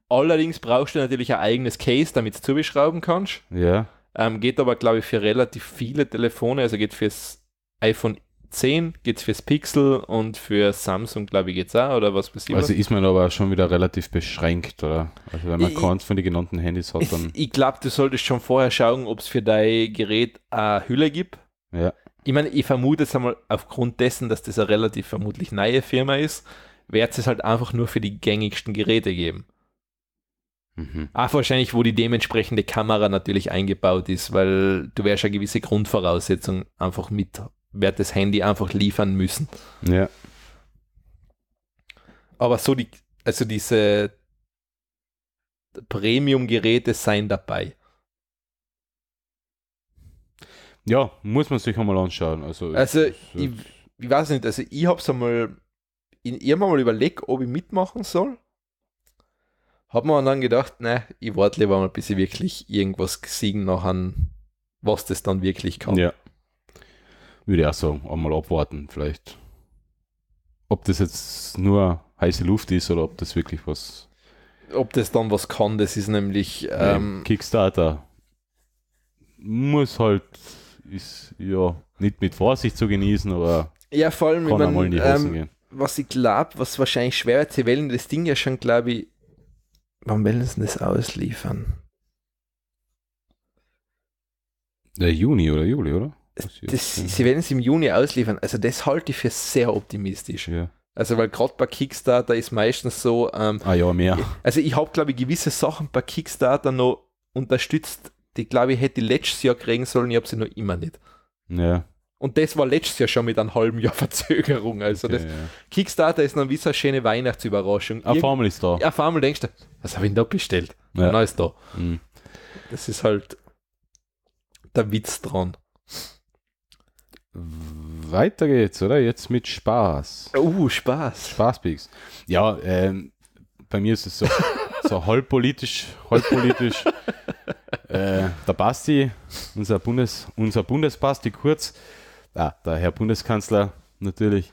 Allerdings brauchst du natürlich ein eigenes Case, damit du zubeschrauben kannst. Ja. Ähm, geht aber, glaube ich, für relativ viele Telefone. Also geht fürs iPhone 10, geht fürs Pixel und für Samsung, glaube ich, geht es auch, oder was passiert? Also ist man aber schon wieder relativ beschränkt, oder? Also wenn man keins von den genannten Handys hat, dann. Ich, ich glaube, du solltest schon vorher schauen, ob es für dein Gerät eine Hülle gibt. Ja ich meine, ich vermute jetzt einmal aufgrund dessen, dass das eine relativ vermutlich neue Firma ist, wird es halt einfach nur für die gängigsten Geräte geben. Mhm. Auch wahrscheinlich, wo die dementsprechende Kamera natürlich eingebaut ist, weil du wärst ja gewisse Grundvoraussetzungen einfach mit, wird das Handy einfach liefern müssen. Ja. Aber so die, also diese Premium-Geräte seien dabei. Ja, muss man sich einmal anschauen. Also, also ich, ich, ich weiß nicht, also ich habe es einmal, in irgendwann mal überlegt, ob ich mitmachen soll. Hab mir dann gedacht, nein, ich warte lieber mal, bis ich wirklich irgendwas gesehen nachher, was das dann wirklich kann. Ja. Würde ich auch sagen, einmal abwarten, vielleicht. Ob das jetzt nur heiße Luft ist oder ob das wirklich was. Ob das dann was kann, das ist nämlich. Ähm, Kickstarter muss halt ist ja nicht mit Vorsicht zu genießen, aber ja, vor allem, kann ich mein, in die ähm, gehen. Was ich glaube, was wahrscheinlich schwer wird, sie wählen das Ding ja schon, glaube ich, wann wollen sie das ausliefern? Der Juni oder Juli, oder? Das, sie werden es im Juni ausliefern. Also das halte ich für sehr optimistisch. Ja. Also weil gerade bei Kickstarter ist meistens so. Ähm, ah ja, mehr. Also ich habe glaube ich gewisse Sachen bei Kickstarter noch unterstützt die glaube ich hätte letztes Jahr kriegen sollen, ich habe sie noch immer nicht. Ja. Und das war letztes Jahr schon mit einem halben Jahr Verzögerung. Also okay, das ja. Kickstarter ist noch wie so eine schöne Weihnachtsüberraschung. Eine Formel ist da. Ja, Formel denkst du, was habe ich denn da bestellt? Ja. Na ist da. Mhm. Das ist halt der Witz dran. Weiter geht's, oder? Jetzt mit Spaß. Uh, Spaß. Spaßpeaks. Ja, ähm, bei mir ist es so, so halb politisch, Äh, der Basti, unser, Bundes, unser Bundesbasti kurz, ah, der Herr Bundeskanzler natürlich,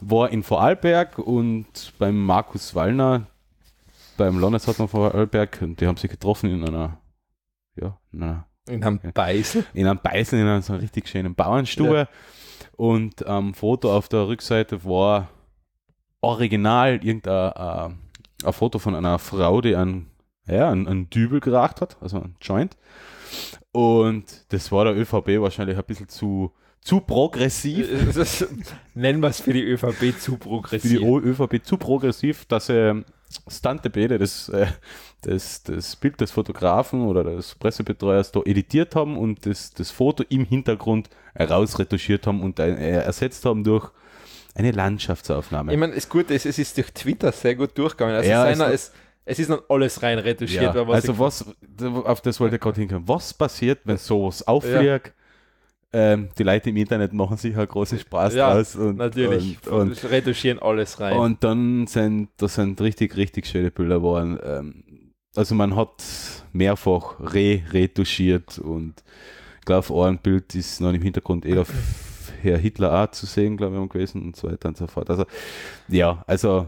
war in Vorarlberg und beim Markus Wallner, beim Landeshauptmann Vorarlberg, und die haben sich getroffen in einer, ja, in einer in einem Beißel. In einem Beißel, in einer so richtig schönen Bauernstube. Ja. Und am ähm, Foto auf der Rückseite war original irgendein äh, ein Foto von einer Frau, die einen ja, einen, einen Dübel geracht hat, also ein Joint. Und das war der ÖVP wahrscheinlich ein bisschen zu, zu progressiv. Ist, äh, äh, nennen wir es für die ÖVP zu progressiv. Für die ÖVP zu progressiv, dass er ähm, Stante Bede das, äh, das, das Bild des Fotografen oder des Pressebetreuers da editiert haben und das, das Foto im Hintergrund rausretuschiert haben und ersetzt haben durch eine Landschaftsaufnahme. Ich meine, das Gute ist, es ist durch Twitter sehr gut durchgegangen. Also ja, seiner ist es ist dann alles rein retuschiert. Ja. also was, auf das wollte ich gerade hinkommen. Was passiert, wenn sowas aufwirkt? Ja. Ähm, die Leute im Internet machen sich halt großen Spaß ja, draus. Und, natürlich. Und, und, retuschieren alles rein. Und dann sind, das sind richtig, richtig schöne Bilder geworden. Ähm, also man hat mehrfach re-retuschiert und ich glaube, ein Bild ist noch im Hintergrund eh auf Herr Hitler auch zu sehen, glaube ich, gewesen und so weiter und so fort. Also, ja, also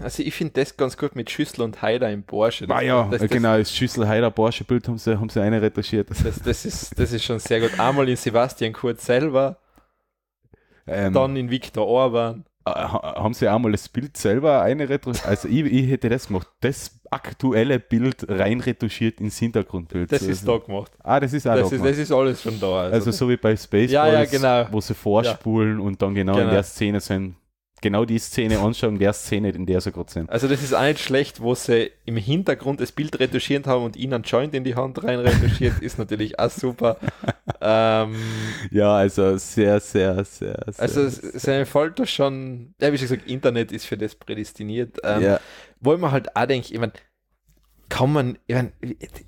also ich finde das ganz gut mit Schüssel und Heider im Porsche. Ah das, ja, das, genau, das Schüssel Heider Porsche Bild haben sie, haben sie eine retuschiert. Das, das, ist, das ist schon sehr gut. Einmal in Sebastian Kurz selber, ähm, dann in Viktor Orban. Äh, haben sie einmal das Bild selber eine retuschiert? Also ich, ich, hätte das gemacht. Das aktuelle Bild rein retuschiert ins Hintergrundbild. Das ist also, da gemacht. Ah, das ist auch da Das ist alles schon da. Also, also so wie bei Spaceballs, ja, ja, genau. wo sie vorspulen ja. und dann genau, genau, in der Szene sind genau die Szene anschauen, der Szene, in der sie gerade sind. Also das ist auch nicht schlecht, wo sie im Hintergrund das Bild retuschiert haben und ihnen einen Joint in die Hand rein retuschiert, ist natürlich auch super. ähm, ja, also sehr, sehr, sehr, sehr Also seine Folter schon, ja, wie schon gesagt, Internet ist für das prädestiniert. Ähm, ja. Wollen wir halt auch denken, ich meine, kann man, ich, mein,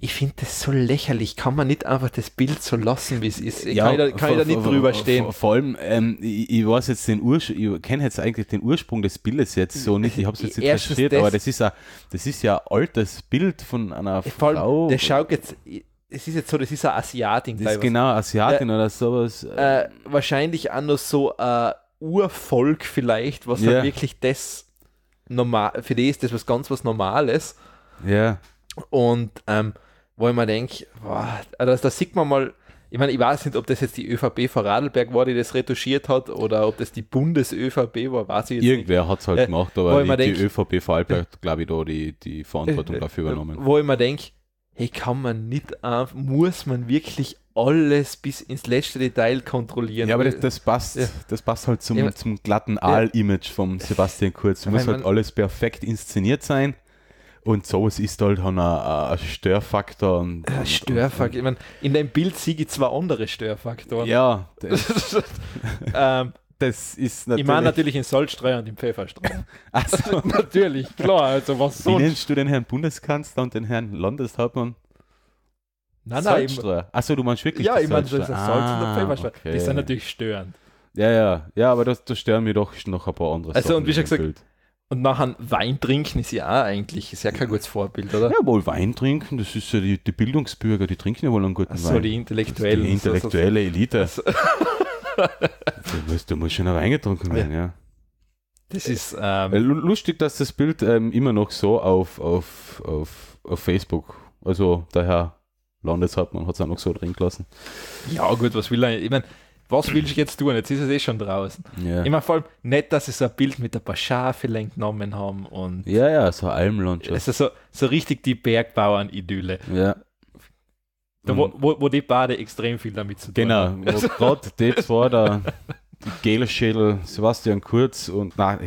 ich finde das so lächerlich, kann man nicht einfach das Bild so lassen, wie es ist. Ich ja, kann, ich da, kann ich da nicht drüber stehen. Vor, vor allem, ähm, ich, ich, weiß jetzt den Ursprung, ich kenne jetzt eigentlich den Ursprung des Bildes jetzt so nicht, ich habe es jetzt nicht recherchiert, aber das ist, a, das ist ja ein altes Bild von einer äh, vor allem, Frau. Der schaut jetzt, es ist jetzt so, das ist ein Asiatin. Das ist genau, Asiatin äh, oder sowas. Äh, wahrscheinlich auch noch so ein Urvolk vielleicht, was yeah. wirklich das normal, für die ist das was ganz was Normales. Ja. Und ähm, wo ich mir denke, also da sieht man mal, ich meine, ich weiß nicht, ob das jetzt die ÖVP von Radlberg war, die das retuschiert hat, oder ob das die Bundes-ÖVP war, weiß ich jetzt Irgendwer hat es halt äh, gemacht, aber die, denk, die, ÖVP von Radlberg, glaube ich, da die, die Verantwortung äh, äh dafür übernommen. Wo ich mir denke, hey, kann man nicht, äh, muss man wirklich alles bis ins letzte Detail kontrollieren. Ja, aber das, das passt, ja. das passt halt zum, ja. zum glatten Aal-Image ja. vom Sebastian Kurz. Muss halt alles perfekt inszeniert sein. Und sowas ist halt ein, ein Störfaktor. Und, ein äh, Störfaktor. ich meine, in dem Bild sehe ich zwei andere Störfaktoren. Ja. Das, ähm, das ist natürlich. Ich meine natürlich in Salzstreuer und im Pfefferstreuer. Also natürlich, klar. Also was sonst? Wie nennst du den Herrn Bundeskanzler und den Herrn Landeshauptmann? Nein, nein. Achso, du meinst wirklich Ja, ich meine, das ist ein Salz und ein ah, Pfefferstreuer. Okay. Die sind natürlich störend. Ja, ja, ja, aber da stören mir doch noch ein paar andere also, Sachen. und wie schon gesagt, Bild. Und nachher Wein trinken ist ja auch eigentlich ist ja kein gutes Vorbild, oder? Ja, wohl Wein trinken, das ist ja die, die Bildungsbürger, die trinken ja wohl einen guten Ach so, Wein. Die Intellektuellen. Die intellektuelle so, so, Elite. Also du, musst, du musst schon noch reingetrunken werden, ja. ja. Das ist äh, ähm, lustig, dass das Bild ähm, immer noch so auf, auf, auf, auf Facebook, also der Herr Landeshauptmann hat es auch noch so drin gelassen. Ja, gut, was will er? Ich meine, was willst du jetzt tun? Jetzt ist es eh schon draußen. Ja. Ich meine, vor allem nett, dass sie so ein Bild mit ein paar Schafe genommen haben und. Ja, ja, so Almlandschaft. Also so, so richtig die Bergbauern-Idylle. Ja. Da, wo, wo, wo, die Bade extrem viel damit zu tun genau. haben. Genau, also. gerade die zwei da. Gelschädel, Sebastian Kurz und nein,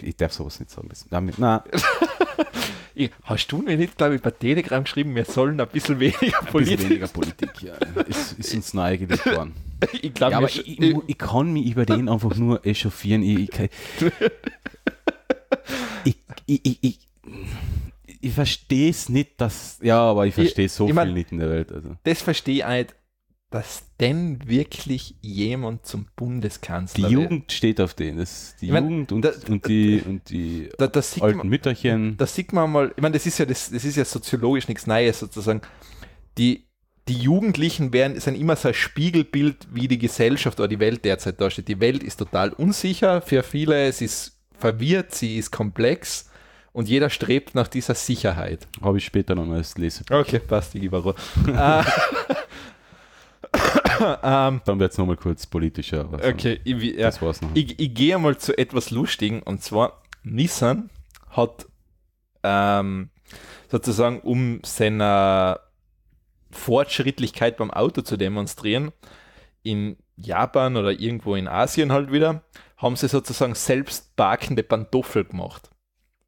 ich darf sowas nicht sagen. Damit, nein. Hast du mir nicht, glaube ich, bei Telegram geschrieben, wir sollen ein bisschen weniger Politik? Ein bisschen weniger Politik, ja. Ist, ist uns neu geworden. ich glaube, ja, ich, ich, ich, ich, kann mich über den einfach nur echauffieren. Ich, ich, ich, verstehe es nicht, dass. Ja, aber ich verstehe so viel mein, nicht in der Welt. Also. Das verstehe ich auch nicht, dass denn wirklich jemand zum Bundeskanzler Die wird. Jugend steht auf den. Das, die meine, Jugend und, da, und, die, und die da, da alten man, Mütterchen. Das sieht man mal, ich meine, das ja das, das ist ja soziologisch nichts Neues sozusagen. Die die Jugendlichen werden, sind immer so ein Spiegelbild, wie die Gesellschaft oder die Welt derzeit dasteht. Die Welt ist total unsicher für viele, es ist verwirrt, sie ist komplex und jeder strebt nach dieser Sicherheit. Habe ich später noch mal das Lese. Okay, passt, die Libero. um, äh, ähm, Dann wird es nochmal kurz politischer. Also, okay, ich, ja, das war's noch. Ich, ich gehe mal zu etwas Lustigem und zwar Nissan hat ähm, sozusagen um seiner Fortschrittlichkeit beim Auto zu demonstrieren. In Japan oder irgendwo in Asien halt wieder, haben sie sozusagen selbst parkende Pantoffel gemacht.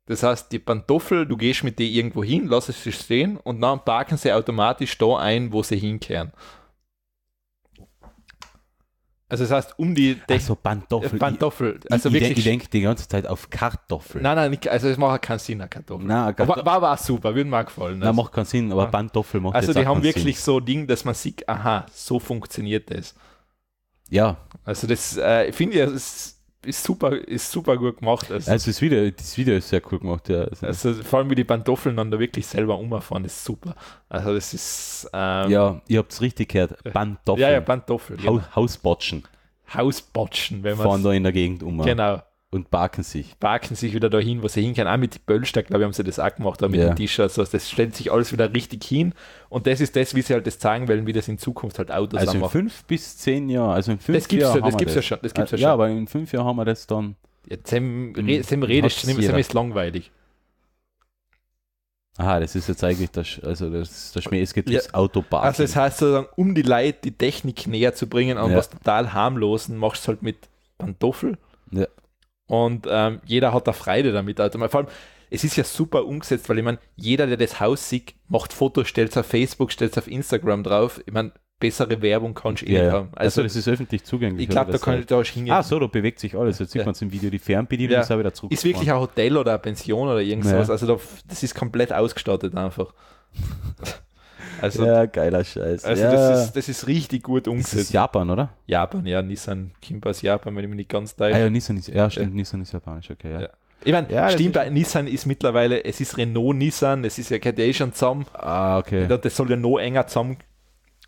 Das heißt, die Pantoffel, du gehst mit dir irgendwo hin, lass es sie stehen und dann parken sie automatisch da ein, wo sie hinkehren. Also das heißt um die... Dek also Pantoffel. Äh, Pantoffel. Also ich, ich, wirklich. Ich denke die ganze Zeit auf Kartoffel. Nein, nein, also es macht keinen Sinn, eine Kartoffel. Nein, Kartoffel. War, war, super, würde mir gefallen. Also. Nein, macht keinen Sinn, aber ah. Pantoffel macht Also die haben wirklich Sinn. so Dinge, dass man sieht, aha, so funktioniert das. Ja. Also das äh, finde ich, das ist super, ist super gut gemacht. Also, also das, Video, das Video ist sehr cool gemacht, ja. Also, also vor allem wie die Pantoffeln dann da wirklich selber umfahren, ist super. Also das ist ähm, Ja, ihr habt es richtig gehört. Pantoffeln. Ja, ja, Pantoffeln. Ha genau. Hausbotschen. Hausbotschen, wenn man. Fahren da in der Gegend um. Genau und parken sich. Parken sich wieder dahin, wo sie hinkommen. Auch mit Böllstadt, glaube ich, haben sie das auch gemacht, auch mit ja. den T-Shirts. das stellt sich alles wieder richtig hin. Und das ist das, wie sie halt das zeigen wollen, wie das in Zukunft halt Autos Also in fünf bis zehn Jahren. Also in fünf das gibt es Ja, das gibt es ja schon. Das gibt's ja, äh, ja schon. aber in fünf Jahren haben wir das dann. Jetzt Sam, hm, Re, Sam redest, Sam ist langweilig. Aha, das ist jetzt eigentlich das, also das, das Schmäh, es geht ja. Autobahn. Also das heißt sozusagen, um die Leute die Technik näher zu bringen, an ja. was total harmlosen, machst du halt mit Pantoffel. Ja. Und ähm, jeder hat da Freude damit. Also vor allem, es ist ja super umgesetzt, weil ich meine, jeder, der das Haus sieht, macht Fotos, stellt es auf Facebook, stellt es auf Instagram drauf. Ich meine, bessere Werbung kannst du eh nicht ja. haben. Also, also, das ist öffentlich zugänglich. Ich glaube, da kann ich da hingehen. Ah, so, da bewegt sich alles. Jetzt sieht ja. man es im Video, die Fernbedienung ja. ist auch wieder zurück. Ist wirklich ein Hotel oder eine Pension oder irgendwas. Also da, das ist komplett ausgestattet einfach. Also, ja, geiler Scheiß. Also ja. das, ist, das ist richtig gut umgesetzt. Das ist Japan, oder? Japan, ja, Nissan Kimba ist Japan, wenn ich mich nicht ganz teile. Ah, ja, Nissan ist, ja, stimmt, ja. Nissan ist japanisch, okay, ja. ja. Ich meine, ja, stimmt, bei Nissan ist mittlerweile, es ist Renault-Nissan, es ist ja kein eh Kardashian zusammen. Ah, okay. Das soll ja noch enger zusammen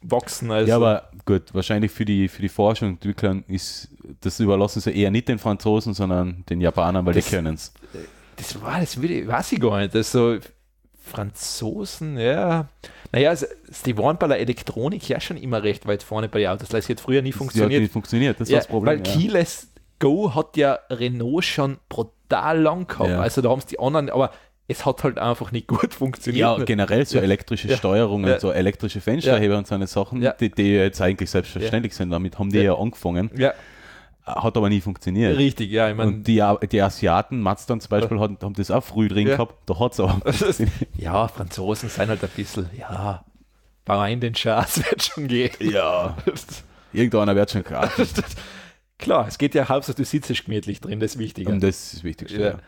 wachsen. Also. Ja, aber gut, wahrscheinlich für die, für die Forschung und Entwicklung ist, das überlassen sie eher nicht den Franzosen, sondern den Japanern, weil das, die können es. Das war, das weiß ich gar nicht. Also, Franzosen, ja. Naja, also die waren bei der Elektronik ja schon immer recht weit vorne bei den Autos. Das hat früher nie funktioniert. Das hat nicht funktioniert, das ja, war das Problem. Weil ja. Keyless Go hat ja Renault schon brutal lang gehabt. Ja. Also da haben es die anderen, aber es hat halt einfach nicht gut funktioniert. Ja, generell so elektrische ja. Steuerungen, ja. so elektrische Fensterheber ja. und so eine Sachen, die, die, jetzt eigentlich selbstverständlich sind. Damit haben die ja, angefangen. Ja hat aber nie funktioniert. Richtig, ja. Ich mein, und die, die Asiaten, Mazdan zum Beispiel, haben, haben das auch früh drin ja. gehabt. Da hat es aber. ja, Franzosen sind halt ein bisschen, ja, bau ein den Schatz, wird schon gehen. Ja. Irgendeiner wird schon krass. Klar, es geht ja hauptsächlich, du sitzt gemütlich drin, das ist wichtig. Und das ist das Wichtigste.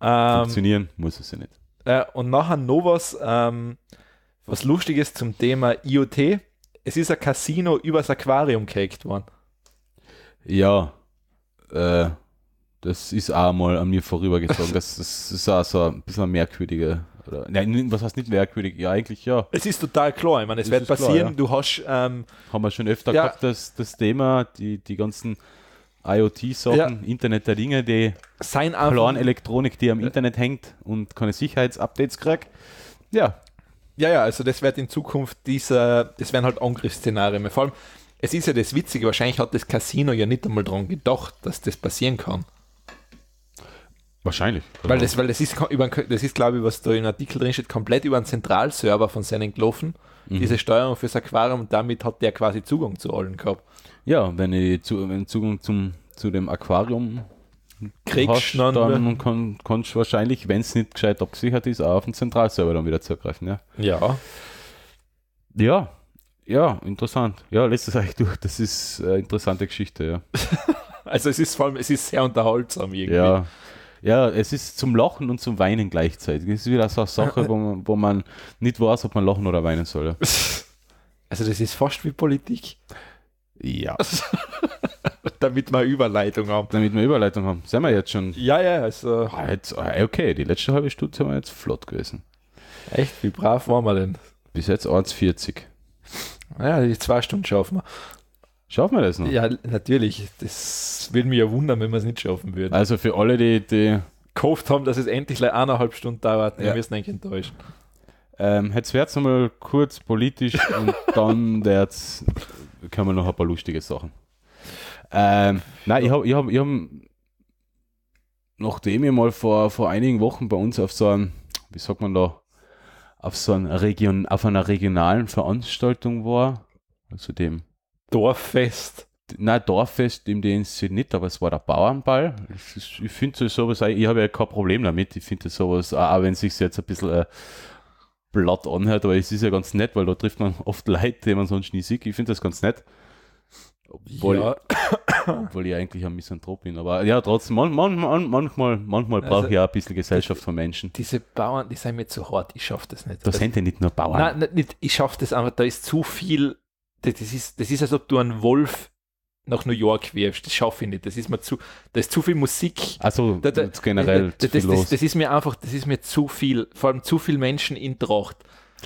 Ja. Ähm, Funktionieren muss es ja nicht. Äh, und nachher noch was, ähm, was Lustiges zum Thema IoT. Es ist ein Casino übers Aquarium gehackt worden. Ja, äh, das ist auch mal an mir vorübergezogen. Das, das ist auch so ein bisschen merkwürdiger. Oder, nein, was heißt nicht merkwürdig? Ja, eigentlich ja. Es ist total klar. Ich meine, es das wird passieren. Klar, ja. Du hast. Ähm, Haben wir schon öfter ja. gehabt, das, das Thema, die, die ganzen IoT-Sachen, ja. Internet der Dinge, die Sein Plan Elektronik, die am Internet hängt und keine Sicherheitsupdates kriegt. Ja. Ja, ja, also das wird in Zukunft dieser, das werden halt Angriffsszenarien. Vor allem, es ist ja das Witzige, wahrscheinlich hat das Casino ja nicht einmal daran gedacht, dass das passieren kann. Wahrscheinlich. Genau. Weil, das, weil das ist, das ist glaube ich, was da im Artikel drin steht, komplett über einen Zentralserver von seinen gelaufen, mhm. diese Steuerung fürs Aquarium, und damit hat der quasi Zugang zu allen gehabt. Ja, wenn ich zu, wenn Zugang zum, zu dem Aquarium kriegst, hast, dann ne? kann, kannst du wahrscheinlich, wenn es nicht gescheit abgesichert ist, auch auf den Zentralserver dann wieder zugreifen. Ja. Ja. ja. Ja, interessant. Ja, letztes euch durch. Das ist eine äh, interessante Geschichte, ja. also es ist vor allem, es ist sehr unterhaltsam irgendwie. Ja. Ja, es ist zum Lachen und zum Weinen gleichzeitig. Es ist wieder so eine Sache, wo man, wo man nicht weiß, ob man lachen oder weinen soll. Ja. Also das ist fast wie Politik. Ja. Damit wir Überleitung haben. Damit wir Überleitung haben. Sind wir jetzt schon? Ja, ja. Also. Ah, ah, okay, die letzte halbe Stunde sind wir jetzt flott gewesen. Echt? Wie brav waren wir denn? Bis jetzt 1,40. Ja, die zwei Stunden schaffen wir. Schaffen wir das noch? Ja, natürlich. Das würde mich ja wundern, wenn wir es nicht schaffen würden. Also für alle, die, die gehofft haben, dass es endlich eineinhalb Stunden dauert, die ja. müssen eigentlich enttäuscht. Ähm, jetzt wird es einmal kurz politisch und dann wird's, können wir noch ein paar lustige Sachen. Ähm, nein, ich habe ich hab, ich hab, nachdem ich mal vor, vor einigen Wochen bei uns auf so einem, wie sagt man da, auf so einer Region, auf einer regionalen Veranstaltung war, also dem Dorffest. Nein, Dorffest, im die nicht, aber es war der Bauernball. Ist, ich finde sowas, ich habe ja kein Problem damit. Ich finde sowas, auch wenn es sich jetzt ein bisschen äh, blatt anhört, aber es ist ja ganz nett, weil da trifft man oft Leute, die man sonst nie sieht. Ich finde das ganz nett. Obwohl ja. obwohl ich eigentlich ein Misanthrop bin. Aber ja, trotzdem, man, man, man, manchmal, manchmal also, brauche ich auch ein bisschen Gesellschaft von Menschen. Diese Bauern, die sind mir zu hart, ich schaffe das nicht. Das also, sind ja nicht nur Bauern. Nein, nicht, nicht ich schaffe das einfach, da ist zu viel, das ist, das ist, als ob du einen Wolf nach New York wirfst, das schaffe ich nicht, das ist mir zu, da ist zu viel Musik. Also da, da, generell da, das, das, das, ist mir einfach, das ist mir zu viel, vor allem zu viel Menschen in Tracht.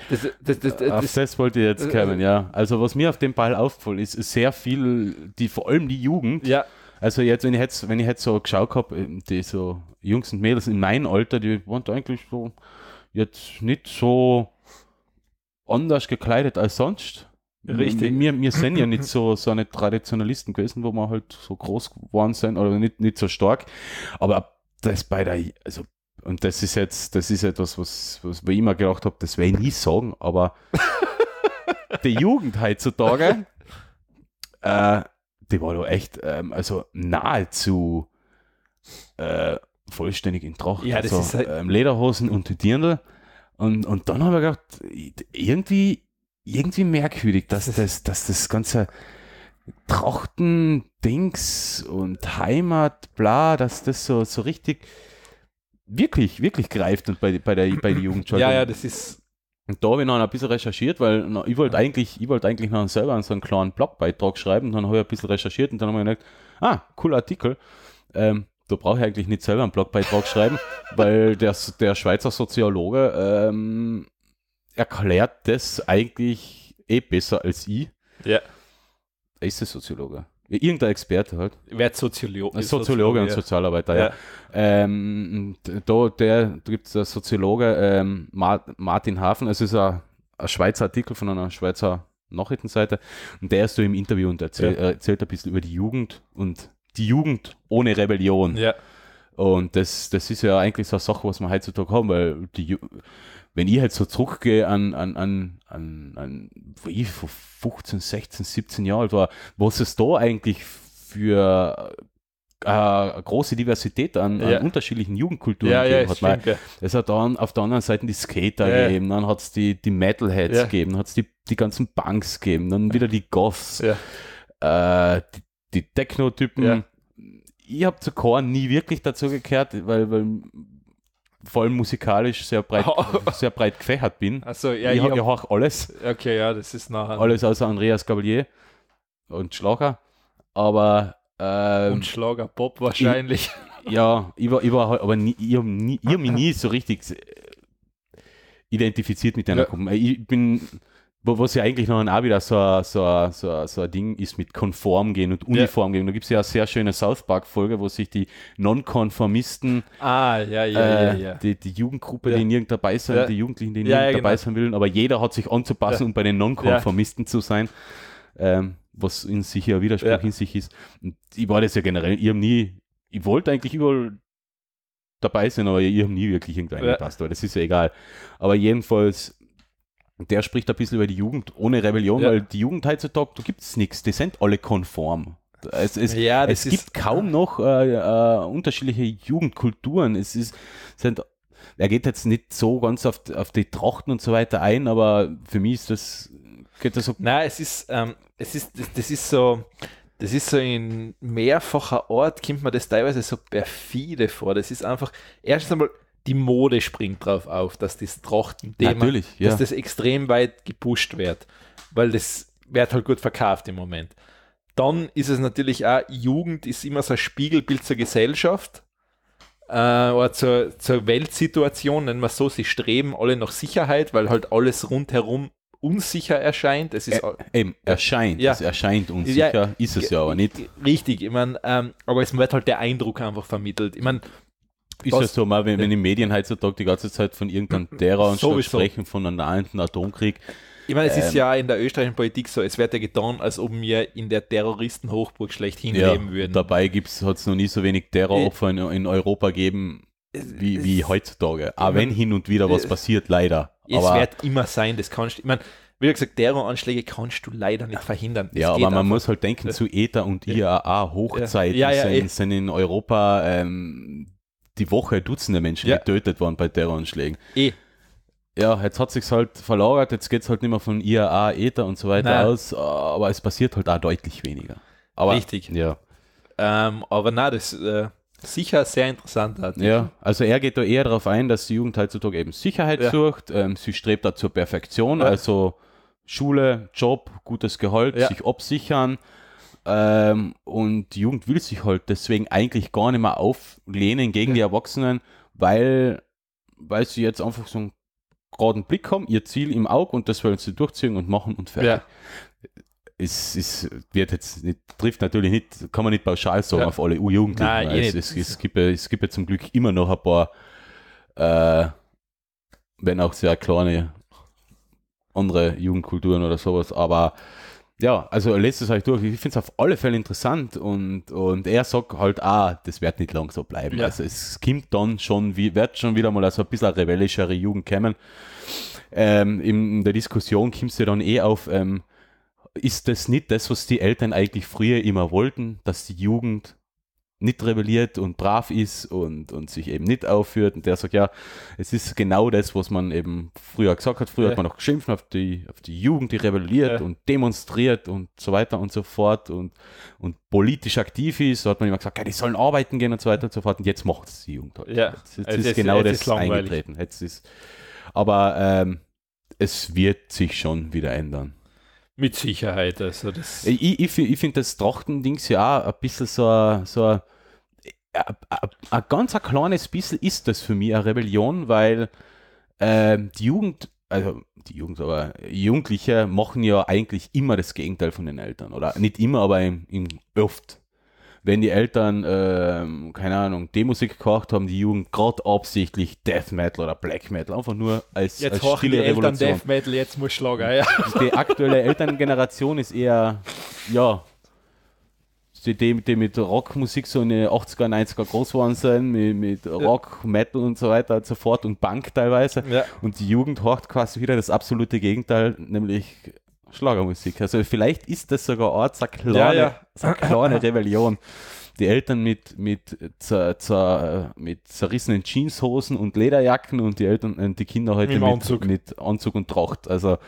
Das, das, das, das, das wollte ich jetzt äh, kommen, äh, ja. Also was mir auf dem Ball aufgefallen ist, ist sehr viel, die vor allem die Jugend. Ja. Also jetzt, wenn ich jetzt, wenn ich jetzt so geschaut habe, äh, die so Jungs und Mädels in meinem Alter, die waren eigentlich so jetzt nicht so anders gekleidet als sonst. Richtig. Wir, wir sind ja nicht so, so eine Traditionalisten gewesen, wo wir halt so groß geworden sind oder nicht, nicht so stark. Aber das bei der, also und das ist jetzt, das ist etwas, was, was ich immer gedacht habe, das werde ich nie sagen, aber die Jugend heutzutage, äh, die war doch echt, ähm, also nahezu äh, vollständig in Tracht. Ja, das also, ist halt ähm, Lederhosen und Dirndl. Und, und dann habe ich gedacht, irgendwie, irgendwie merkwürdig, dass das, dass das ganze Trachten, Dings und Heimat, bla, dass das so, so richtig wirklich, wirklich greift und bei, bei, der, bei der Jugendschule. Ja, ja, das ist. Und da habe ich noch ein bisschen recherchiert, weil na, ich wollte eigentlich, ich wollte eigentlich noch selber einen, so einen kleinen Blogbeitrag schreiben und dann habe ich ein bisschen recherchiert und dann habe ich gedacht, ah, cooler Artikel. Ähm, da brauche ich eigentlich nicht selber einen Blogbeitrag schreiben, weil der, der Schweizer Soziologe ähm, erklärt das eigentlich eh besser als ich. Ja. Er ist der Soziologe. Irgendein Experte halt. Wer Soziolo Soziologe, Soziologe und Sozialarbeiter, ja. ja. Ähm, da da gibt es einen Soziologe, ähm, Martin Hafen, es ist ein, ein Schweizer Artikel von einer Schweizer Nachrichtenseite und der ist so im Interview und erzähl, ja. erzählt ein bisschen über die Jugend und die Jugend ohne Rebellion. Ja. Und das, das ist ja eigentlich so eine Sache, was wir heutzutage haben, weil die, Jugend wenn ich halt so zurückgehe an, an, an, an, an wo ich vor 15, 16, 17 Jahren war, was es da eigentlich für äh, große Diversität an, ja. an unterschiedlichen Jugendkulturen ja, gegeben ja, hat. Stimmt, es hat dann auf der anderen Seite die Skater gegeben, dann hat es die, die Metalheads gegeben, hat es die, die ganzen Punks gegeben, dann wieder die Goths, äh, die, die Techno-Typen. Ich habe zu Korn nie wirklich dazu gekehrt, weil, weil vor allem musikalisch sehr breit, oh. sehr breit gefächert bin. Also, ja, ich, ich, hab, auch alles. Okay, ja, das ist nachher. Alles außer Andreas Gabalier und Schlager. Aber. Ähm, und Schlager Pop wahrscheinlich. Ich, ja, ich war, ich war halt, aber nie, ich habe hab mich nie so richtig identifiziert mit einer ja. Gruppe. Ich bin wo, was ja eigentlich noch ein auch wieder so, so, so, so ein Ding ist mit konform gehen und uniform gehen. Da gibt es ja eine sehr schöne South Park-Folge, wo sich die Nonkonformisten, ah, ja, ja, äh, die, die, Jugendgruppe, die nirgend dabei sind, die Jugendlichen, die nirgend genau. dabei genau. sein wollen, aber jeder hat sich anzupassen und um bei den Nonkonformisten zu sein. Ähm, was in sich ja Widerspruch in sich ist. Und ich war das ja generell, ich nie, ich wollte eigentlich überall dabei sein, aber ich habe nie wirklich irgendeinen ja. gepasst, aber das ist ja egal. Aber jedenfalls der spricht ein bisschen über die Jugend ohne Rebellion, ja. weil die Jugend heutzutage, da gibt es nichts, die sind alle konform. Es, es, ja, es gibt kaum noch äh, äh, unterschiedliche Jugendkulturen. Es ist, sind, er geht jetzt nicht so ganz auf, auf die Trachten und so weiter ein, aber für mich ist das, geht das so. Nein, es ist, ähm, es ist, das, das ist so, das ist so in mehrfacher Art, kommt man das teilweise so perfide vor. Das ist einfach, erstens einmal, die Mode springt drauf auf, dass das Trachtenthema, ja. dass das extrem weit gepusht wird, weil das wird halt gut verkauft im Moment. Dann ist es natürlich auch, Jugend ist immer so ein Spiegelbild zur Gesellschaft äh, oder zur, zur Weltsituation, nennen wir es so, sie streben alle nach Sicherheit, weil halt alles rundherum unsicher erscheint. Es ist er, eben, erscheint, ja, es erscheint unsicher, ja, ist es ja aber nicht. Richtig, ich meine, ähm, aber es wird halt der Eindruck einfach vermittelt. Ich meine, ist das, ja so, mal, wenn, wenn die Medien heutzutage die ganze Zeit von irgendeinem mhm. Terror und so sprechen, von einem nahenden Atomkrieg. Ich meine, es ähm, ist ja in der österreichischen Politik so, es wird ja getan, als ob wir in der Terroristenhochburg schlechthin ja, leben würden. Dabei hat es noch nie so wenig Terroropfer in, in Europa gegeben wie, wie heutzutage. Aber wenn hin und wieder was passiert, leider. Aber, Es wird immer sein, das kannst du. Ich meine, wie gesagt, Terroranschläge kannst du leider nicht verhindern. Das ja, aber man einfach. muss halt denken, zu ETA und IAA-Hochzeiten ja, ja, ja, sind, sind, in Europa ähm, die Woche Dutzende Menschen ja. getötet worden bei Terroranschlägen. Eh. Ja, jetzt hat sich halt verlagert, jetzt geht es halt nicht mehr von IAA, ETA und so weiter nein. aus, äh, aber es passiert halt auch deutlich weniger. Aber, Richtig. Ja. Ähm, aber na, das äh, sicher sehr interessant. Artikel. Ja, also er geht da eher darauf ein, dass die Jugend heutzutage eben Sicherheit ja. sucht, ähm, sie strebt da zur Perfektion, ja. also Schule, Job, gutes Gehalt, ja. sich absichern, ähm, und die Jugend will sich halt deswegen eigentlich gar nicht mehr auflehnen gegen ja. die Erwachsenen, weil, weil sie jetzt einfach so einen geraden Blick haben, ihr Ziel im Auge und das wollen sie durchziehen und machen und fertig. Ja. Es, es wird jetzt nicht, trifft natürlich nicht, kann man nicht pauschal sagen ja. auf alle u Jugendlichen. Nein, eh es, es, es, gibt, es gibt ja zum Glück immer noch ein paar, äh, wenn auch sehr kleine andere Jugendkulturen oder sowas, aber ja, also lässt es euch durch. Ich finde es auf alle Fälle interessant und, und er sagt halt, ah, das wird nicht lang so bleiben. Ja. Also es kommt dann schon, wird schon wieder mal so ein bisschen eine rebellischere Jugend kommen. Ähm, in der Diskussion kommst du dann eh auf, ähm, ist das nicht das, was die Eltern eigentlich früher immer wollten, dass die Jugend nicht rebelliert und brav ist und, und sich eben nicht aufführt. Und der sagt, ja, es ist genau das, was man eben früher gesagt hat. Früher ja. hat man auch geschimpft auf die, auf die Jugend, die rebelliert ja. und demonstriert und so weiter und so fort und, und politisch aktiv ist. So hat man immer gesagt, ja, die sollen arbeiten gehen und so weiter und so fort. Und jetzt macht es die Jugend halt. Ja. Jetzt, jetzt also ist jetzt genau jetzt das ist eingetreten. Jetzt ist, aber ähm, es wird sich schon wieder ändern. Mit Sicherheit. Also das ich ich, ich finde das Trachten-Dings ja auch ein bisschen so, so ein ganz ein kleines bisschen ist das für mich eine Rebellion, weil äh, die Jugend, also die Jugend, aber Jugendliche machen ja eigentlich immer das Gegenteil von den Eltern. Oder nicht immer, aber im, im oft. Wenn die Eltern, äh, keine Ahnung, D-Musik gekocht haben, die Jugend gerade absichtlich Death Metal oder Black Metal, einfach nur als, jetzt als stille die Eltern Revolution. Death Metal, jetzt muss Schlager, ja. Die aktuelle Elterngeneration ist eher, ja, die, die mit Rockmusik so eine 80er, 90er groß waren sein, mit, mit Rock, ja. Metal und so weiter und so fort und Punk teilweise. Ja. Und die Jugend horcht quasi wieder das absolute Gegenteil, nämlich Schlagermusik. Also vielleicht ist das sogar Ort eine kleine, ja, eine kleine Rebellion. Die Eltern mit, mit, zer, zer, mit zerrissenen Jeanshosen und Lederjacken und die Eltern und äh, die Kinder heute mit Anzug. mit Anzug und Tracht. Also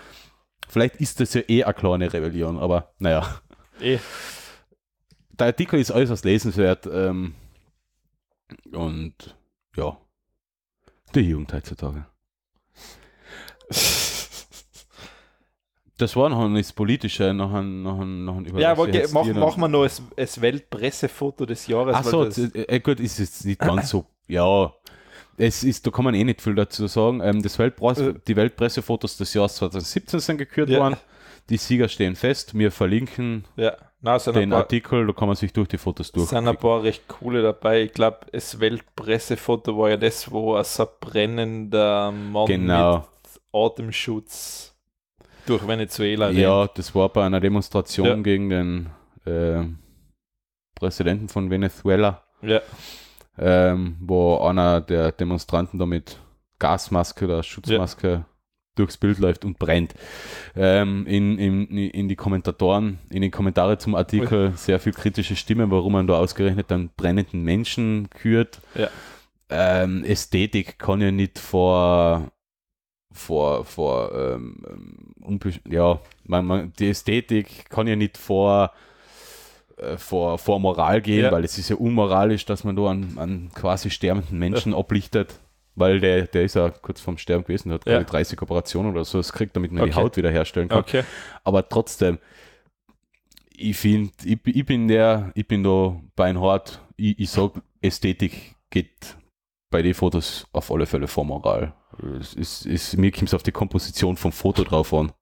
vielleicht ist das ja eh eine kleine Rebellion, aber naja. Eh der Artikel ist äußerst lesenswert ähm, und ja, die Jugend heutzutage. Das war noch ein politische, noch ein, noch ein, noch ein Ja, aber machen mach wir noch das Weltpressefoto des Jahres. Achso, äh, gut, ist jetzt nicht ganz so, ja. Es ist, da kann man eh nicht viel dazu sagen. Ähm, das Weltpresse, äh. Die Weltpressefotos des Jahres 2017 sind gekürt ja. worden. Die Sieger stehen fest. Wir verlinken ja. Nein, den paar, Artikel, da kann man sich durch die Fotos durch. sind ein paar recht coole dabei. Ich glaube, das Weltpressefoto war ja das, wo ein brennender Mann genau. mit Atemschutz durch Venezuela rennt. Ja, das war bei einer Demonstration ja. gegen den äh, Präsidenten von Venezuela. Ja. Ähm, wo einer der Demonstranten da mit Gasmaske oder Schutzmaske ja durchs Bild läuft und brennt. Ähm, in, in, in die Kommentatoren, in den Kommentaren zum Artikel sehr viel kritische Stimmen, warum man da ausgerechnet einen brennenden Menschen kürt. Ja. Ähm, Ästhetik kann ja nicht vor vor, vor ähm, ja, man, man, die Ästhetik kann ja nicht vor äh, vor, vor Moral gehen, ja. weil es ist ja unmoralisch, dass man da einen, an quasi sterbenden Menschen ja. ablichtet weil der, der ist ja kurz vorm Sterben gewesen, hat ja. 30 Operationen oder so, das kriegt, damit man okay. die Haut wiederherstellen kann. Okay. Aber trotzdem, ich finde, ich, ich, bin der, ich bin da beinhart, ich, ich sage, Ästhetik geht bei den Fotos auf alle Fälle vor Moral. Es ist, ist, mir kommt es auf die Komposition vom Foto drauf an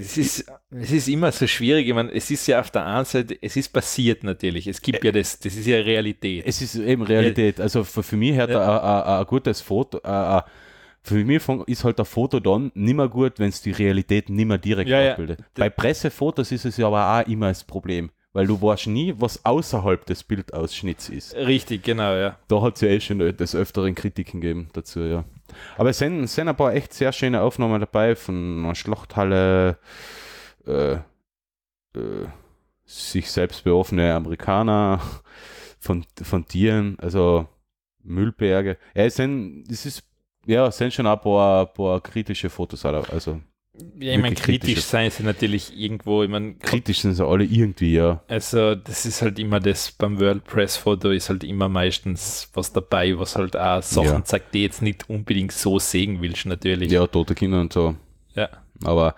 es ist, es ist immer so schwierig. Ich meine, es ist ja auf der einen Seite, es ist passiert natürlich. Es gibt ja das, das ist ja Realität. Es ist eben Realität. Also für, für mich hat ja. ein gutes Foto, a, äh, a, für mich ist halt ein Foto dann nimmer gut, wenn es die Realität nimmer direkt ja, abbildet. Ja. Bei Pressefotos ist es ja aber auch immer das Problem weil du weißt nie, was außerhalb des Bildausschnitts ist. Richtig, genau, ja. Da hat es ja eh schon des Öfteren Kritiken gegeben dazu, ja. Aber es sind, sind ein paar echt sehr schöne Aufnahmen dabei von einer Schlachthalle, äh, äh, sich selbst beoffene Amerikaner, von, von Tieren, also Müllberge. Ja, es, sind, es ist, ja, es sind schon ein paar, paar kritische Fotos. Also. Ja, ich meine, kritisch sein sie natürlich irgendwo, ich meine... Kritisch sind sie alle irgendwie, ja. Also, das ist halt immer das, beim World Press Foto ist halt immer meistens was dabei, was halt auch Sachen ja. zeigt, die jetzt nicht unbedingt so sehen willst, natürlich. Ja, tote Kinder und so. Ja. Aber,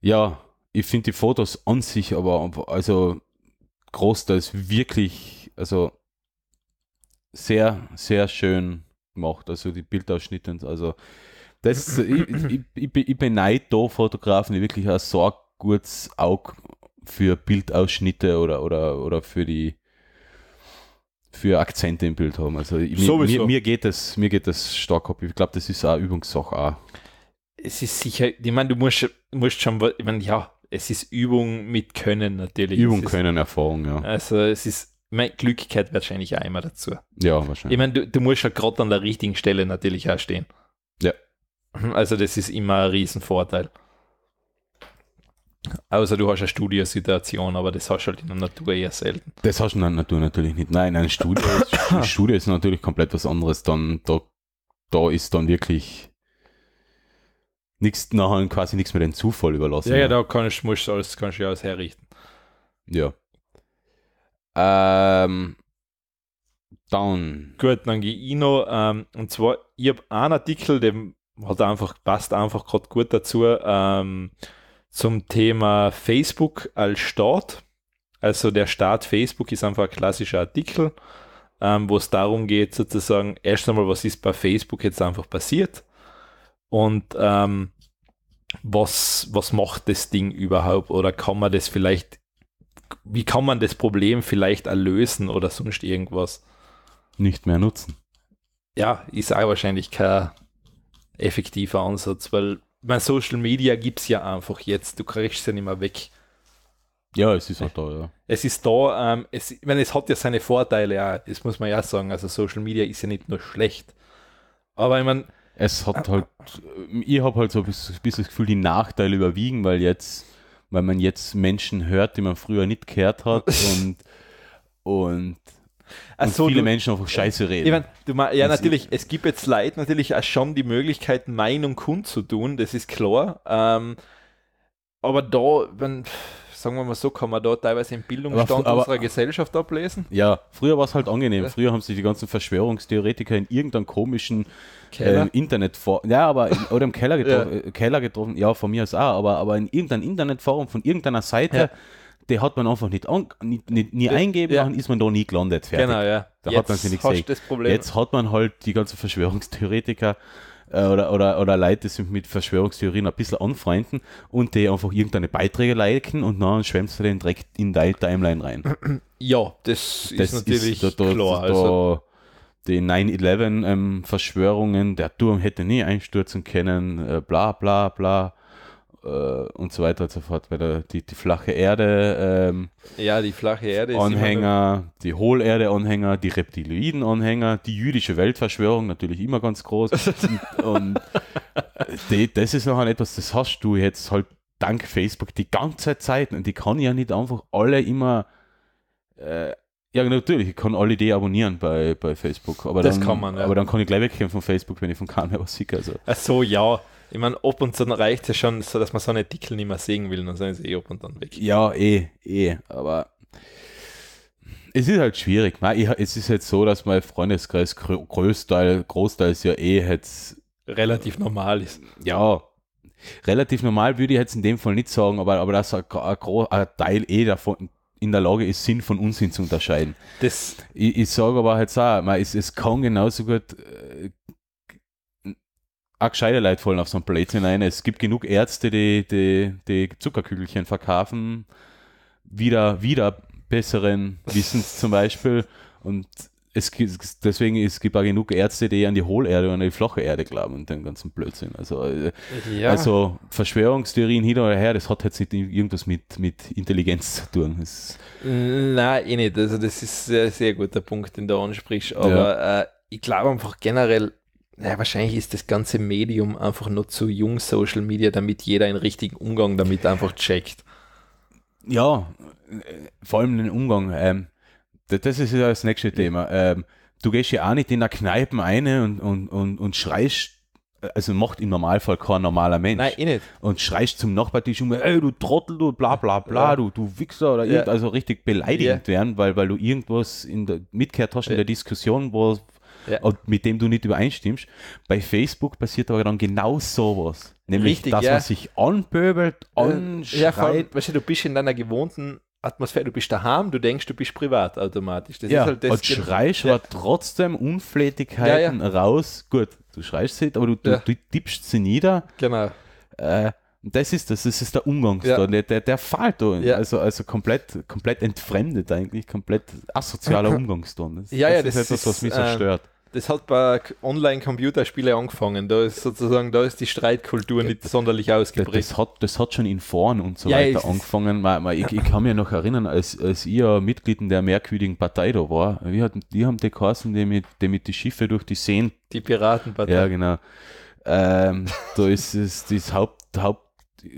ja, ich finde die Fotos an sich aber, also, großteils wirklich, also, sehr, sehr schön gemacht, also die Bildausschnitte, also, das, ich, ich, ich, ich beneide da Fotografen, die wirklich ein so gutes Auge für Bildausschnitte oder, oder, oder für die für Akzente im Bild haben. Also mir, mir, mir, geht das, mir geht das stark ab. Ich glaube, das ist auch Übungssache auch. Es ist sicher, ich meine, du musst, musst schon, ich meine, ja, es ist Übung mit Können natürlich. Übung, ist, Können, Erfahrung, ja. Also es ist, mein Glück wahrscheinlich auch immer dazu. Ja, wahrscheinlich. Ich meine, du, du musst ja gerade an der richtigen Stelle natürlich auch stehen. Ja. Also das ist immer ein Riesenvorteil. Außer du hast eine Studiosituation, aber das hast du halt in der Natur eher selten. Das hast du in der Natur natürlich nicht. Nein, ein Studio, ist, Studio ist natürlich komplett was anderes. Dann, da, da ist dann wirklich nichts nachher quasi nichts mehr den Zufall überlassen. Ja, ja, da kannst, musst, alles, kannst du alles herrichten. Ja. Ähm, dann. Gut, dann gehe ich noch. Ähm, und zwar, ich habe einen Artikel, den halt einfach, passt einfach gerade gut dazu, ähm, zum Thema Facebook als Staat. Also der Staat Facebook ist einfach ein klassischer Artikel, ähm, wo es darum geht, sozusagen, erst einmal, was ist bei Facebook jetzt einfach passiert und ähm, was, was macht das Ding überhaupt oder kann man das vielleicht, wie kann man das Problem vielleicht erlösen oder sonst irgendwas? Nicht mehr nutzen. Ja, ist auch wahrscheinlich kein effektiver Ansatz, weil mein Social Media gibt es ja einfach jetzt, du kriegst es ja nicht mehr weg. Ja, es ist halt da, ja. Es ist da, ähm, es, ich meine, es hat ja seine Vorteile ja, das muss man ja sagen. Also Social Media ist ja nicht nur schlecht. Aber ich meine. Es hat halt, ich habe halt so ein bisschen das Gefühl, die Nachteile überwiegen, weil jetzt, weil man jetzt Menschen hört, die man früher nicht gehört hat und, und und so, viele du, Menschen einfach Scheiße reden. Ich mein, du, ja, natürlich, es gibt jetzt Leute natürlich auch schon die Möglichkeit, Meinung kundzutun, das ist klar. Ähm, aber da, wenn, sagen wir mal so, kann man da teilweise den Bildungsstand aber, unserer Gesellschaft ablesen. Ja, früher war es halt angenehm. Früher haben sich die ganzen Verschwörungstheoretiker in irgendeinem komischen äh, Internet ja, aber in, oder im Keller getroffen, ja. Äh, Keller getroffen, ja, von mir aus auch, aber, aber in irgendeinem Internetforum von irgendeiner Seite, ja die hat man einfach nicht, an, nicht, nicht nie eingeben, ja. dann ist man da nie gelandet. Fertig. Genau, ja. Da Jetzt hat man sie nicht gesehen. Jetzt hat man halt die ganzen Verschwörungstheoretiker äh, oder, oder, oder Leute, die sich mit Verschwörungstheorien ein bisschen anfreunden und die einfach irgendeine Beiträge liken und dann schwemmst du den direkt in deine Timeline rein. Ja, das, das ist natürlich ist da, da, klar. Da, also die 9-11-Verschwörungen, ähm, der Turm hätte nie einstürzen können, äh, bla bla bla. Äh, und so weiter und so fort. Weil da die, die flache Erde, ähm, ja, die flache Erde Anhänger, die Hohlerde-Anhänger, die Reptiloiden-Anhänger, die jüdische Weltverschwörung natürlich immer ganz groß. und, und die, das ist noch ein etwas, das hast du jetzt halt dank Facebook die ganze Zeit und die kann ja nicht einfach alle immer. Äh, ja, natürlich, ich kann alle die abonnieren bei, bei Facebook. Aber das dann, kann man, ja. Aber dann kann ich gleich wegkommen von Facebook, wenn ich von keinem was sehe. Also. Ach so, ja. Ich meine, ab und zu reicht es ja schon, so dass man so eine Dickel nicht mehr sehen will, dann sind sie eh ab und dann weg. Ja, eh, eh, aber es ist halt schwierig. Ne? es ist halt so, dass mein Freundeskreis größteil, großteils ja eh jetzt relativ normal ist. Ja, relativ normal würde ich jetzt in dem Fall nicht sagen, aber, aber dass ein, ein, Teil eh davon in der Lage ist, Sinn von Unsinn zu unterscheiden. Das ich, ich sage aber halt auch, es, es kann genauso gut äh, auch gescheite Leute fallen auf so ein Blödsinn ein. Es gibt genug Ärzte, die, die, die Zuckerkügelchen verkaufen, wieder, wieder besseren Wissens zum Beispiel. Und es gibt, deswegen es gibt auch genug Ärzte, die an die Hohlerde und an die flache Erde glauben und den ganzen Blödsinn. Also, äh, ja. also Verschwörungstheorien hin oder her, das hat jetzt nicht irgendwas mit, mit Intelligenz zu tun. Das Nein, eh nicht. Also das ist ein sehr guter Punkt, den du ansprichst. Aber ja. äh, ich glaube einfach generell, naja, wahrscheinlich ist das ganze Medium einfach nur zu jung Social Media, damit jeder einen richtigen Umgang damit einfach checkt. Ja, äh, vor allem den Umgang. Ähm, das ist ja das nächste Thema. Ähm, du gehst ja auch nicht in der Kneipe eine und, und, und, und schreist also macht im Normalfall kein normaler Mensch. Nein, eh nicht. Und schreist zum Nachbartisch um, ey, du Trottel, du bla bla bla, ja. du, du Wichser oder ja. also richtig beleidigend ja. werden, weil, weil du irgendwas in der, mitgehört hast in der Diskussion, wo, ja. mit dem du nicht übereinstimmst. Bei Facebook passiert aber dann genau sowas. Nämlich, Richtig, dass ja. man sich anpöbelt, anschreit. Ja, weißt du, du bist in deiner gewohnten Atmosphäre, du bist daheim, du denkst, du bist privat automatisch. Das ja, ist halt das. Und schreist ja. trotzdem Unflätigkeiten ja, ja. raus. Gut, du schreist sie, aber du, du, du tippst sie nieder. Genau. Äh, das ist das, das ist der Umgang ja. der, der da. ja. also, also komplett, komplett entfremdet eigentlich, komplett asozialer Umgangston. Das, ja, das, ja, ist das etwas, was mich so äh, stört das hat bei Online-Computerspielen angefangen. Da ist sozusagen, da ist die Streitkultur nicht das, sonderlich ausgeprägt. Das hat, das hat schon in Foren und so ja, weiter angefangen. Ich, ich, kann mich noch erinnern, als, als ich Mitglied in der merkwürdigen Partei da war, wir hatten, die haben die Kassen, die mit, die mit die Schiffe durch die Seen. Die Piratenpartei. Ja, genau. Ähm, da ist es das Haupt, Haupt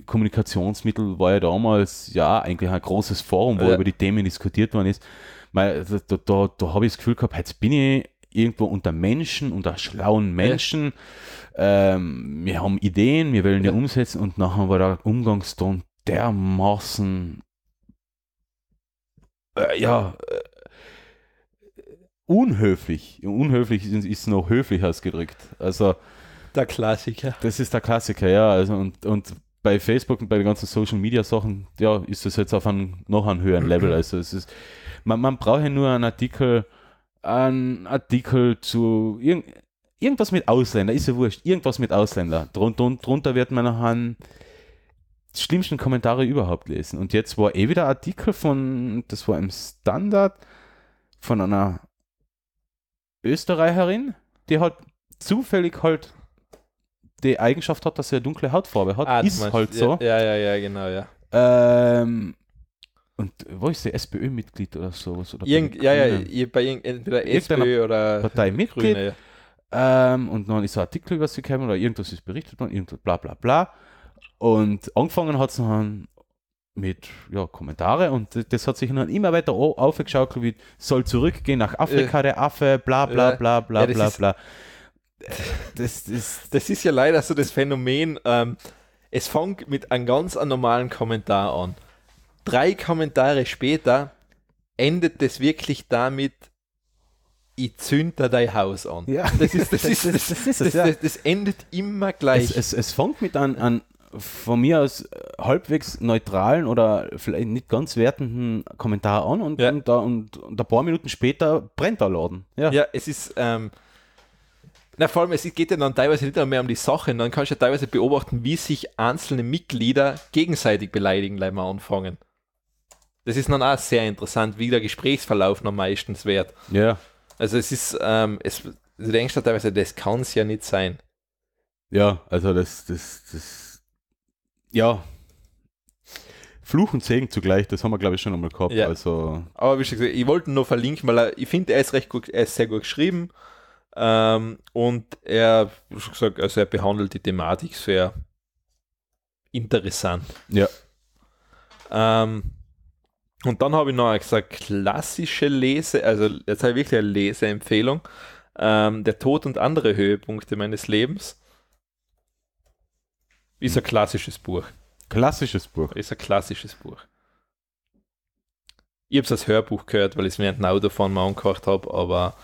Kommunikationsmittel war ja damals ja eigentlich ein großes Forum, wo ja. über die Themen diskutiert worden ist. Mal, da da, da habe ich das Gefühl gehabt, jetzt bin ich irgendwo unter Menschen, unter schlauen Menschen. Ja. Ähm, wir haben Ideen, wir wollen die ja. umsetzen und nachher war der Umgangston dermaßen äh, ja äh, unhöflich. Unhöflich ist, ist noch höflich ausgedrückt. Also der Klassiker. Das ist der Klassiker, ja. Also und, und bei Facebook und bei den ganzen Social Media Sachen, ja, ist das jetzt auf einem noch einem höheren Level. Also es ist, man, man braucht ja nur einen Artikel ein Artikel zu irg irgendwas mit Ausländer, ist ja wurscht, irgendwas mit Ausländer. Drunter, drunter wird man nachher schlimmsten Kommentare überhaupt lesen. Und jetzt war eh wieder Artikel von, das war im Standard, von einer Österreicherin, die halt zufällig halt die Eigenschaft hat, dass sie eine dunkle Hautfarbe hat. Ah, ist meinst, halt so. Ja, ja, ja, genau, ja. Ähm, und wo ist der SPÖ-Mitglied oder sowas? Oder Irgend, ja, Grünen. ja, bei entweder SPÖ oder Partei Parteimitglied. Grüne, ja. Ähm, und dann ist ein Artikel über sie gekommen oder irgendwas ist berichtet worden, irgendwas bla bla bla. Und angefangen hat es dann mit ja, Kommentare und das hat sich dann immer weiter aufgeschaukelt, wie soll zurückgehen nach Afrika, äh, der Affe, bla bla bla bla ja, bla bla. Das, das, das ist ja leider so das Phänomen, ähm, es fängt mit einem ganz normalen Kommentar an drei Kommentare später endet das wirklich damit, ich zünder dein Haus an. Ja. Das ist das, ist, das, das, ist das, ja. das, das, endet immer gleich. Es, es, es fängt mit an, an von mir aus äh, halbwegs neutralen oder vielleicht nicht ganz wertenden Kommentar an und, ja. und, da, und, und, ein paar Minuten später brennt der Laden. Ja, ja es ist. Ähm, na, vor allem, es geht ja dann teilweise nicht mehr um die Sache, dann kannst du ja teilweise beobachten, wie sich einzelne Mitglieder gegenseitig beleidigen, gleich mal anfangen. Das ist dann auch sehr interessant, wie der Gesprächsverlauf noch meistens wird. Ja. Also es ist, ähm, es, du denkst da teilweise, das kann es ja nicht sein. Ja, also das, das, das, ja. Fluch und Segen zugleich, das haben wir glaube ich schon einmal gehabt. Ja. Also. Aber wie gesagt, ich wollte nur verlinken, weil er, ich finde, er ist recht gut, er ist sehr gut geschrieben. Ähm, und er, wie schon gesagt, also er behandelt die Thematik sehr interessant. Ja. Ähm, und dann habe ich noch eine klassische Lese, also jetzt habe ich wirklich eine Leseempfehlung. Ähm, der Tod und andere Höhepunkte meines Lebens. Ist ein klassisches Buch. Klassisches Buch. Ist ein klassisches Buch. Ich habe es als Hörbuch gehört, weil ich es mir dem Autofahren mal angehört habe, aber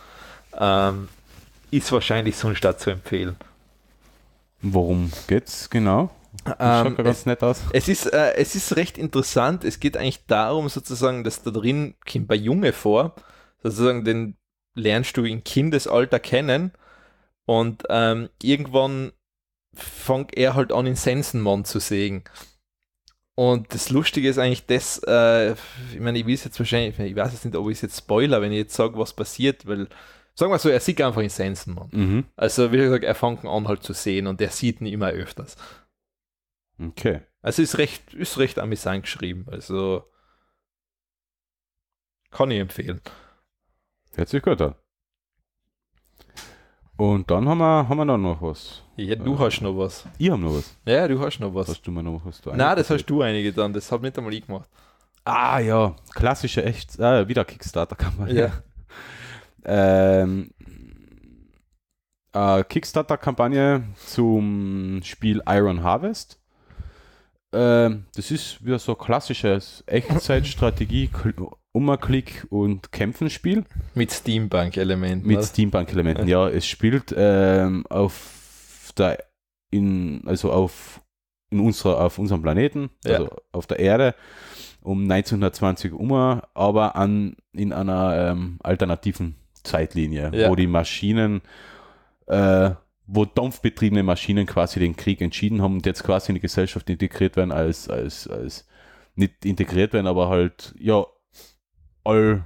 ähm, ist wahrscheinlich so ein Stadt zu empfehlen. Worum geht's genau? Ähm, schaut ganz nett aus. Es ist, äh, es ist recht interessant. Es geht eigentlich darum, sozusagen, dass da drin kommt bei Junge vor, sozusagen den lernst du im Kindesalter kennen und ähm, irgendwann fängt er halt an, in Sensenmann zu sägen. Und das Lustige ist eigentlich das, äh, ich meine, ich will jetzt wahrscheinlich, ich weiß jetzt nicht, ob ich es jetzt spoiler, wenn ich jetzt sage, was passiert, weil, sagen wir so, er sieht einfach in Sensenmann. Mhm. Also, wie gesagt, er fängt an halt zu sehen und er sieht ihn immer öfters. Okay. Also ist recht, ist recht amüsant geschrieben. Also kann ich empfehlen. Herzlich sich gut an. Und dann haben wir, haben wir noch was. Ja, du äh, hast noch was. Ich habe noch was. Ja, du hast noch was. Hast du mir noch was? Nein, das hast du einige dann. Das habe nicht einmal ich gemacht. Ah ja, klassische echt äh, wieder Kickstarter Kampagne. Ja. ähm, äh, Kickstarter Kampagne zum Spiel Iron Harvest. Ähm, das ist wieder so klassisches Echtzeitstrategie, Ummerklick und Kämpfenspiel. Mit Steampunk-Elementen. Mit Steampunk-Elementen, ja. Es spielt ähm, auf der in, also auf in unserer, auf unserem Planeten, also auf der Erde, um 1920 Uhr, aber an, in einer ähm, alternativen Zeitlinie, ja. wo die Maschinen äh, wo dampfbetriebene Maschinen quasi den Krieg entschieden haben und jetzt quasi in die Gesellschaft integriert werden, als, als, als nicht integriert werden, aber halt, ja, all,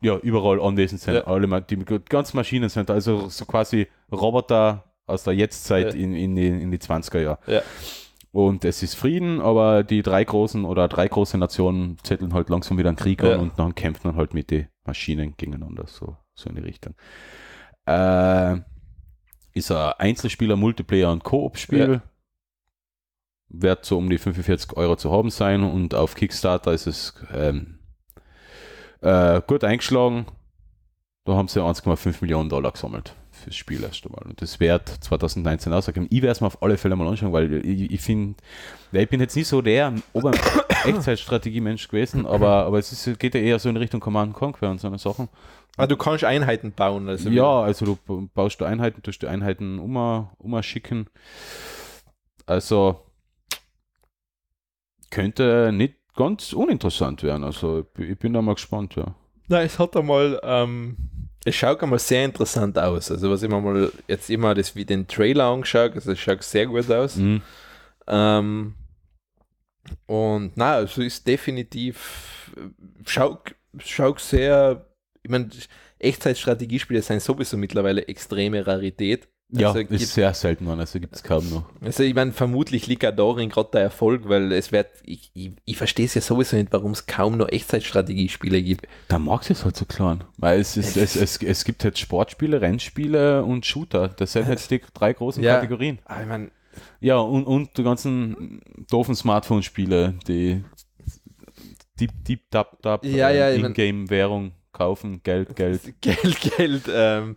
ja, überall anwesend sind. Ja. Alle, die ganz Maschinen sind, also so quasi Roboter aus der Jetztzeit ja. in, in, die, in die 20er Jahre. Ja. Und es ist Frieden, aber die drei großen oder drei große Nationen zetteln halt langsam wieder einen Krieg an und dann kämpfen dann halt mit den Maschinen gegeneinander, so, so in die Richtung. Äh, ist ein Einzelspieler, Multiplayer und Koop-Spiel. Ja. Wird so um die 45 Euro zu haben sein und auf Kickstarter ist es ähm, äh, gut eingeschlagen. Da haben sie 1,5 Millionen Dollar gesammelt fürs Spiel erst einmal. Und das wird 2019 ausgegeben. Ich werde es mir auf alle Fälle mal anschauen, weil ich, ich finde, ich bin jetzt nicht so der Ober Echtzeitstrategie-Mensch gewesen, aber, aber es ist, geht ja eher so in Richtung Command Conquer und so eine Sachen. Ah, du kannst Einheiten bauen. Also ja, also du baust du Einheiten, tust die Einheiten umschicken. Um schicken. also könnte nicht ganz uninteressant werden. Also ich bin da mal gespannt, ja. Na, es hat einmal, ähm, es schaut einmal sehr interessant aus. Also was ich mir mal jetzt immer das wie den Trailer angeschaut, also es schaut sehr gut aus. Mhm. Ähm, und na, also ist definitiv äh, schaut schau sehr ich meine, Echtzeitstrategiespiele sind sowieso mittlerweile extreme Rarität. Ja, also, ist sehr selten, man. Ne? also gibt es kaum noch. Also ich meine, vermutlich liegt auch darin gerade der Erfolg, weil es wird, ich, ich, ich verstehe es ja sowieso nicht, warum es kaum noch Echtzeitstrategiespiele gibt. Da mag es halt so klar, weil es, ist, es, es, es gibt jetzt halt Sportspiele, Rennspiele und Shooter, das sind jetzt halt die drei großen ja, Kategorien. Ah, ich mein, ja, und, und die ganzen doofen Smartphone-Spiele, die Deep, Deep, Dab, Dab, ja, ja, in-game-Währung kaufen, Geld, Geld. Geld, Geld. Ähm,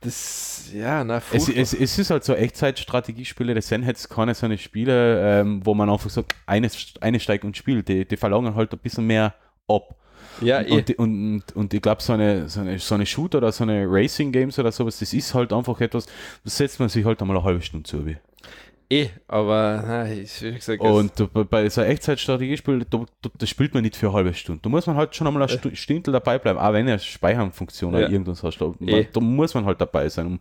das, ja, na, es, es, es, ist halt so Echtzeitstrategiespiele, das sind jetzt keine so eine Spiele, ähm, wo man einfach sagt, eine, eines steigt und spielt. Die, die verlangen halt ein bisschen mehr ab. Ja, und, eh. und, und, und, ich glaube, so eine, so, eine, so eine Shooter oder so eine Racing Games oder sowas, das ist halt einfach etwas, das setzt man sich halt einmal eine halbe Stunde zu. Eh, aber ich, wie gesagt, Und bei so einem Echtzeitstrategiespiel, da, da, das spielt man nicht für eine halbe Stunde. Da muss man halt schon einmal ein äh. Stündel dabei bleiben, auch wenn er Speicherfunktion ja. oder irgendwas hast. Da, eh. da, muss man halt dabei sein, um,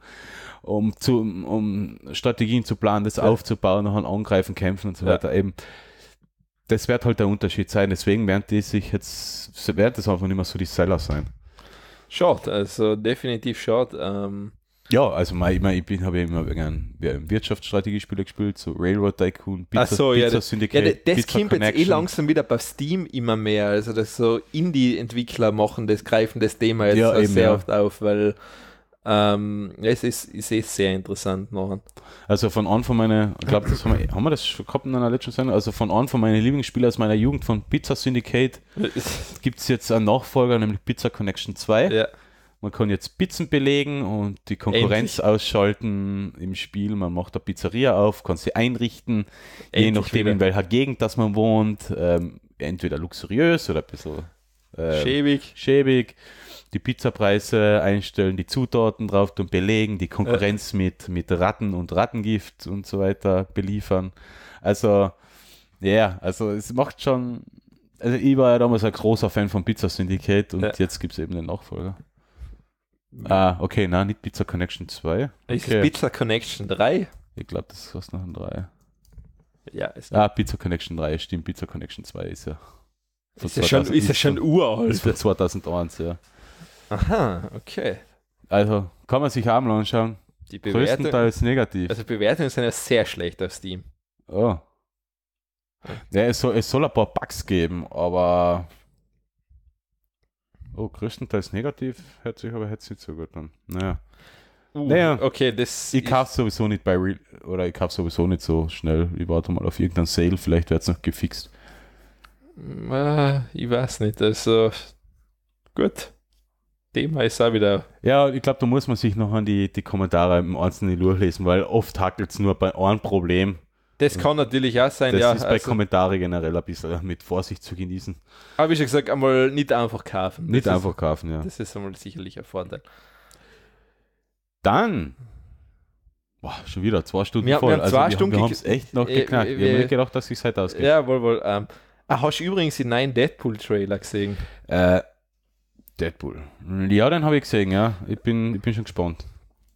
um, zu, um Strategien zu planen, das ja. aufzubauen, nachher angreifen, kämpfen und so weiter. Eben, das wird halt der Unterschied sein. Deswegen werden die sich jetzt, werden das einfach nicht mehr so die Seller sein. Schaut, also definitiv schaut. Ähm ja, also mein, ich, mein, ich habe ja immer gern Wirtschaftsstrategiespiele gespielt, so Railroad Tycoon, Pizza, so, Pizza ja, Syndicate, ja, das Pizza kommt Connection. jetzt eh langsam wieder bei Steam immer mehr, also dass so Indie-Entwickler machen, das greifen das Thema jetzt ja, eben, sehr ja. oft auf, weil ähm, es ist, ist eh sehr interessant machen. Also von Anfang meiner, ich glaube, das haben wir, haben wir das schon gehabt in einer letzten Sendung, also von Anfang meiner Lieblingsspiele aus meiner Jugend von Pizza Syndicate gibt es jetzt einen Nachfolger, nämlich Pizza Connection 2. Ja man kann jetzt Pizzen belegen und die Konkurrenz Endlich. ausschalten im Spiel. Man macht eine Pizzeria auf, kann sie einrichten, Endlich je nachdem, wieder. in welcher Gegend das man wohnt. Ähm, entweder luxuriös oder ein bisschen äh, schäbig. schäbig. Die Pizzapreise einstellen, die Zutaten drauf und belegen, die Konkurrenz äh. mit, mit Ratten und Rattengift und so weiter beliefern. Also, ja, yeah, also es macht schon. Also ich war ja damals ein großer Fan von Pizza Syndicate und äh. jetzt gibt es eben den Nachfolger. Ah, okay, na, nicht Pizza Connection 2. Okay. Ist es Pizza Connection 3? Ich glaube, das ist was noch ein 3. Ja, ist Ah, Pizza Connection 3, stimmt. Pizza Connection 2 ist ja. Ist ja, schon, ist ja schon uralt. Ist ja 2001, ja. Aha, okay. Also, kann man sich einmal anschauen. Die Bewertung, Größtenteils negativ. Also, Bewertungen sind ja sehr schlecht auf Steam. Oh. Ja, es soll, es soll ein paar Bugs geben, aber Oh, größtenteils negativ, hört sich aber jetzt nicht so gut an. Naja. Uh, naja, okay, das. Ich kaufe sowieso nicht bei Real, oder ich kaufe sowieso nicht so schnell. Ich warte mal auf irgendeinen Sale, vielleicht wird es noch gefixt. Ah, ich weiß nicht, also gut. Thema ist auch wieder. Ja, ich glaube, da muss man sich noch an die, die Kommentare im Einzelnen durchlesen, weil oft hackelt es nur bei einem Problem das kann natürlich auch sein, das ja. Das ist bei also, Kommentaren generell ein bisschen mit Vorsicht zu genießen. Aber ich schon gesagt, einmal nicht einfach kaufen. Nicht das einfach ist, kaufen, ja. Das ist einmal sicherlich ein Vorteil. Dann, boah, schon wieder zwei Stunden wir, voll. Also wir haben zwei also, Stunden wir haben es echt noch äh, geknackt. Äh, wir äh, haben nicht äh, gedacht, dass es heute ausgeht. Ja, wohl, wohl. Ähm, ah, hast du übrigens den neuen Deadpool-Trailer gesehen? Äh, Deadpool. Ja, den habe ich gesehen, ja. Ich bin, ich bin schon gespannt.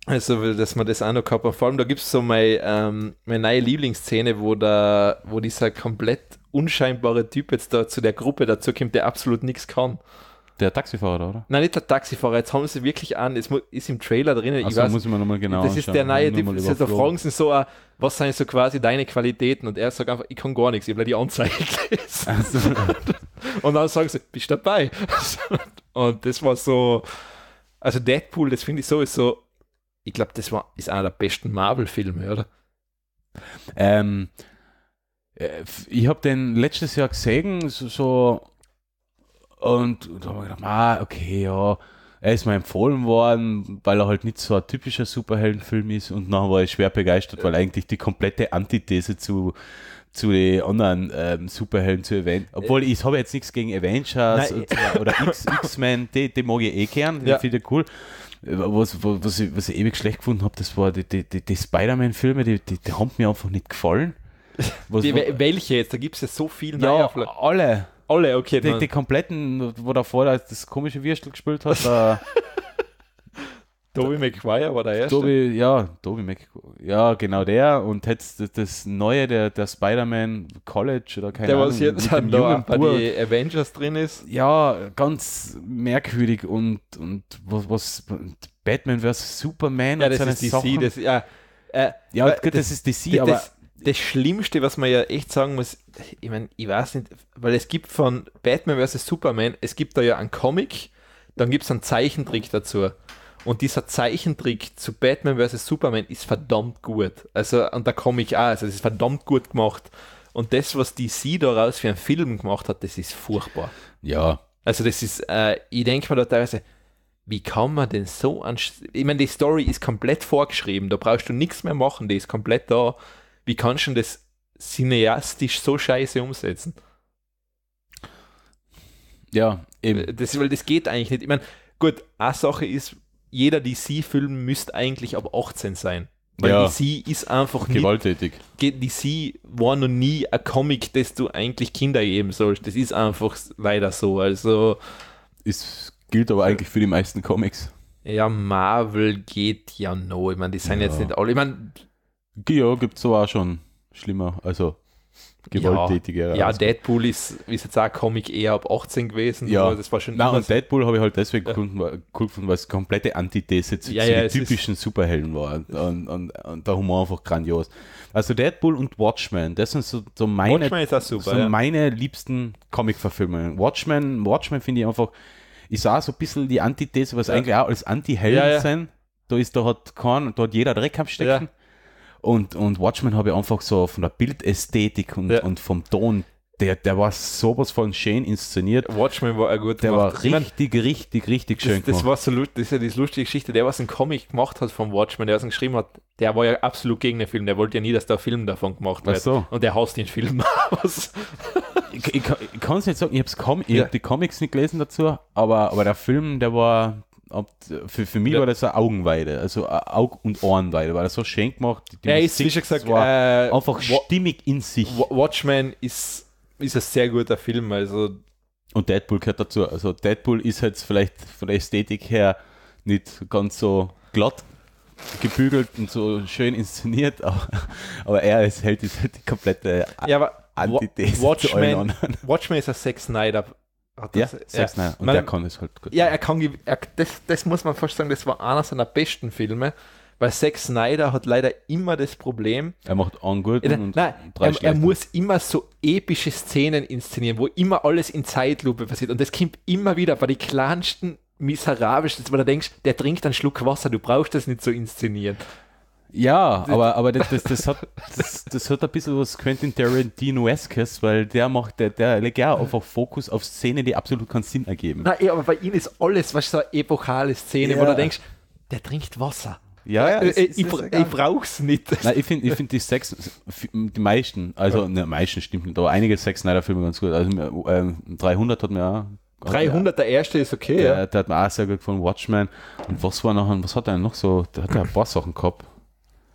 Also, dass man das auch noch gehabt hat. Vor allem, da gibt es so meine, ähm, meine neue Lieblingsszene, wo, der, wo dieser komplett unscheinbare Typ jetzt da zu der Gruppe dazu kommt, der absolut nichts kann. Der Taxifahrer, oder? Nein, nicht der Taxifahrer. Jetzt haben sie wirklich an. Es ist im Trailer drinnen. Ich weiß, muss ich mir nochmal genau Das anschauen. ist der neue Typ. Also da fragen sie so, uh, was sind so quasi deine Qualitäten? Und er sagt einfach, ich kann gar nichts. Ich bleibe die Anzeige gelesen. Also. Und dann sagen sie, bist dabei? Und das war so. Also Deadpool, das finde ich sowieso. Ich glaube, das war, ist einer der besten Marvel-Filme, oder? Ähm, äh, ich habe den letztes Jahr gesehen, so, so und da habe ich gedacht, ah, okay, ja. Er ist mir empfohlen worden, weil er halt nicht so ein typischer Superheldenfilm ist und nachher war ich schwer begeistert, weil eigentlich die komplette Antithese zu, zu den anderen ähm, Superhelden zu erwähnen. Obwohl ich habe jetzt nichts gegen Avengers Nein, oder X-Men, die, die mag ich eh gern, die ja. finde ich cool was, was, ich, was ich ewig schlecht gefunden habe, das war die, die, die, die Spider-Man-Filme, die, die, die haben mir einfach nicht gefallen. Was, die, welche jetzt? Da gibt es ja so viele. Ja, Neuer. alle. Alle, okay. Die, die, kompletten, wo davor das komische Würstel gespielt hat, Toby McGuire war der erste. Toby, ja, Toby McGuire. Ja, genau der. Und jetzt das, neue, der, der Spider-Man College oder keine der, Ahnung. Der, was jetzt an der bei Avengers drin ist. Ja, ganz merkwürdig und, und was, was Batman vs. Superman ja, und das seine ist DC, Sachen. Das, ja, äh, ja äh, das, das, ist DC, das, aber. Das, Schlimmste, was man ja echt sagen muss, ich meine, ich weiß nicht, weil es gibt von Batman vs. Superman, es gibt da ja einen Comic, dann gibt es einen Zeichentrick dazu. Und dieser Zeichentrick zu Batman vs. Superman ist verdammt gut. Also, und da komme ich auch. Also, es ist verdammt gut gemacht. Und das, was DC daraus für einen Film gemacht hat, das ist furchtbar. Ja. Also, das ist, äh, ich denke mir da teilweise, wie kann man denn so an. Ich meine, die Story ist komplett vorgeschrieben, da brauchst du nichts mehr machen, die ist komplett da. Wie kannst du das cineastisch so scheiße umsetzen? Ja, eben. Das, weil das geht eigentlich nicht. Ich meine, gut, eine Sache ist, jeder DC-Film müsste eigentlich ab 18 sein. Weil ja. DC ist einfach nicht. Gewalttätig. DC war noch nie ein Comic, das du eigentlich Kinder geben sollst. Das ist einfach leider so. Also. Es gilt aber eigentlich für die meisten Comics. Ja, Marvel geht ja noch. Ich meine, die sind ja. jetzt nicht alle. Ich meine. Ja, gibt es auch schon schlimmer. Also gewalttätiger. Ja, ja Deadpool ist, ist jetzt auch Comic eher ab 18 gewesen. Ja, das war schon. Na, und Deadpool habe ich halt deswegen ja. cool gefunden, weil es komplette Antithese zu, ja, zu ja, den typischen Superhelden war. Und, und, und, und, der Humor einfach grandios. Also Deadpool und Watchmen, das sind so, so meine, super, so meine liebsten Comic-Verfilmungen. Watchmen, Watchmen finde ich einfach, ich sah so ein bisschen die Antithese, was eigentlich auch als Anti-Helden sind. Da ist, da hat Korn, da hat jeder Dreck am Stecken. Und, und Watchmen habe ich einfach so von der Bildästhetik und, ja. und vom Ton der, der war sowas von schön inszeniert. Watchmen war ein gut Der gemacht. war richtig, meine, richtig, richtig schön das, das war so, das ist ja diese lustige Geschichte. Der, was einen Comic gemacht hat von Watchmen, der was ihn geschrieben hat, der war ja absolut gegen den Film. Der wollte ja nie, dass der Film davon gemacht wird. Ach so. Und der haust den Film aus. ich, ich, ich kann es nicht sagen, ich, hab's ja. ich habe die Comics nicht gelesen dazu, aber, aber der Film, der war, ob, für, für mich ja. war das eine Augenweide, also eine Aug- und Ohrenweide, weil das so schön gemacht. Die er ist, wie schon gesagt, äh, einfach stimmig in sich. Watchmen ist, ist ein sehr guter Film, also. Und Deadpool gehört dazu. Also Deadpool ist jetzt vielleicht von der Ästhetik her nicht ganz so glatt gebügelt und so schön inszeniert, aber, aber er ist, hält die, die komplette ja, aber Antithese Watchmen, Watchmen ist ein Zack Snyder hat ja, das, ja, Und man, der kann es halt gut. Ja, er kann, er, das, das muss man fast sagen, das war einer seiner besten Filme, weil Zack Snyder hat leider immer das Problem. Er macht Angurten und nein, drei er, er muss immer so epische Szenen inszenieren, wo immer alles in Zeitlupe passiert. Und das kommt immer wieder bei den kleinsten miserabelsten, wo du denkst, der trinkt einen Schluck Wasser, du brauchst das nicht so inszenieren. Ja, aber, aber das, das, das, hat, das, das hat ein bisschen was Quentin Tarantino-eskes, weil der macht, der, der legt ja einfach Fokus auf Szenen, die absolut keinen Sinn ergeben. Nein, eh, aber bei ihm ist alles, was so eine epochale Szene, ja. wo du denkst, der trinkt Wasser. Ja, ja. Äh, äh, es, ich, ich, ich brauch's nicht. Nein, ich finde ich find die Sex, die meisten, also ja. ne, meisten stimmt nicht, aber einige Sex Snyder-Filme ganz gut. Also äh, 300 hat mir auch 300, der erste ist okay. Der, ja. der hat mir auch sehr gut gefallen, Watchmen. Und was war noch, was hat er noch so? Der hat ja ein paar Sachen gehabt.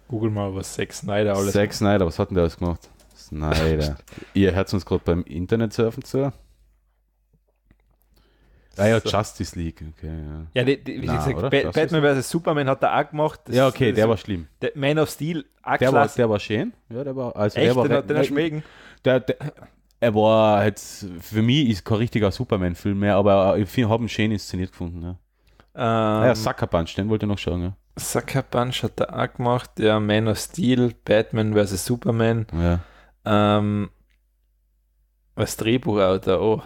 Google mal, was Zack Snyder alles Zack Snyder, was hat denn der alles gemacht? Snyder. Ihr hört uns gerade beim Internet surfen zu. Ah ja, so. Justice League, okay, ja. Ja, die, die, wie Nein, gesagt, ba Justice Batman vs. Superman hat er auch gemacht. Das, ja, okay, der war schlimm. Der Man of Steel, auch der war, der war schön. Ja, der war, also Echt, der war, den, den halt- schmecken. Der, der, er war jetzt, halt, für mich ist kein richtiger Superman-Film mehr, aber ich habe ihn schön inszeniert gefunden. Ja. Ähm, ah ja, Sucker Punch, den wollte ich noch schauen, ja. Sucker Punch hat er auch gemacht, ja, Man of Steel, Batman vs. Superman. Ja. Ähm, als Drehbuchautor, oh.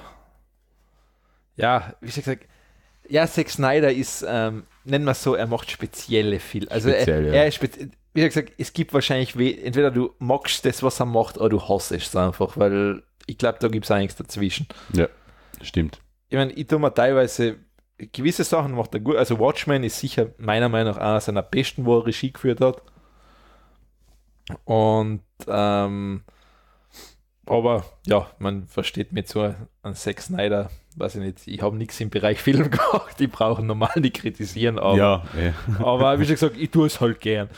Ja, wie schon gesagt, ja, Zack Snyder ist, ähm, nennen wir es so, er macht spezielle Filme. Also Speziell, er, er ist speziell wie gesagt, es gibt wahrscheinlich, entweder du magst das, was er macht, oder du hasst es einfach, weil ich glaube, da gibt es einiges dazwischen. Ja, stimmt. Ich meine, ich tue mir teilweise gewisse Sachen macht er gut. Also Watchmen ist sicher meiner Meinung nach einer seiner besten, wo er Regie geführt hat. Und ähm, aber ja, man versteht mit so einem Zack Snyder, weiß ich nicht, ich habe nichts im Bereich Film gemacht, die brauchen normal nicht kritisieren, aber, ja, eh. aber wie schon gesagt, ich tue es halt gern.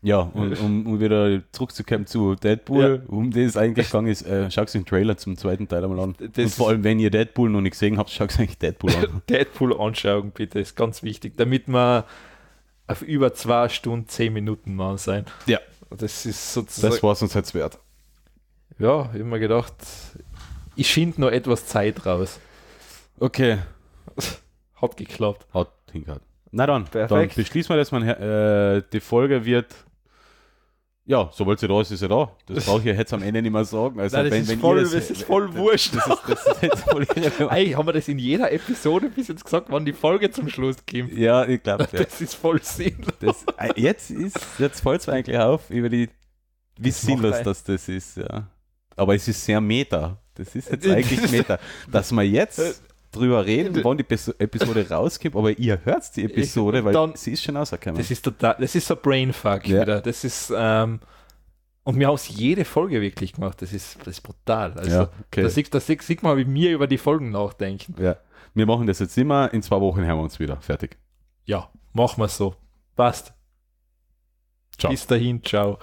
Ja, und um, um wieder zurückzukommen zu Deadpool, ja. um das es eigentlich gegangen ist, äh, schaut den Trailer zum zweiten Teil einmal an. Das und vor allem, wenn ihr Deadpool noch nicht gesehen habt, schaut eigentlich Deadpool an. Deadpool anschauen, bitte, ist ganz wichtig, damit wir auf über zwei Stunden, zehn Minuten mal sein. Ja. Das ist sozusagen. Das war es uns jetzt wert. Ja, ich habe mir gedacht, ich schind noch etwas Zeit raus. Okay. Hat geklappt. Hat hingehört. Na dann, Perfekt. dann beschließen wir das. Man, äh, die Folge wird ja, sobald sie da ist, ist sie da. Das brauche ich jetzt am Ende nicht mehr sagen. Also, Nein, das, wenn, ist wenn voll, das, das, ist voll wurscht. Das ist, das ist voll Eigentlich haben wir das in jeder Episode bis jetzt gesagt, wann die Folge zum Schluss kommt. Ja, ich glaube. Ja. Das ist voll sinnlos. Das, äh, jetzt ist, jetzt fällt es mir eigentlich auf, über die, wie das sinnlos das, das ist. Ja. Aber es ist sehr meta. Das ist jetzt eigentlich meta. Dass man jetzt äh, drüber reden, wann die Episode rauskommt, aber ihr hört die Episode, weil dann, sie ist schon rausgekommen. Das ist total, das ist so Brainfuck ja. wieder. Das ist, ähm, und mir aus jede Folge wirklich gemacht. Das ist, das ist brutal. Also, ja, okay. da, sieht, da sieht, sieht man, wie wir über die Folgen nachdenken. Ja. Wir machen das jetzt immer. In zwei Wochen hören wir uns wieder. Fertig. Ja, machen wir so. Passt. Ciao. Bis dahin, ciao.